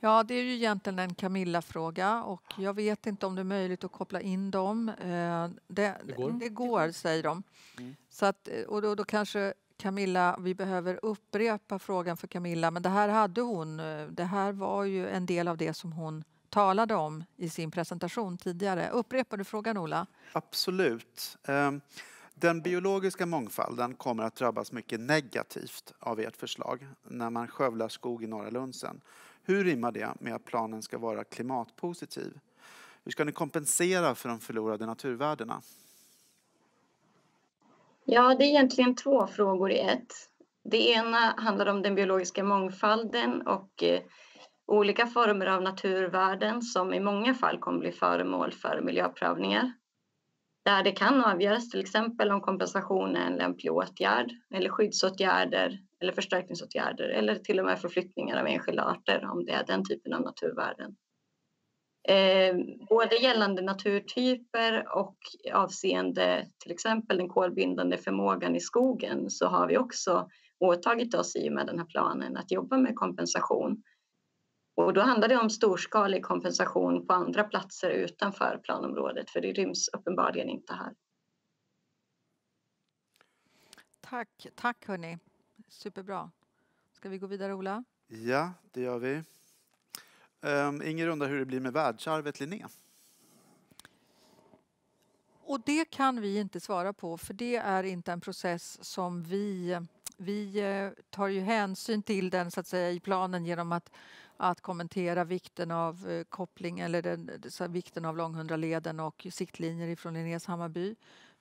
Ja, det är ju egentligen en Camilla-fråga och jag vet inte om det är möjligt att koppla in dem. Eh, det, det, går. det går. säger de. Mm. Så att, eh, och då, då, kanske Camilla, vi behöver upprepa frågan för Camilla, men det här hade hon. Eh, det här var ju en del av det som hon talade om i sin presentation tidigare. Upprepar du frågan, Ola? Absolut. Ehm, den biologiska mångfalden kommer att drabbas mycket negativt av ert förslag när man skövlar skog i Norra Lunsen. Hur rimmar det med att planen ska vara klimatpositiv? Hur ska ni kompensera för de förlorade naturvärdena? Ja, det är egentligen två frågor i ett. Det ena handlar om den biologiska mångfalden och eh, olika former av naturvärden som i många fall kommer bli föremål för miljöprövningar. Där det kan avgöras till exempel om kompensation är en lämplig åtgärd eller skyddsåtgärder eller förstärkningsåtgärder eller till och med förflyttningar av enskilda arter om det är den typen av naturvärden. Eh, både gällande naturtyper och avseende till exempel den kolbindande förmågan i skogen så har vi också åtagit oss i och med den här planen att jobba med kompensation och då handlar det om storskalig kompensation på andra platser utanför planområdet, för det ryms uppenbarligen inte här. Tack, tack hörni. Superbra. Ska vi gå vidare, Ola? Ja, det gör vi. Um, ehm, Inger undrar hur det blir med världsarvet Linné. Och det kan vi inte svara på, för det är inte en process som vi... Vi eh, tar ju hänsyn till den så att säga, i planen genom att att kommentera vikten av eh, koppling eller den, vikten av långhundraleden och siktlinjer ifrån Linnés Hammarby.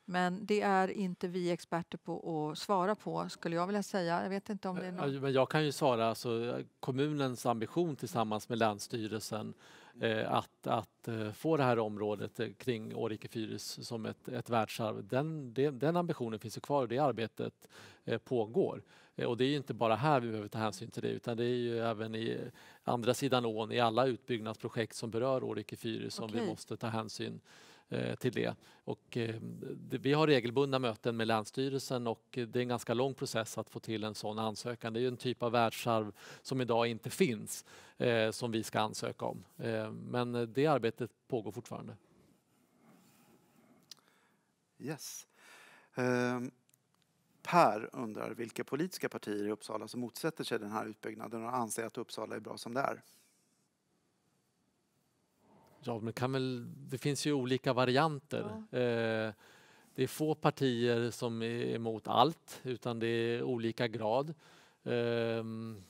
Men det är inte vi experter på att svara på, skulle jag vilja säga. Jag vet inte om det är eh, någon... Men jag kan ju svara, alltså, kommunens ambition tillsammans med Länsstyrelsen eh, att, att eh, få det här området kring Årike Fyris som ett, ett världsarv, den, den, den ambitionen finns ju kvar och det arbetet eh, pågår. Eh, och det är inte bara här vi behöver ta hänsyn till det utan det är ju även i eh, andra sidan ån i alla utbyggnadsprojekt som berör Årike Fyre som okay. vi måste ta hänsyn eh, till det. Och, vi har regelbundna möten med Länsstyrelsen och det är en ganska lång process att få till en sån ansökan. Det är ju en typ av världsarv som idag inte finns som vi ska ansöka om. men det arbetet pågår fortfarande. Yes. Ehm, Per undrar vilka politiska partier i Uppsala som motsätter sig den här utbyggnaden och anser att Uppsala är bra som det är. Ja, men kan väl, det finns ju olika varianter. Ja. Eh, det är få partier som är emot allt, utan det är olika grad. Ehm,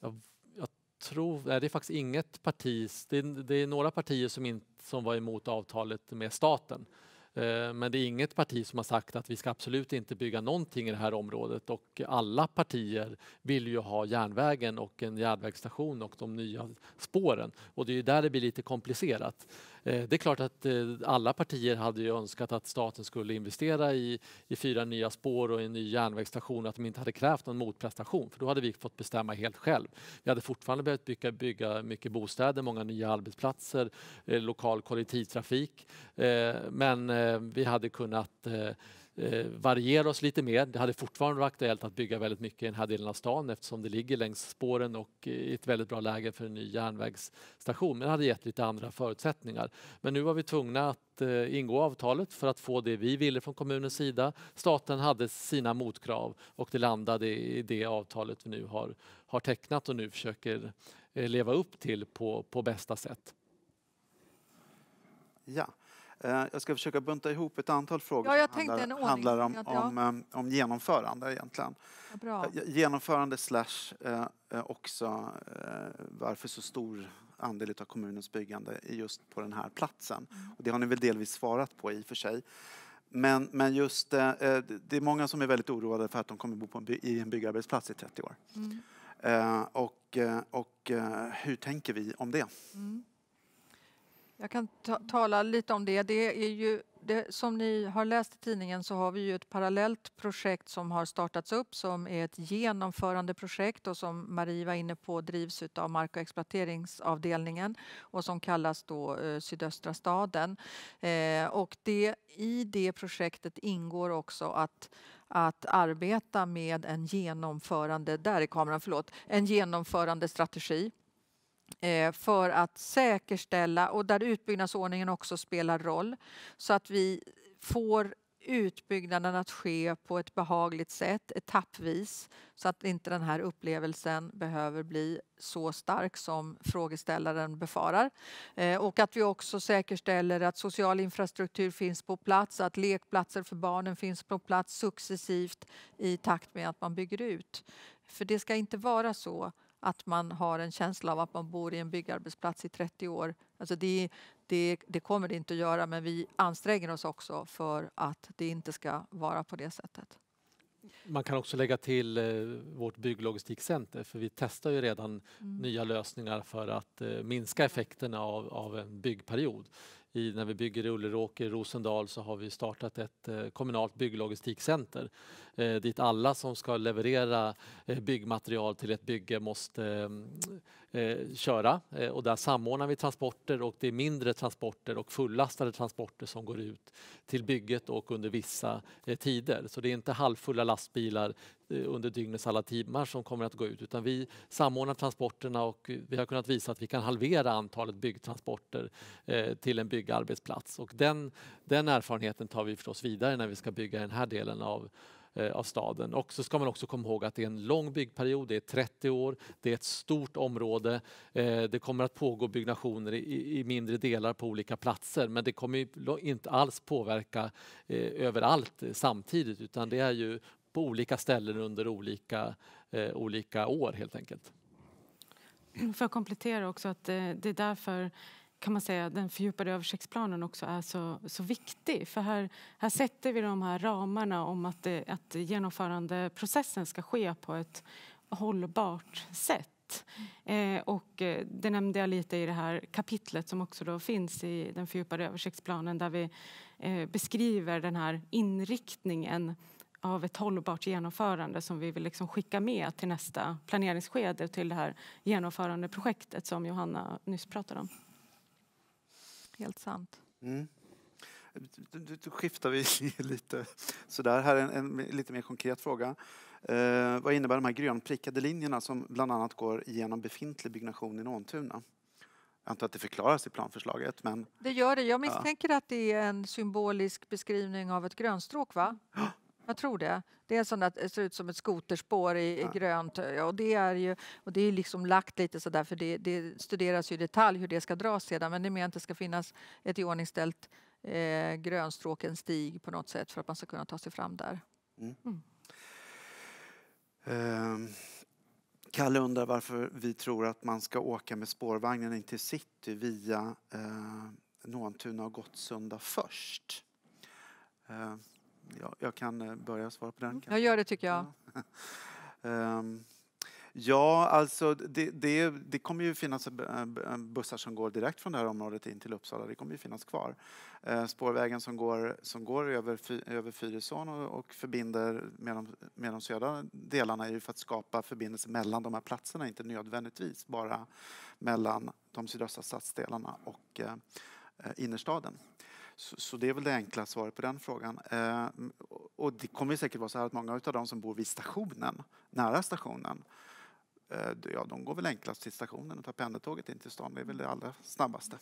jag, jag, tror... Nej, det är faktiskt inget parti... Det är, det är några partier som, inte som var emot avtalet med staten. Eh, men det är inget parti som har sagt att vi ska absolut inte bygga någonting i det här området och alla partier vill ju ha järnvägen och en järnvägsstation och de nya spåren och det är där det blir lite komplicerat. Eh, det är klart att eh, alla partier hade ju önskat att staten skulle investera i, i fyra nya spår och en ny järnvägsstation att de inte hade krävt någon motprestation för då hade vi fått bestämma helt själv. Vi hade fortfarande behövt bygga, bygga mycket bostäder, många nya arbetsplatser, eh, lokal kollektivtrafik men vi hade kunnat Eh, variera oss lite mer. Det hade fortfarande varit aktuellt att bygga väldigt mycket i den här delen av stan eftersom det ligger längs spåren och eh, i ett väldigt bra läge för en ny järnvägsstation. Men det hade gett lite andra förutsättningar. Men nu var vi tvungna att eh, ingå avtalet för att få det vi ville från kommunens sida. Staten hade sina motkrav och det landade i det avtalet vi nu har, har tecknat och nu försöker leva upp till på, på bästa sätt. Ja. Eh, jag ska försöka bunta ihop ett antal frågor ja, som handlar, handlar om, om, om, eh, om, genomförande egentligen. Ja, bra. Eh, genomförande slash också varför så stor andel av kommunens byggande är just på den här platsen. Mm. Och det har ni väl delvis svarat på i och för sig. Men, men just det är många som är väldigt oroade för att de kommer bo på en by, i en byggarbetsplats i 30 år. Mm. Och, och hur tänker vi om det? Mm. Jag kan ta tala lite om det. det, är ju, det, som ni har läst i tidningen så har vi ju ett parallellt projekt som har startats upp som är ett genomförande projekt och som Marie var inne på drivs av mark och exploateringsavdelningen och som kallas då eh, Sydöstra staden. Eh, och det, I det projektet ingår också att att arbeta med en genomförande, där är kameran, förlåt, en genomförande strategi Eh, för att säkerställa och där utbyggnadsordningen också spelar roll så att vi får utbyggnaden att ske på ett behagligt sätt etappvis så att inte den här upplevelsen behöver bli så stark som frågeställaren befarar. Eh, och att vi också säkerställer att social infrastruktur finns på plats, att lekplatser för barnen finns på plats successivt i takt med att man bygger ut. För det ska inte vara så att man har en känsla av att man bor i en byggarbetsplats i 30 år. Alltså det, det, det kommer det inte att göra men vi anstränger oss också för att det inte ska vara på det sättet. Man kan också lägga till eh, vårt bygglogistikcenter för vi testar ju redan mm. nya lösningar för att eh, minska effekterna av, av en byggperiod i, när vi bygger i Ulleråker, Rosendal så har vi startat ett eh, kommunalt bygglogistikcenter eh, dit alla som ska leverera eh, byggmaterial till ett bygge måste mm, eh, köra eh, och där samordnar vi transporter och det är mindre transporter och fullastade transporter som går ut till bygget och under vissa eh, tider. Så det är inte halvfulla lastbilar eh, under dygnets alla timmar som kommer att gå ut utan vi samordnar transporterna och vi har kunnat visa att vi kan halvera antalet byggtransporter till en byggarbetsplats och den, den erfarenheten tar vi förstås vidare när vi ska bygga den här delen av Eh, av staden. Och så ska man också komma ihåg att det är en lång byggperiod, det är 30 år, det är ett stort område. Eh, det kommer att pågå byggnationer i mindre delar på olika platser men det kommer inte alls påverka eh, överallt samtidigt utan det är ju på olika ställen under olika, olika år helt enkelt. För att komplettera också att det är därför kan man säga, den fördjupade översiktsplanen också är så, så viktig. För här, här sätter vi de här ramarna om att, det, eh, att genomförandeprocessen ska ske på ett hållbart sätt. Mm. Eh, och eh, det nämnde jag lite i det här kapitlet som också då finns i den fördjupade översiktsplanen där vi eh, beskriver den här inriktningen av ett hållbart genomförande som vi vill liksom skicka med till nästa planeringsskede till det här genomförandeprojektet som Johanna nyss pratade om. Helt sant. Mm. Då skiftar vi lite sådär. Här är en, en lite mer konkret fråga. Eh, vad innebär de här grönprickade linjerna som bland annat går genom befintlig byggnation i Nåntuna? Jag antar att det förklaras i planförslaget. Men... Det gör det. Jag misstänker ja. att det är en symbolisk beskrivning av ett grönstråk, va? Jag tror det. Det är sånt där, eh, ser ut som ett skoterspår i, i grönt. Eh, och det är ju och det är liksom lagt lite sådär för det, det studeras ju i detalj hur det ska dras sedan. Men det menar meningen att det ska finnas ett iordningställt eh, grönstråk, en stig på något sätt för att man ska kunna ta sig fram där. Mm. Mm. Um. Kalle undrar varför vi tror att man ska åka med spårvagnen in till city via eh, Nåntuna och Gottsunda först. Eh, Ja, jag kan eh, börja svara på den. Mm. Kanske. Jag gör det tycker jag. Ehm, ja, alltså det, det, det, kommer ju finnas eh, eh, bussar som går direkt från det här området in till Uppsala. Det kommer ju finnas kvar. spårvägen som går, som går över, över Fyrisån och, och, förbinder med de, med de södra delarna är ju för att skapa förbindelse mellan de här platserna, inte nödvändigtvis bara mellan de sydöstra stadsdelarna och innerstaden. Så, så, det är väl det enkla svaret på den frågan. Eh, och det kommer säkert vara så här att många av de som bor vid stationen, nära stationen, eh, ja, de går väl enklast till stationen och tar pendeltåget in till stan. Det är väl det allra snabbaste.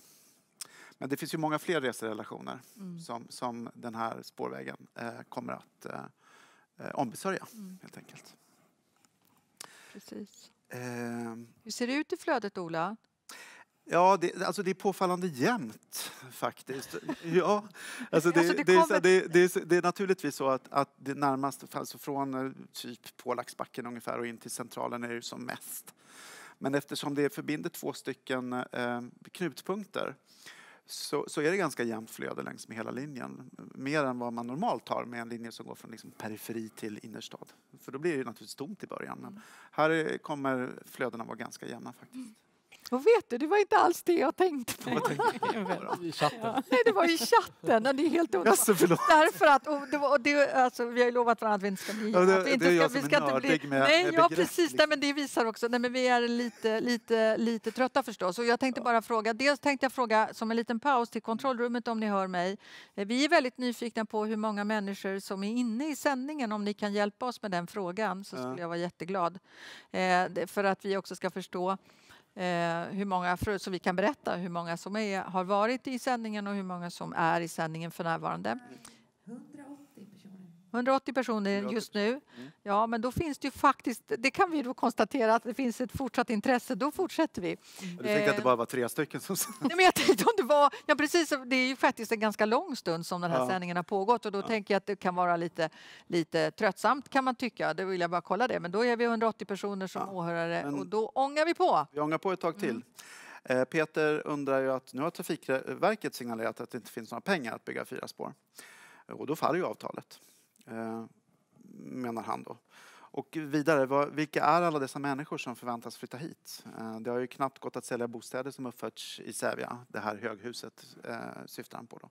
Men det finns ju många fler reserelationer mm. som, som den här spårvägen eh, kommer att eh, eh ombesörja, mm. helt enkelt. Precis. Ehm. Hur ser det ut i flödet, Ola? Ja, det, alltså det är påfallande jämnt faktiskt. Ja, alltså det, alltså det, kommer... det, är, det, det, är naturligtvis så att, att det närmaste, alltså från eh, typ Pålaxbacken ungefär och in till Centralen är det som mest. Men eftersom det förbinder två stycken eh, knutpunkter så, så, är det ganska jämnt flöde längs med hela linjen. Mer än vad man normalt har med en linje som går från liksom periferi till innerstad. För då blir det naturligtvis tomt i början. Men mm. här eh, kommer flödena vara ganska jämna faktiskt. Vad vet du, det var inte alls det jag tänkte på. Vad tänkte I chatten? Nej, det var i chatten. Det är helt underbart. Alltså, förlåt. Därför att, och det, och det, alltså, vi har ju lovat varandra att vi inte ska bli... Ja, det, vi inte det är jag ska, som vi ska är nördig bli, med, Nej, med ja, precis. Nej, liksom. men det visar också... Nej, men vi är lite, lite, lite trötta förstås. Och jag tänkte ja. bara fråga, dels tänkte jag fråga som en liten paus till kontrollrummet om ni hör mig. Eh, vi är väldigt nyfikna på hur många människor som är inne i sändningen. Om ni kan hjälpa oss med den frågan så skulle jag vara jätteglad. Eh, för att vi också ska förstå Eh, hur många, för, så vi kan berätta hur många som är, har varit i sändningen och hur många som är i sändningen för närvarande. 180 personer 180. just nu. Mm. Ja, men då finns det ju faktiskt, det kan vi då konstatera att det finns ett fortsatt intresse, då fortsätter vi. Mm. Du tänkte eh. att det eh, bara var tre stycken som... Nej, men jag tänkte om det var, ja precis, det är ju faktiskt en ganska lång stund som den här ja. sändningen har pågått och då ja. tänker jag att det kan vara lite, lite tröttsamt kan man tycka, det vill jag bara kolla det, men då är vi 180 personer som ja. åhörare men och då ångar vi på. Vi ångar på ett tag till. Mm. Eh, Peter undrar ju att nu har Trafikverket signalerat att det inte finns några pengar att bygga fyra spår och då faller ju avtalet. Eh, menar han då. Och vidare, vilka är alla dessa människor som förväntas flytta hit? Eh, det har ju knappt gått att sälja bostäder som uppförts i Sävja, det här höghuset eh, syftar han på då.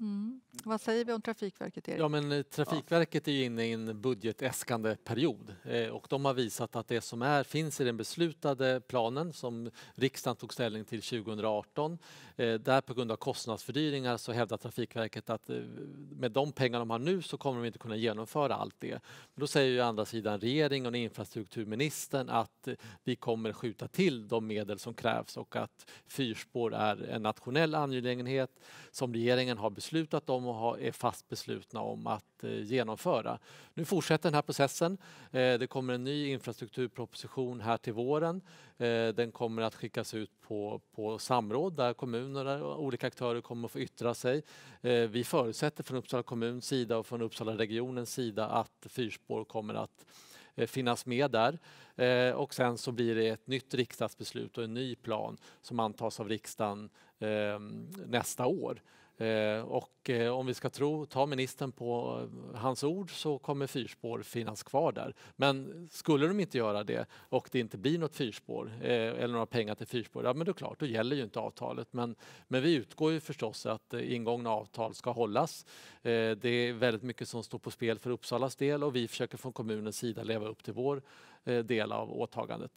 Mm. Vad säger vi om Trafikverket? Erik? Ja, men eh, Trafikverket är ju inne i en budgetäskande period eh, och de har visat att det som är, finns i den beslutade planen som riksdagen tog ställning till 2018. Eh, där på grund av kostnadsfördyringar så hävdar Trafikverket att med de pengar de har nu så kommer de inte kunna genomföra allt det. Men då säger ju andra sidan regeringen och infrastrukturministern att vi kommer skjuta till de medel som krävs och att fyrspår är en nationell angelägenhet som regeringen har beslutat beslutat om och har, är fast beslutna om att eh, genomföra. Nu fortsätter den här processen. Eh, det kommer en ny infrastrukturproposition här till våren. Eh, den kommer att skickas ut på, på samråd där kommuner och olika aktörer kommer att få yttra sig. Vi förutsätter från Uppsala kommuns sida och från Uppsala regionens sida att fyrspår kommer att finnas med där. och sen så blir det ett nytt riksdagsbeslut och en ny plan som antas av riksdagen ehm, nästa år. Eh, och eh, om vi ska tro, ta ministern på eh, hans ord så kommer fyrspår finnas kvar där. Men skulle de inte göra det och det inte blir något fyrspår eller några pengar till fyrspår, ja men då klart, då gäller ju inte avtalet. Men, men vi utgår ju förstås att ingångna avtal ska hållas. Det är väldigt mycket som står på spel för Uppsalas del och vi försöker från kommunens sida leva upp till vår del av åtagandet.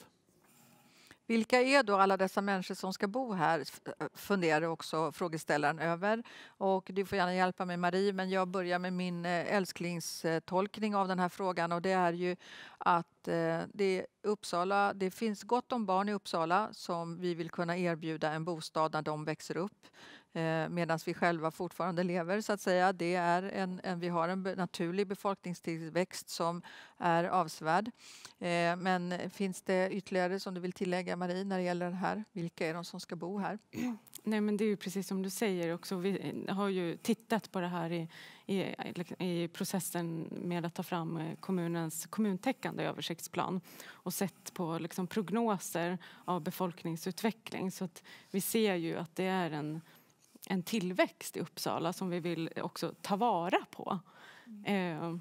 Vilka är då alla dessa människor som ska bo här? Eh, funderar också frågeställaren över. Och du får gärna hjälpa mig Marie, men jag börjar med min eh, älsklingstolkning av den här frågan och det är ju att eh, det Uppsala, det finns gott om barn i Uppsala som vi vill kunna erbjuda en bostad när de växer upp eh, medan vi själva fortfarande lever. så att säga. Det är en, en vi har en naturlig befolkningstillväxt som är avsevärd. Eh, men finns det ytterligare som du vill tillägga, Marie, när det gäller det här? Vilka är de som ska bo här? Nej, men det är ju precis som du säger. också. Vi eh, har ju tittat på det här i, i, liksom, i processen med att ta fram eh, kommunens kommuntäckande översiktsplan och sett på liksom prognoser av befolkningsutveckling. Så att vi ser ju att det är en en tillväxt i Uppsala som vi vill också ta vara på. Mm. Eh.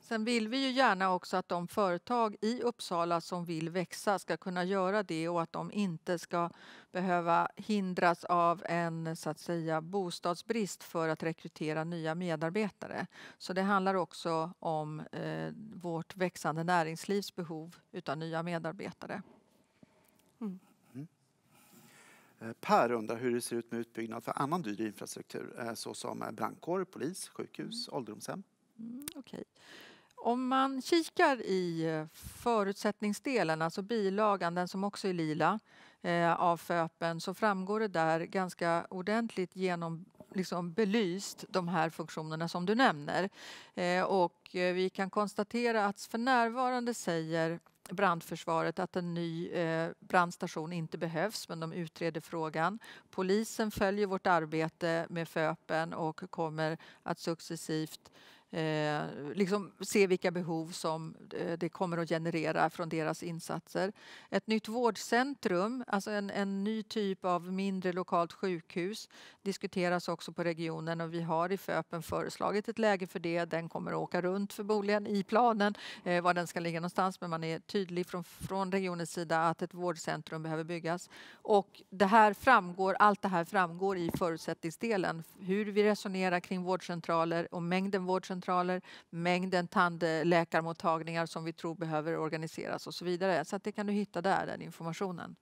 Sen vill vi ju gärna också att de företag i Uppsala som vill växa ska kunna göra det och att de inte ska behöva hindras av en så att säga, bostadsbrist för att rekrytera nya medarbetare. Så det handlar också om eh, vårt växande näringslivs behov utav nya medarbetare. Mm. Eh, per undrar hur det ser ut med utbyggnad för annan dyr infrastruktur eh, såsom eh, brandkår, polis, sjukhus, mm. ålderdomshem. Mm, okay. Om man kikar i förutsättningsdelen, alltså bilagan, den som också är lila eh, av FÖPen, så framgår det där ganska ordentligt genom liksom belyst de här funktionerna som du nämner. Eh, och vi kan konstatera att för närvarande säger brandförsvaret att en ny eh, brandstation inte behövs, men de utreder frågan. Polisen följer vårt arbete med FÖPen och kommer att successivt eh, liksom se vilka behov som eh, det kommer att generera från deras insatser. Ett nytt vårdcentrum, alltså en, en ny typ av mindre lokalt sjukhus diskuteras också på regionen och vi har i FÖPen föreslagit ett läge för det. Den kommer att åka runt förmodligen i planen eh, var den ska ligga någonstans men man är tydlig från, från regionens sida att ett vårdcentrum behöver byggas. Och det här framgår, allt det här framgår i förutsättningsdelen. Hur vi resonerar kring vårdcentraler och mängden vårdcentraler vårdcentraler, mängden tandläkarmottagningar som vi tror behöver organiseras och så vidare. Så att det kan du hitta där, den informationen.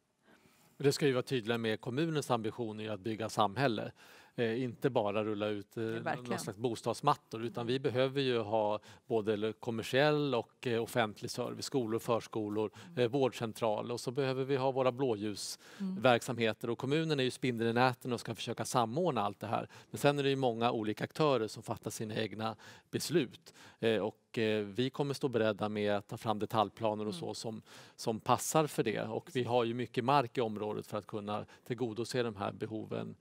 Det ska ju vara tydliga med kommunens ambitioner att bygga samhälle. Eh, inte bara rulla ut eh, någon slags bostadsmattor utan mm. vi behöver ju ha både kommersiell och eh, offentlig service, skolor, förskolor, mm. eh, vårdcentraler och så behöver vi ha våra blåljusverksamheter mm. och kommunen är ju spindeln i näten och ska försöka samordna allt det här. Men sen är det ju många olika aktörer som fattar sina egna beslut eh, och eh, vi kommer stå beredda med att ta fram detaljplaner och så mm. som, som passar för det och vi har ju mycket mark i området för att kunna tillgodose de här behoven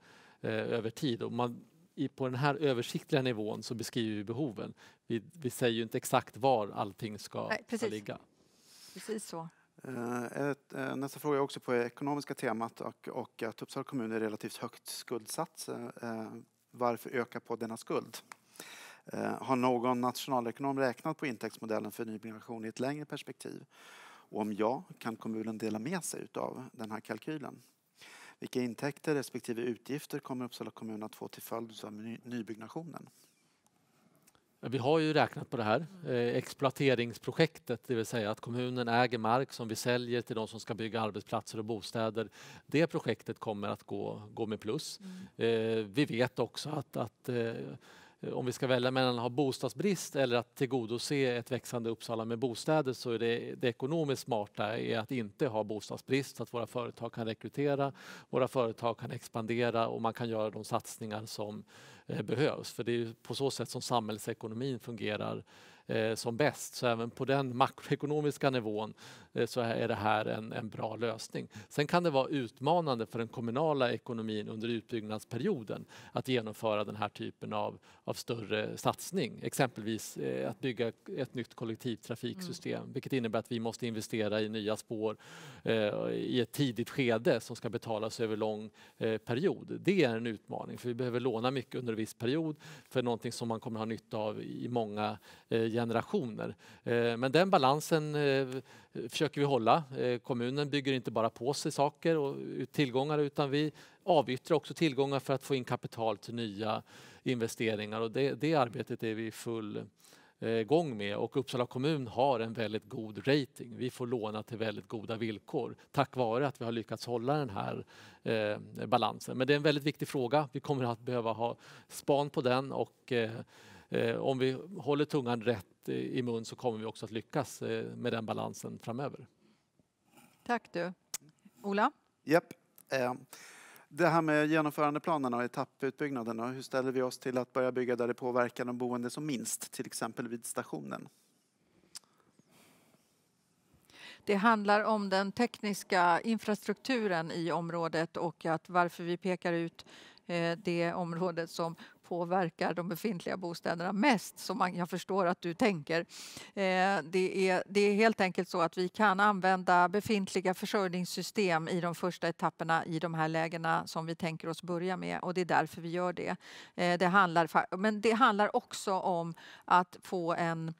Eh, över tid. Och man, i, på den här översiktliga nivån så beskriver vi behoven. Vi, vi säger ju inte exakt var allting ska, Nej, precis. ska ligga. Precis så. Eh, ett, eh, nästa fråga är också på det ekonomiska temat och, och att Uppsala kommun är relativt högt skuldsatt. Varför öka på denna skuld? Har någon nationalekonom räknat på intäktsmodellen för nybyggnation i ett längre perspektiv? Och om ja, kan kommunen dela med sig av den här kalkylen? Vilka intäkter respektive utgifter kommer Uppsala kommun att få till följd av nybyggnationen? Vi har ju räknat på det här eh, exploateringsprojektet, det vill säga att kommunen äger mark som vi säljer till de som ska bygga arbetsplatser och bostäder. Det projektet kommer att gå, gå med plus. Mm. Eh, vi vet också att, att eh, Eh, om vi ska välja mellan att ha bostadsbrist eller att tillgodose ett växande Uppsala med bostäder så är det, det ekonomiskt smarta är att inte ha bostadsbrist så att våra företag kan rekrytera, våra företag kan expandera och man kan göra de satsningar som eh, behövs. För det är på så sätt som samhällsekonomin fungerar Eh, som bäst. Så även på den makroekonomiska nivån eh, så är det här en, en bra lösning. Sen kan det vara utmanande för den kommunala ekonomin under utbyggnadsperioden att genomföra den här typen av, av större satsning. Exempelvis eh, att bygga ett nytt kollektivtrafiksystem mm. vilket innebär att vi måste investera i nya spår i ett tidigt skede som ska betalas över lång period. Det är en utmaning för vi behöver låna mycket under en viss period för någonting som man kommer ha nytta av i många generationer. Eh, men den balansen eh, försöker vi hålla. Eh, kommunen bygger inte bara på sig saker och tillgångar utan vi avyttrar också tillgångar för att få in kapital till nya investeringar och det, det arbetet är vi i full gång med och Uppsala kommun har en väldigt god rating. Vi får låna till väldigt goda villkor tack vare att vi har lyckats hålla den här eh, balansen. Men det är en väldigt viktig fråga. Vi kommer att behöva ha span på den och eh, Eh, om vi håller tungan rätt i mun så kommer vi också att lyckas eh, med den balansen framöver. Tack du. Ola? Japp. Yep. Eh, det här med genomförandeplanerna och etapputbyggnaden, och hur ställer vi oss till att börja bygga där det påverkar de boende som minst, till exempel vid stationen? Det handlar om den tekniska infrastrukturen i området och att varför vi pekar ut det området som påverkar de befintliga bostäderna mest, som jag förstår att du tänker. Eh, det, är, det är helt enkelt så att vi kan använda befintliga försörjningssystem i de första etapperna i de här lägena som vi tänker oss börja med och det är därför vi gör det. Eh, det handlar, men det handlar också om att få en,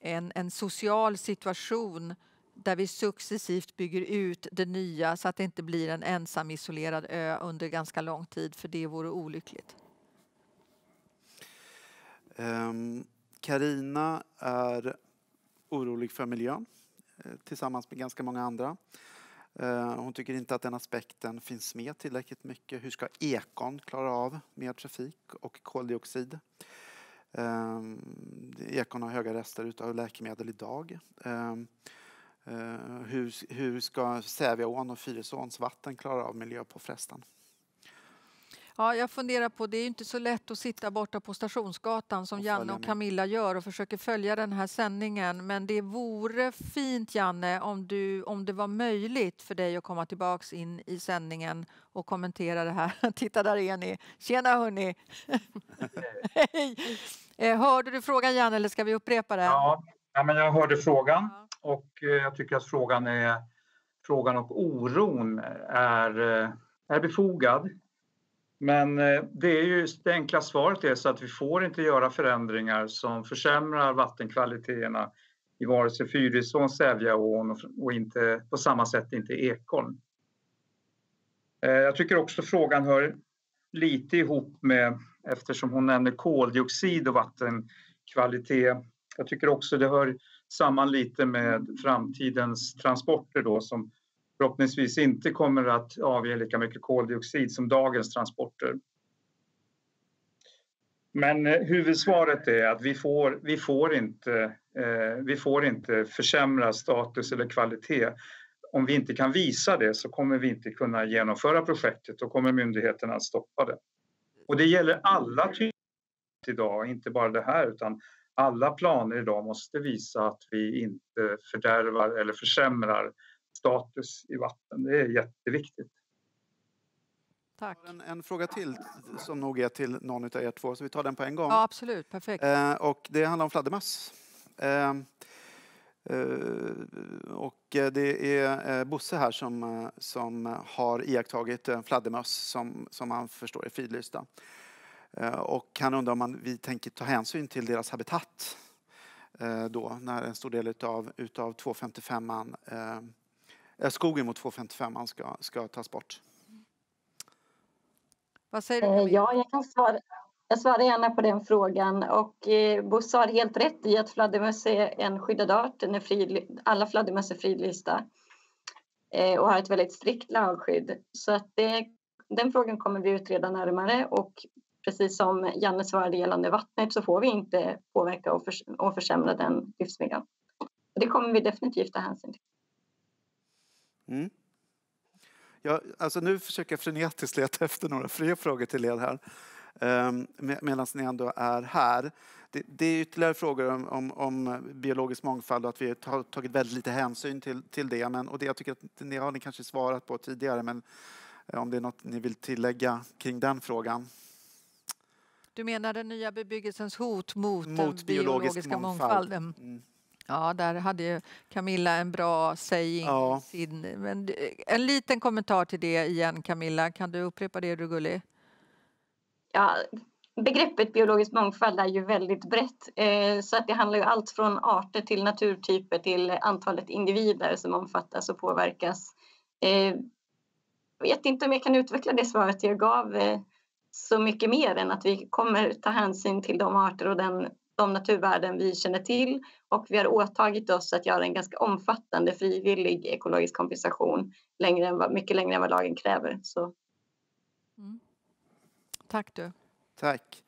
en, en social situation där vi successivt bygger ut det nya så att det inte blir en ensam isolerad ö under ganska lång tid, för det vore olyckligt. Ehm, Karina är orolig för miljön eh, tillsammans med ganska många andra. Eh, hon tycker inte att den aspekten finns med tillräckligt mycket. Hur ska ekon klara av mer trafik och koldioxid? Ehm, ekon har höga rester utav läkemedel idag. Ehm, eh, hur ska Sävjaån och Fyrisåns vatten klara av miljöpåfrestan? Ja, jag funderar på, det är inte så lätt att sitta borta på Stationsgatan som och Janne och Camilla gör och försöker följa den här sändningen. Men det vore fint Janne om, du, om det var möjligt för dig att komma tillbaks in i sändningen och kommentera det här. Titta där är ni. Tjena hörni! Hej! Eh, hörde du frågan Janne eller ska vi upprepa det? Ja, men jag hörde frågan och eh, jag tycker att frågan, är, frågan och oron är, eh, är befogad. Men eh, det är ju det enkla svaret är så att vi får inte göra förändringar som försämrar vattenkvaliteterna i vare sig Fyrisån, Sävjaån och inte, på samma sätt inte Ekholm. Eh, jag tycker också frågan hör lite ihop med, eftersom hon nämner koldioxid och vattenkvalitet, jag tycker också det hör samman lite med framtidens transporter då som förhoppningsvis inte kommer att avge lika mycket koldioxid som dagens transporter. Men eh, huvudsvaret är att vi får, vi får, inte, eh, vi får inte försämra status eller kvalitet. Om vi inte kan visa det så kommer vi inte kunna genomföra projektet. Då kommer myndigheterna att stoppa det. Och det gäller alla typer idag, inte bara det här utan alla planer idag måste visa att vi inte fördärvar eller försämrar status i vatten. Det är jätteviktigt. Tack. En, en, fråga till som nog är till någon av er två, så vi tar den på en gång. Ja, absolut. Perfekt. Eh, och det handlar om fladdermöss. Eh, Uh, och det är uh, Bosse här som, uh, som har iakttagit en fladdermöss som, som han förstår är fridlysta. Och han undrar om man, vi tänker ta hänsyn till deras habitat då när en stor del utav, utav 255an Eh, skogen mot 255 ska, ska tas bort. Vad säger du? Eh, ja, jag kan svara. Jag svarar gärna på den frågan. Och eh, Bosse har helt rätt i att fladdermöss är en skyddad art. Den är fri, alla fladdermöss är fridlysta och har ett väldigt strikt lagskydd. Så att det, den frågan kommer vi utreda närmare. Och precis som Janne svarade gällande vattnet så får vi inte påverka och, förs och försämra den livsmiljön. Det kommer vi definitivt ta hänsyn till. Mm. Jag, alltså nu försöker jag frenetiskt leta efter några fler frågor till er här ehm, med, medan ni ändå är här. Det, är ytterligare frågor om, om, om, biologisk mångfald och att vi har tagit väldigt lite hänsyn till, till det. Men, och det jag tycker att ni har ni kanske svarat på tidigare men eh, om det är något ni vill tillägga kring den frågan? Du menar den nya bebyggelsens hot mot, mot den biologiska mångfald. mångfalden? Mm. Ja, där hade ju Camilla en bra saying. Ja. Sin, men en liten kommentar till det igen, Camilla. Kan du upprepa det, är du gullig? Ja, begreppet biologisk mångfald är ju väldigt brett eh, så att det handlar ju allt från arter till naturtyper till antalet individer som omfattas och påverkas. Eh, vet inte om jag kan utveckla det svaret jag gav eh, så mycket mer än att vi kommer ta hänsyn till de arter och den de naturvärden vi känner till och vi har åtagit oss att göra en ganska omfattande frivillig ekologisk kompensation längre än vad, mycket längre än vad lagen kräver. Så. Mm. Tack du. Tack.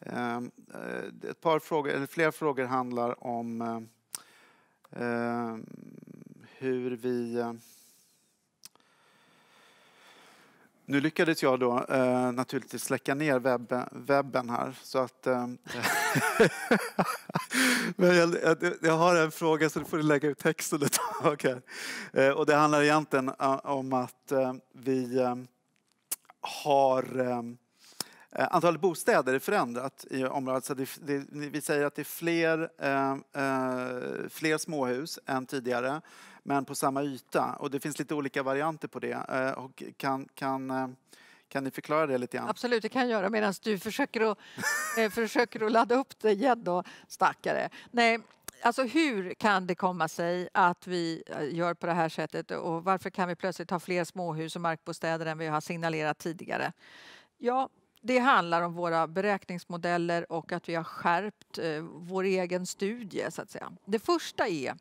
Ehm, eh, ett par frågor, eller flera frågor handlar om eh, ehm, hur vi eh, Nu lyckades jag då eh, naturligtvis släcka ner webben, webben här. Så att, eh, men jag, jag, jag, har en fråga så du får lägga ut texten ett tag. Här. Eh, och det handlar egentligen eh, om att eh, vi eh, har Antalet bostäder är förändrat i området. Så det, det, vi säger att det är fler, fler småhus än tidigare men på samma yta. Och det finns lite olika varianter på det. Eh, och kan, kan, eh, kan ni förklara det lite grann? Absolut, det kan jag göra medan du försöker att, eh, försöker att ladda upp det igen då, stackare. Nej, alltså hur kan det komma sig att vi gör på det här sättet och varför kan vi plötsligt ha fler småhus och markbostäder än vi har signalerat tidigare? Ja, det handlar om våra beräkningsmodeller och att vi har skärpt vår egen studie så att säga. Det första är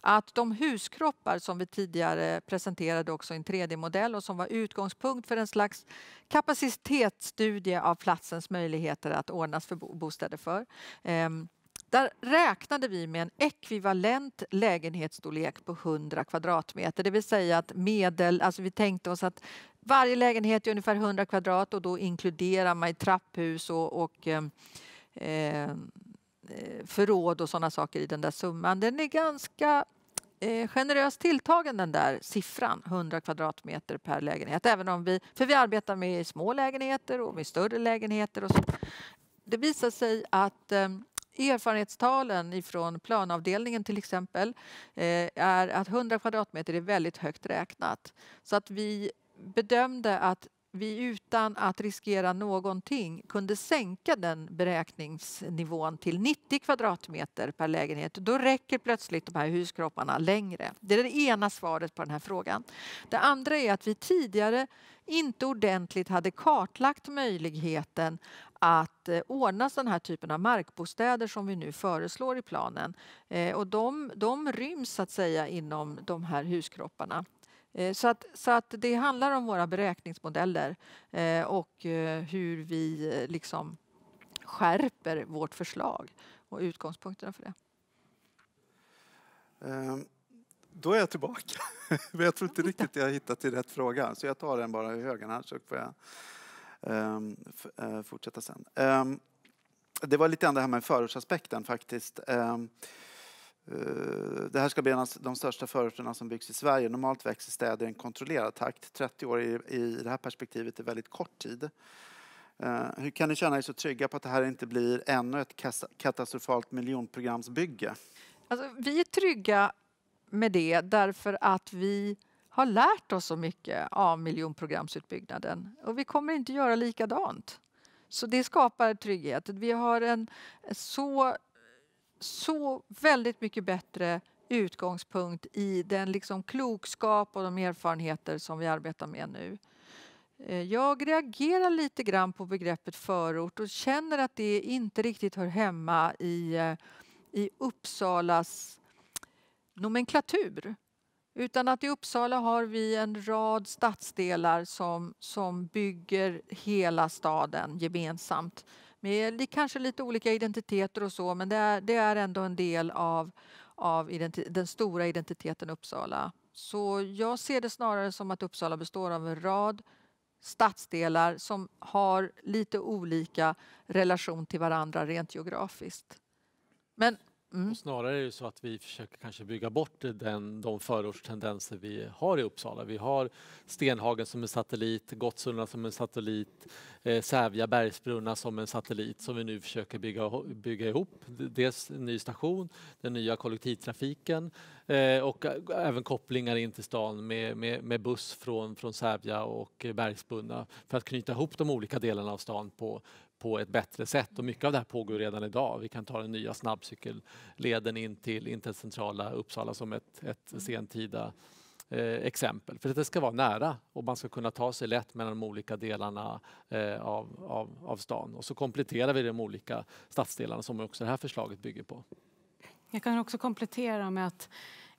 att de huskroppar som vi tidigare presenterade också i en 3D-modell och som var utgångspunkt för en slags kapacitetsstudie av platsens möjligheter att ordnas för bostäder för. Ehm, där räknade vi med en ekvivalent lägenhetsstorlek på 100 kvadratmeter. Det vill säga att medel, alltså vi tänkte oss att varje lägenhet är ungefär 100 kvadrat och då inkluderar man i trapphus och, och eh, Eh, förråd och sådana saker i den där summan. Den är ganska eh, generöst tilltagen den där siffran, 100 kvadratmeter per lägenhet. Även om vi, för vi arbetar med små lägenheter och med större lägenheter. Och så. Det visar sig att eh, erfarenhetstalen ifrån planavdelningen till exempel eh, är att 100 kvadratmeter är väldigt högt räknat. Så att vi bedömde att vi utan att riskera någonting kunde sänka den beräkningsnivån till 90 kvadratmeter per lägenhet, då räcker plötsligt de här huskropparna längre. Det är det ena svaret på den här frågan. Det andra är att vi tidigare inte ordentligt hade kartlagt möjligheten att eh, ordna den här typen av markbostäder som vi nu föreslår i planen. Eh, och de, de ryms så att säga inom de här huskropparna. Eh, så att, så att det handlar om våra beräkningsmodeller eh, och eh, hur vi liksom skärper vårt förslag och utgångspunkterna för det. Ehm, då är jag tillbaka. Men jag tror inte riktigt jag har hittat till rätt fråga. Så jag tar den bara i högarna så får jag ehm, fortsätta sen. Ehm, det var lite grann det här med förortsaspekten faktiskt. Eh, det här ska bli en av de största förorterna som byggs i Sverige. Normalt växer städer i en kontrollerad takt. 30 år i det här perspektivet är väldigt kort tid. Eh, hur kan ni känna er så trygga på att det här inte blir ännu ett katastrofalt miljonprogramsbygge? Alltså, vi är trygga med det därför att vi har lärt oss så mycket av miljonprogramsutbyggnaden och vi kommer inte göra likadant. Så det skapar trygghet. Vi har en så så väldigt mycket bättre utgångspunkt i den liksom klokskap och de erfarenheter som vi arbetar med nu. Eh, jag reagerar lite grann på begreppet förort och känner att det inte riktigt hör hemma i, eh, i Uppsalas nomenklatur. Utan att i Uppsala har vi en rad stadsdelar som, som bygger hela staden gemensamt med kanske lite olika identiteter och så men det är, det är ändå en del av, av den stora identiteten Uppsala. Så jag ser det snarare som att Uppsala består av en rad stadsdelar som har lite olika relation till varandra rent geografiskt. Men Mm. Och snarare är det så att vi försöker kanske bygga bort den, de förortstendenser vi har i Uppsala. Vi har Stenhagen som en satellit, Gottsunda som en satellit, eh, Sävja bergsbrunna som en satellit som vi nu försöker bygga, bygga ihop. Dels en ny station, den nya kollektivtrafiken eh, och även kopplingar in till stan med, med, med buss från, från Sävja och Bergsbrunna för att knyta ihop de olika delarna av stan på, på ett bättre sätt och mycket av det här pågår redan idag. Vi kan ta den nya snabbcykelleden in till, in till centrala Uppsala som ett, ett mm. sentida eh, exempel. För att det ska vara nära och man ska kunna ta sig lätt mellan de olika delarna eh, av, av, av stan. Och så kompletterar vi de olika stadsdelarna som också det här förslaget bygger på. Jag kan också komplettera med att,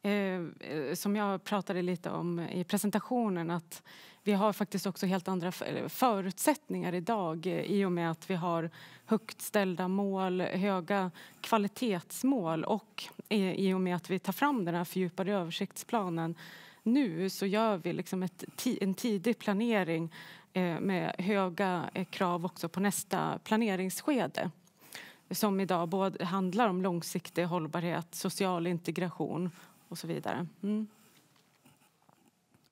eh, eh som jag pratade lite om i presentationen, att vi har faktiskt också helt andra förutsättningar idag eh, i och med att vi har högt ställda mål, höga kvalitetsmål och eh, i och med att vi tar fram den här fördjupade översiktsplanen nu så gör vi liksom ett, en tidig planering eh, med höga krav också på nästa planeringsskede som idag både handlar om långsiktig hållbarhet, social integration och så vidare. Mm.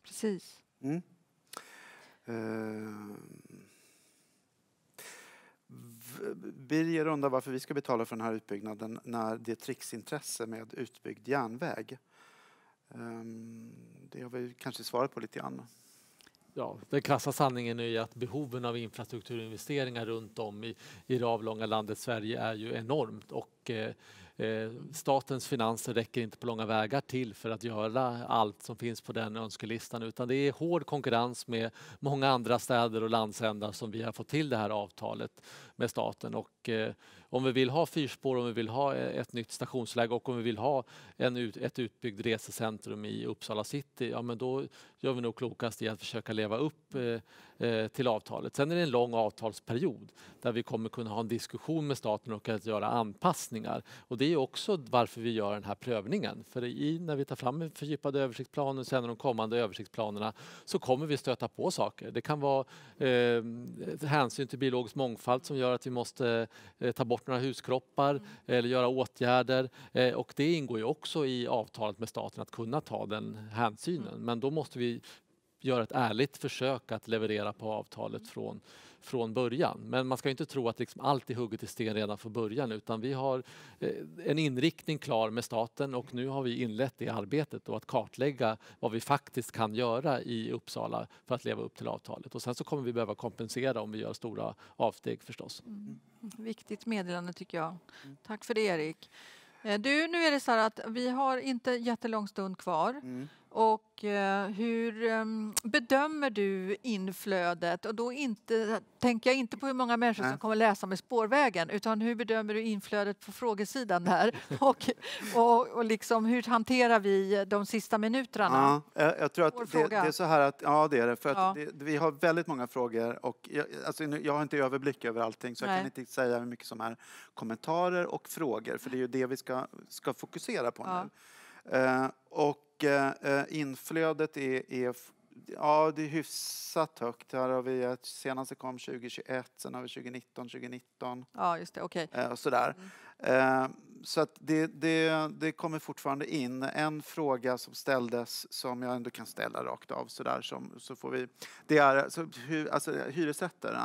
Precis. Mm. Eh, Birger undrar varför vi ska betala för den här utbyggnaden när det är trixintresse med utbyggd järnväg. Ehm, det har vi kanske svarat på lite grann. Ja, den krassa sanningen är att behoven av infrastrukturinvesteringar runt om i, i det avlånga landet Sverige är ju enormt och eh, Eh, statens finanser räcker inte på långa vägar till för att göra allt som finns på den önskelistan utan det är hård konkurrens med många andra städer och landsändar som vi har fått till det här avtalet med staten. Och, eh, om vi vill ha fyrspår, om vi vill ha eh, ett nytt stationsläge och om vi vill ha en, ett utbyggt resecentrum i Uppsala city, ja men då gör vi nog klokast i att försöka leva upp Eh, till avtalet. Sen är det en lång avtalsperiod där vi kommer kunna ha en diskussion med staten och att göra anpassningar. Och det är också varför vi gör den här prövningen. För i, när vi tar fram en fördjupad översiktsplanen och sen de kommande översiktsplanerna så kommer vi stöta på saker. Det kan vara eh, hänsyn till biologisk mångfald som gör att vi måste eh, ta bort några huskroppar mm. eller göra åtgärder. Eh, och det ingår ju också i avtalet med staten att kunna ta den hänsynen. Mm. Men då måste vi gör ett ärligt försök att leverera på avtalet mm. från, från början. Men man ska inte tro att liksom allt är hugget i sten redan från början utan vi har eh, en inriktning klar med staten och nu har vi inlett det arbetet och att kartlägga vad vi faktiskt kan göra i Uppsala för att leva upp till avtalet. Och sen så kommer vi behöva kompensera om vi gör stora avsteg förstås. Mm. Viktigt meddelande tycker jag. Tack för det Erik. Eh, du, nu är det så här att vi har inte jättelång stund kvar. Mm. Och eh, hur ehm, bedömer du inflödet? Och då inte, tänker jag inte på hur många människor som kommer läsa med spårvägen utan hur bedömer du inflödet på frågesidan där? och, och, och liksom, hur hanterar vi de sista minuterna? Ja, eh, jag tror att det, det, är så här att, ja det är det, för att ja. det, vi har väldigt många frågor och jag, alltså, jag har inte överblick över allting så Nej. jag kan inte säga hur mycket som är kommentarer och frågor för det är ju det vi ska, ska fokusera på ja. nu. Eh, och eh, eh, inflödet är, är ja, det är hyfsat högt. Här har vi senaste kom 2021, sen har vi 2019, 2019. Ja, just det, okej. Okay. Sådär. Mm. Så att det, det, det kommer fortfarande in. En fråga som ställdes som jag ändå kan ställa rakt av sådär som, så får vi. Det är så, alltså, hur, alltså, hyresrätter,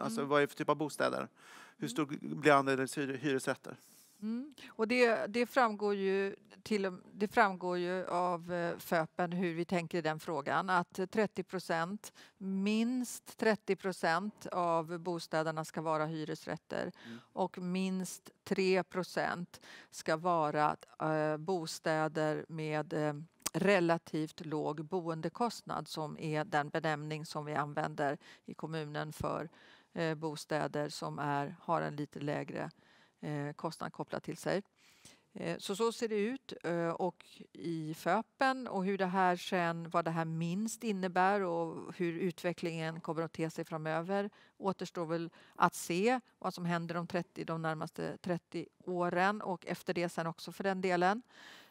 alltså mm. vad är det för typ av bostäder? Hur mm. stor blir andelen hyresrätter? Mm. Och det, det, framgår ju till, det framgår ju av eh, FÖPen hur vi tänker i den frågan att 30 minst 30 av bostäderna ska vara hyresrätter mm. och minst 3 ska vara eh, bostäder med eh, relativt låg boendekostnad som är den benämning som vi använder i kommunen för bostäder som är, har en lite lägre Eh, kostnad kopplat till sig. Eh, så så ser det ut eh, och i FÖPen och hur det här sen, vad det här minst innebär och hur utvecklingen kommer att te sig framöver återstår väl att se vad som händer om 30, de närmaste 30 åren och efter det sen också för den delen.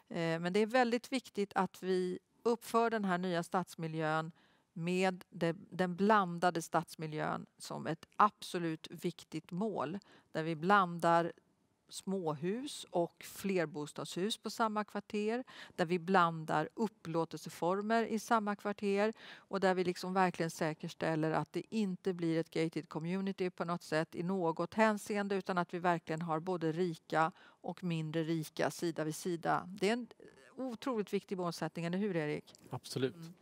Men det är väldigt viktigt att vi uppför den här nya stadsmiljön med den blandade stadsmiljön som ett absolut viktigt mål där vi blandar småhus och flerbostadshus på samma kvarter, där vi blandar upplåtelseformer i samma kvarter och där vi liksom verkligen säkerställer att det inte blir ett gated community på något sätt i något hänseende utan att vi verkligen har både rika och mindre rika sida vid sida. Det är en otroligt viktig målsättning, eller hur Erik? Absolut. Mm.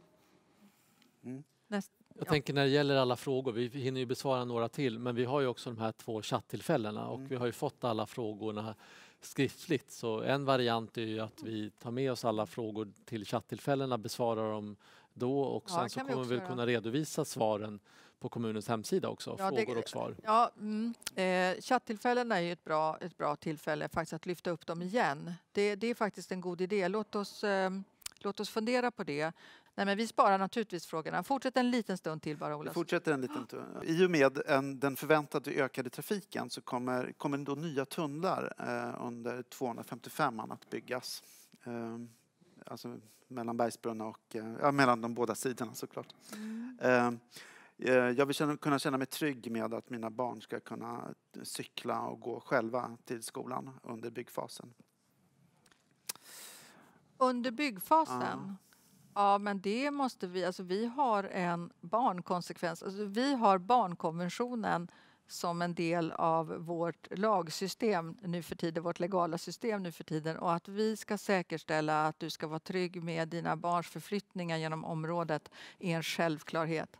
Mm. Näst, jag tänker när det gäller alla frågor, vi hinner ju besvara några till, men vi har ju också de här två chatttillfällena och mm. vi har ju fått alla frågorna skriftligt. Så en variant är ju att vi tar med oss alla frågor till chatttillfällena, besvarar dem då och sen ja, så kommer vi, vi kunna redovisa svaren på kommunens hemsida också, ja, frågor det, och svar. Ja, mm, eh, chatttillfällena är ju ett bra, ett bra tillfälle faktiskt att lyfta upp dem igen. Det, det är faktiskt en god idé. Låt oss eh, Låt oss fundera på det. Nej, men vi sparar naturligtvis frågorna. Fortsätt en liten stund till bara, Ola. Fortsätter en liten stund. I och med en, den förväntade ökade trafiken så kommer, kommer då nya tunnlar eh, under 255 att byggas. Eh, alltså mellan Bergsbrunna och... Eh, ja, mellan de båda sidorna såklart. Mm. Ehm, eh, jag vill känna, kunna känna mig trygg med att mina barn ska kunna cykla och gå själva till skolan under byggfasen. Under byggfasen? Ja, men det måste vi... Alltså vi har en barnkonsekvens... Alltså vi har barnkonventionen som en del av vårt lagsystem nu för tiden, vårt legala system nu för tiden och att vi ska säkerställa att du ska vara trygg med dina barns förflyttningar genom området är en självklarhet.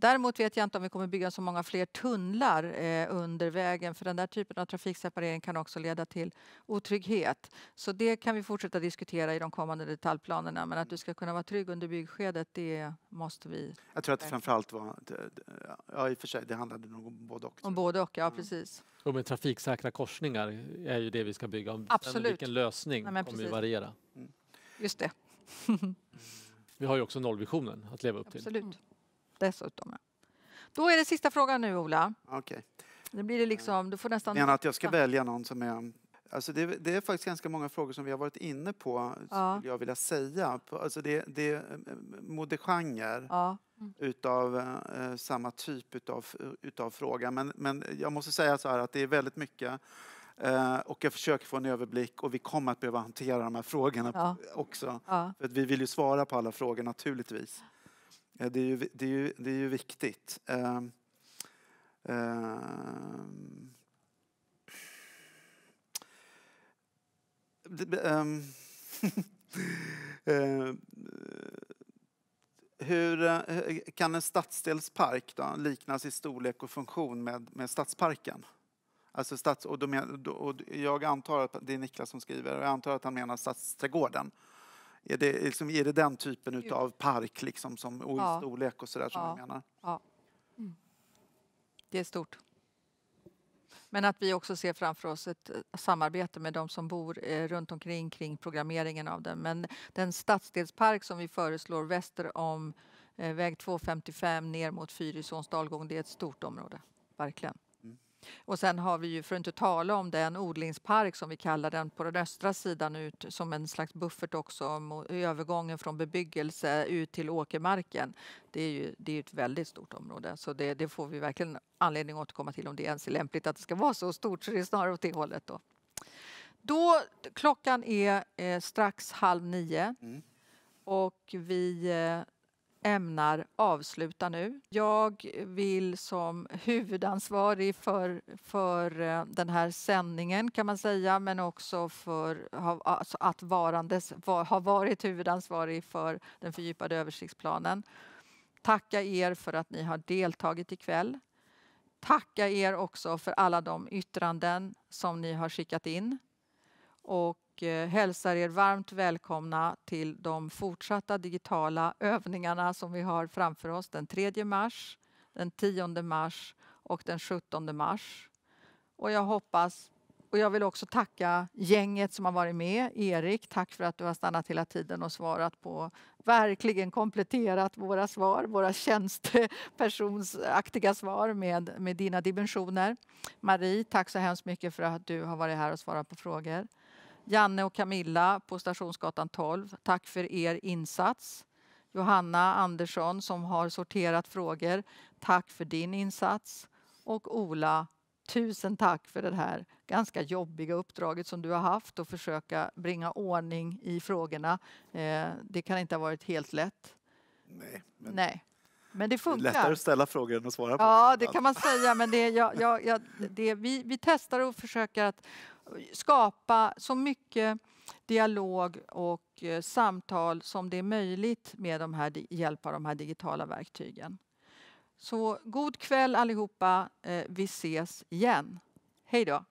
Däremot vet jag inte om vi kommer bygga så många fler tunnlar eh, under vägen för den där typen av trafikseparering kan också leda till otrygghet. Så det kan vi fortsätta diskutera i de kommande detaljplanerna men att du ska kunna vara trygg under byggskedet det måste vi... Jag tror att det framförallt var... Ja, i och för sig, det handlade nog om både och. Om både och, ja mm. precis. Och med trafiksäkra korsningar är ju det vi ska bygga. Absolut. Vilken lösning Nej, kommer ju variera. Mm. Just det. vi har ju också nollvisionen att leva upp till. Absolut dessutom. Då är det sista frågan nu, Ola. Okej. Nu blir det liksom, du får nästan... Menar att jag ska välja någon som är... Alltså det, det är faktiskt ganska många frågor som vi har varit inne på, ja. skulle jag vilja säga. Alltså det, det är eh, modegenre ja. mm. utav eh, samma typ utav, utav fråga. Men, men jag måste säga så här att det är väldigt mycket eh, och jag försöker få en överblick och vi kommer att behöva hantera de här frågorna ja. också. För att vi vill ju svara på alla frågor naturligtvis. Det är ju, det är ju, det är ju viktigt. Eh, eh, hur kan en stadsdelspark då liknas i storlek och funktion med, med stadsparken? Alltså stads, och, men, och jag antar att det är Niklas som skriver och jag antar att han menar Stadsträdgården. Är det, liksom, är det den typen av park liksom, som, och ja. storlek och så där som ja. du menar? Ja. Mm. Det är stort. Men att vi också ser framför oss ett eh, samarbete med de som bor eh, runt omkring kring programmeringen av den. Men den stadsdelspark som vi föreslår väster om eh, väg 255 ner mot Fyrisåns dalgång, det är ett stort område. Verkligen. Och sen har vi ju, för att inte tala om den odlingspark som vi kallar den på den östra sidan ut som en slags buffert också i övergången från bebyggelse ut till åkermarken. Det är ju det är ett väldigt stort område så det, det får vi verkligen anledning att återkomma till om det ens är lämpligt att det ska vara så stort så det är snarare åt det hållet då. då klockan är eh, strax halv nio mm. och vi eh, ämnar avsluta nu. Jag vill som huvudansvarig för, för eh, den här sändningen kan man säga, men också för alltså att varandes, var, ha varit huvudansvarig för den fördjupade översiktsplanen. Tacka er för att ni har deltagit ikväll. Tacka er också för alla de yttranden som ni har skickat in. Och Eh, hälsar er varmt välkomna till de fortsatta digitala övningarna som vi har framför oss den 3 mars, den 10 mars och den 17 mars. Och jag hoppas och jag vill också tacka gänget som har varit med. Erik, tack för att du har stannat hela tiden och svarat på, verkligen kompletterat våra svar, våra tjänstepersonsaktiga svar med, med dina dimensioner. Marie, tack så hemskt mycket för att du har varit här och svarat på frågor. Janne och Camilla på Stationsgatan 12, tack för er insats. Johanna Andersson som har sorterat frågor, tack för din insats. Och Ola, tusen tack för det här ganska jobbiga uppdraget som du har haft och försöka bringa ordning i frågorna. Eh, det kan inte ha varit helt lätt. Nej. Men... Nej. Men det funkar. Lättare att ställa frågor än att svara på. Ja, det kan man säga. Men det, ja, ja, ja, det, vi, vi testar och försöker att skapa så mycket dialog och eh, samtal som det är möjligt med de här, hjälp av de här digitala verktygen. Så god kväll allihopa. Eh, vi ses igen. Hej då!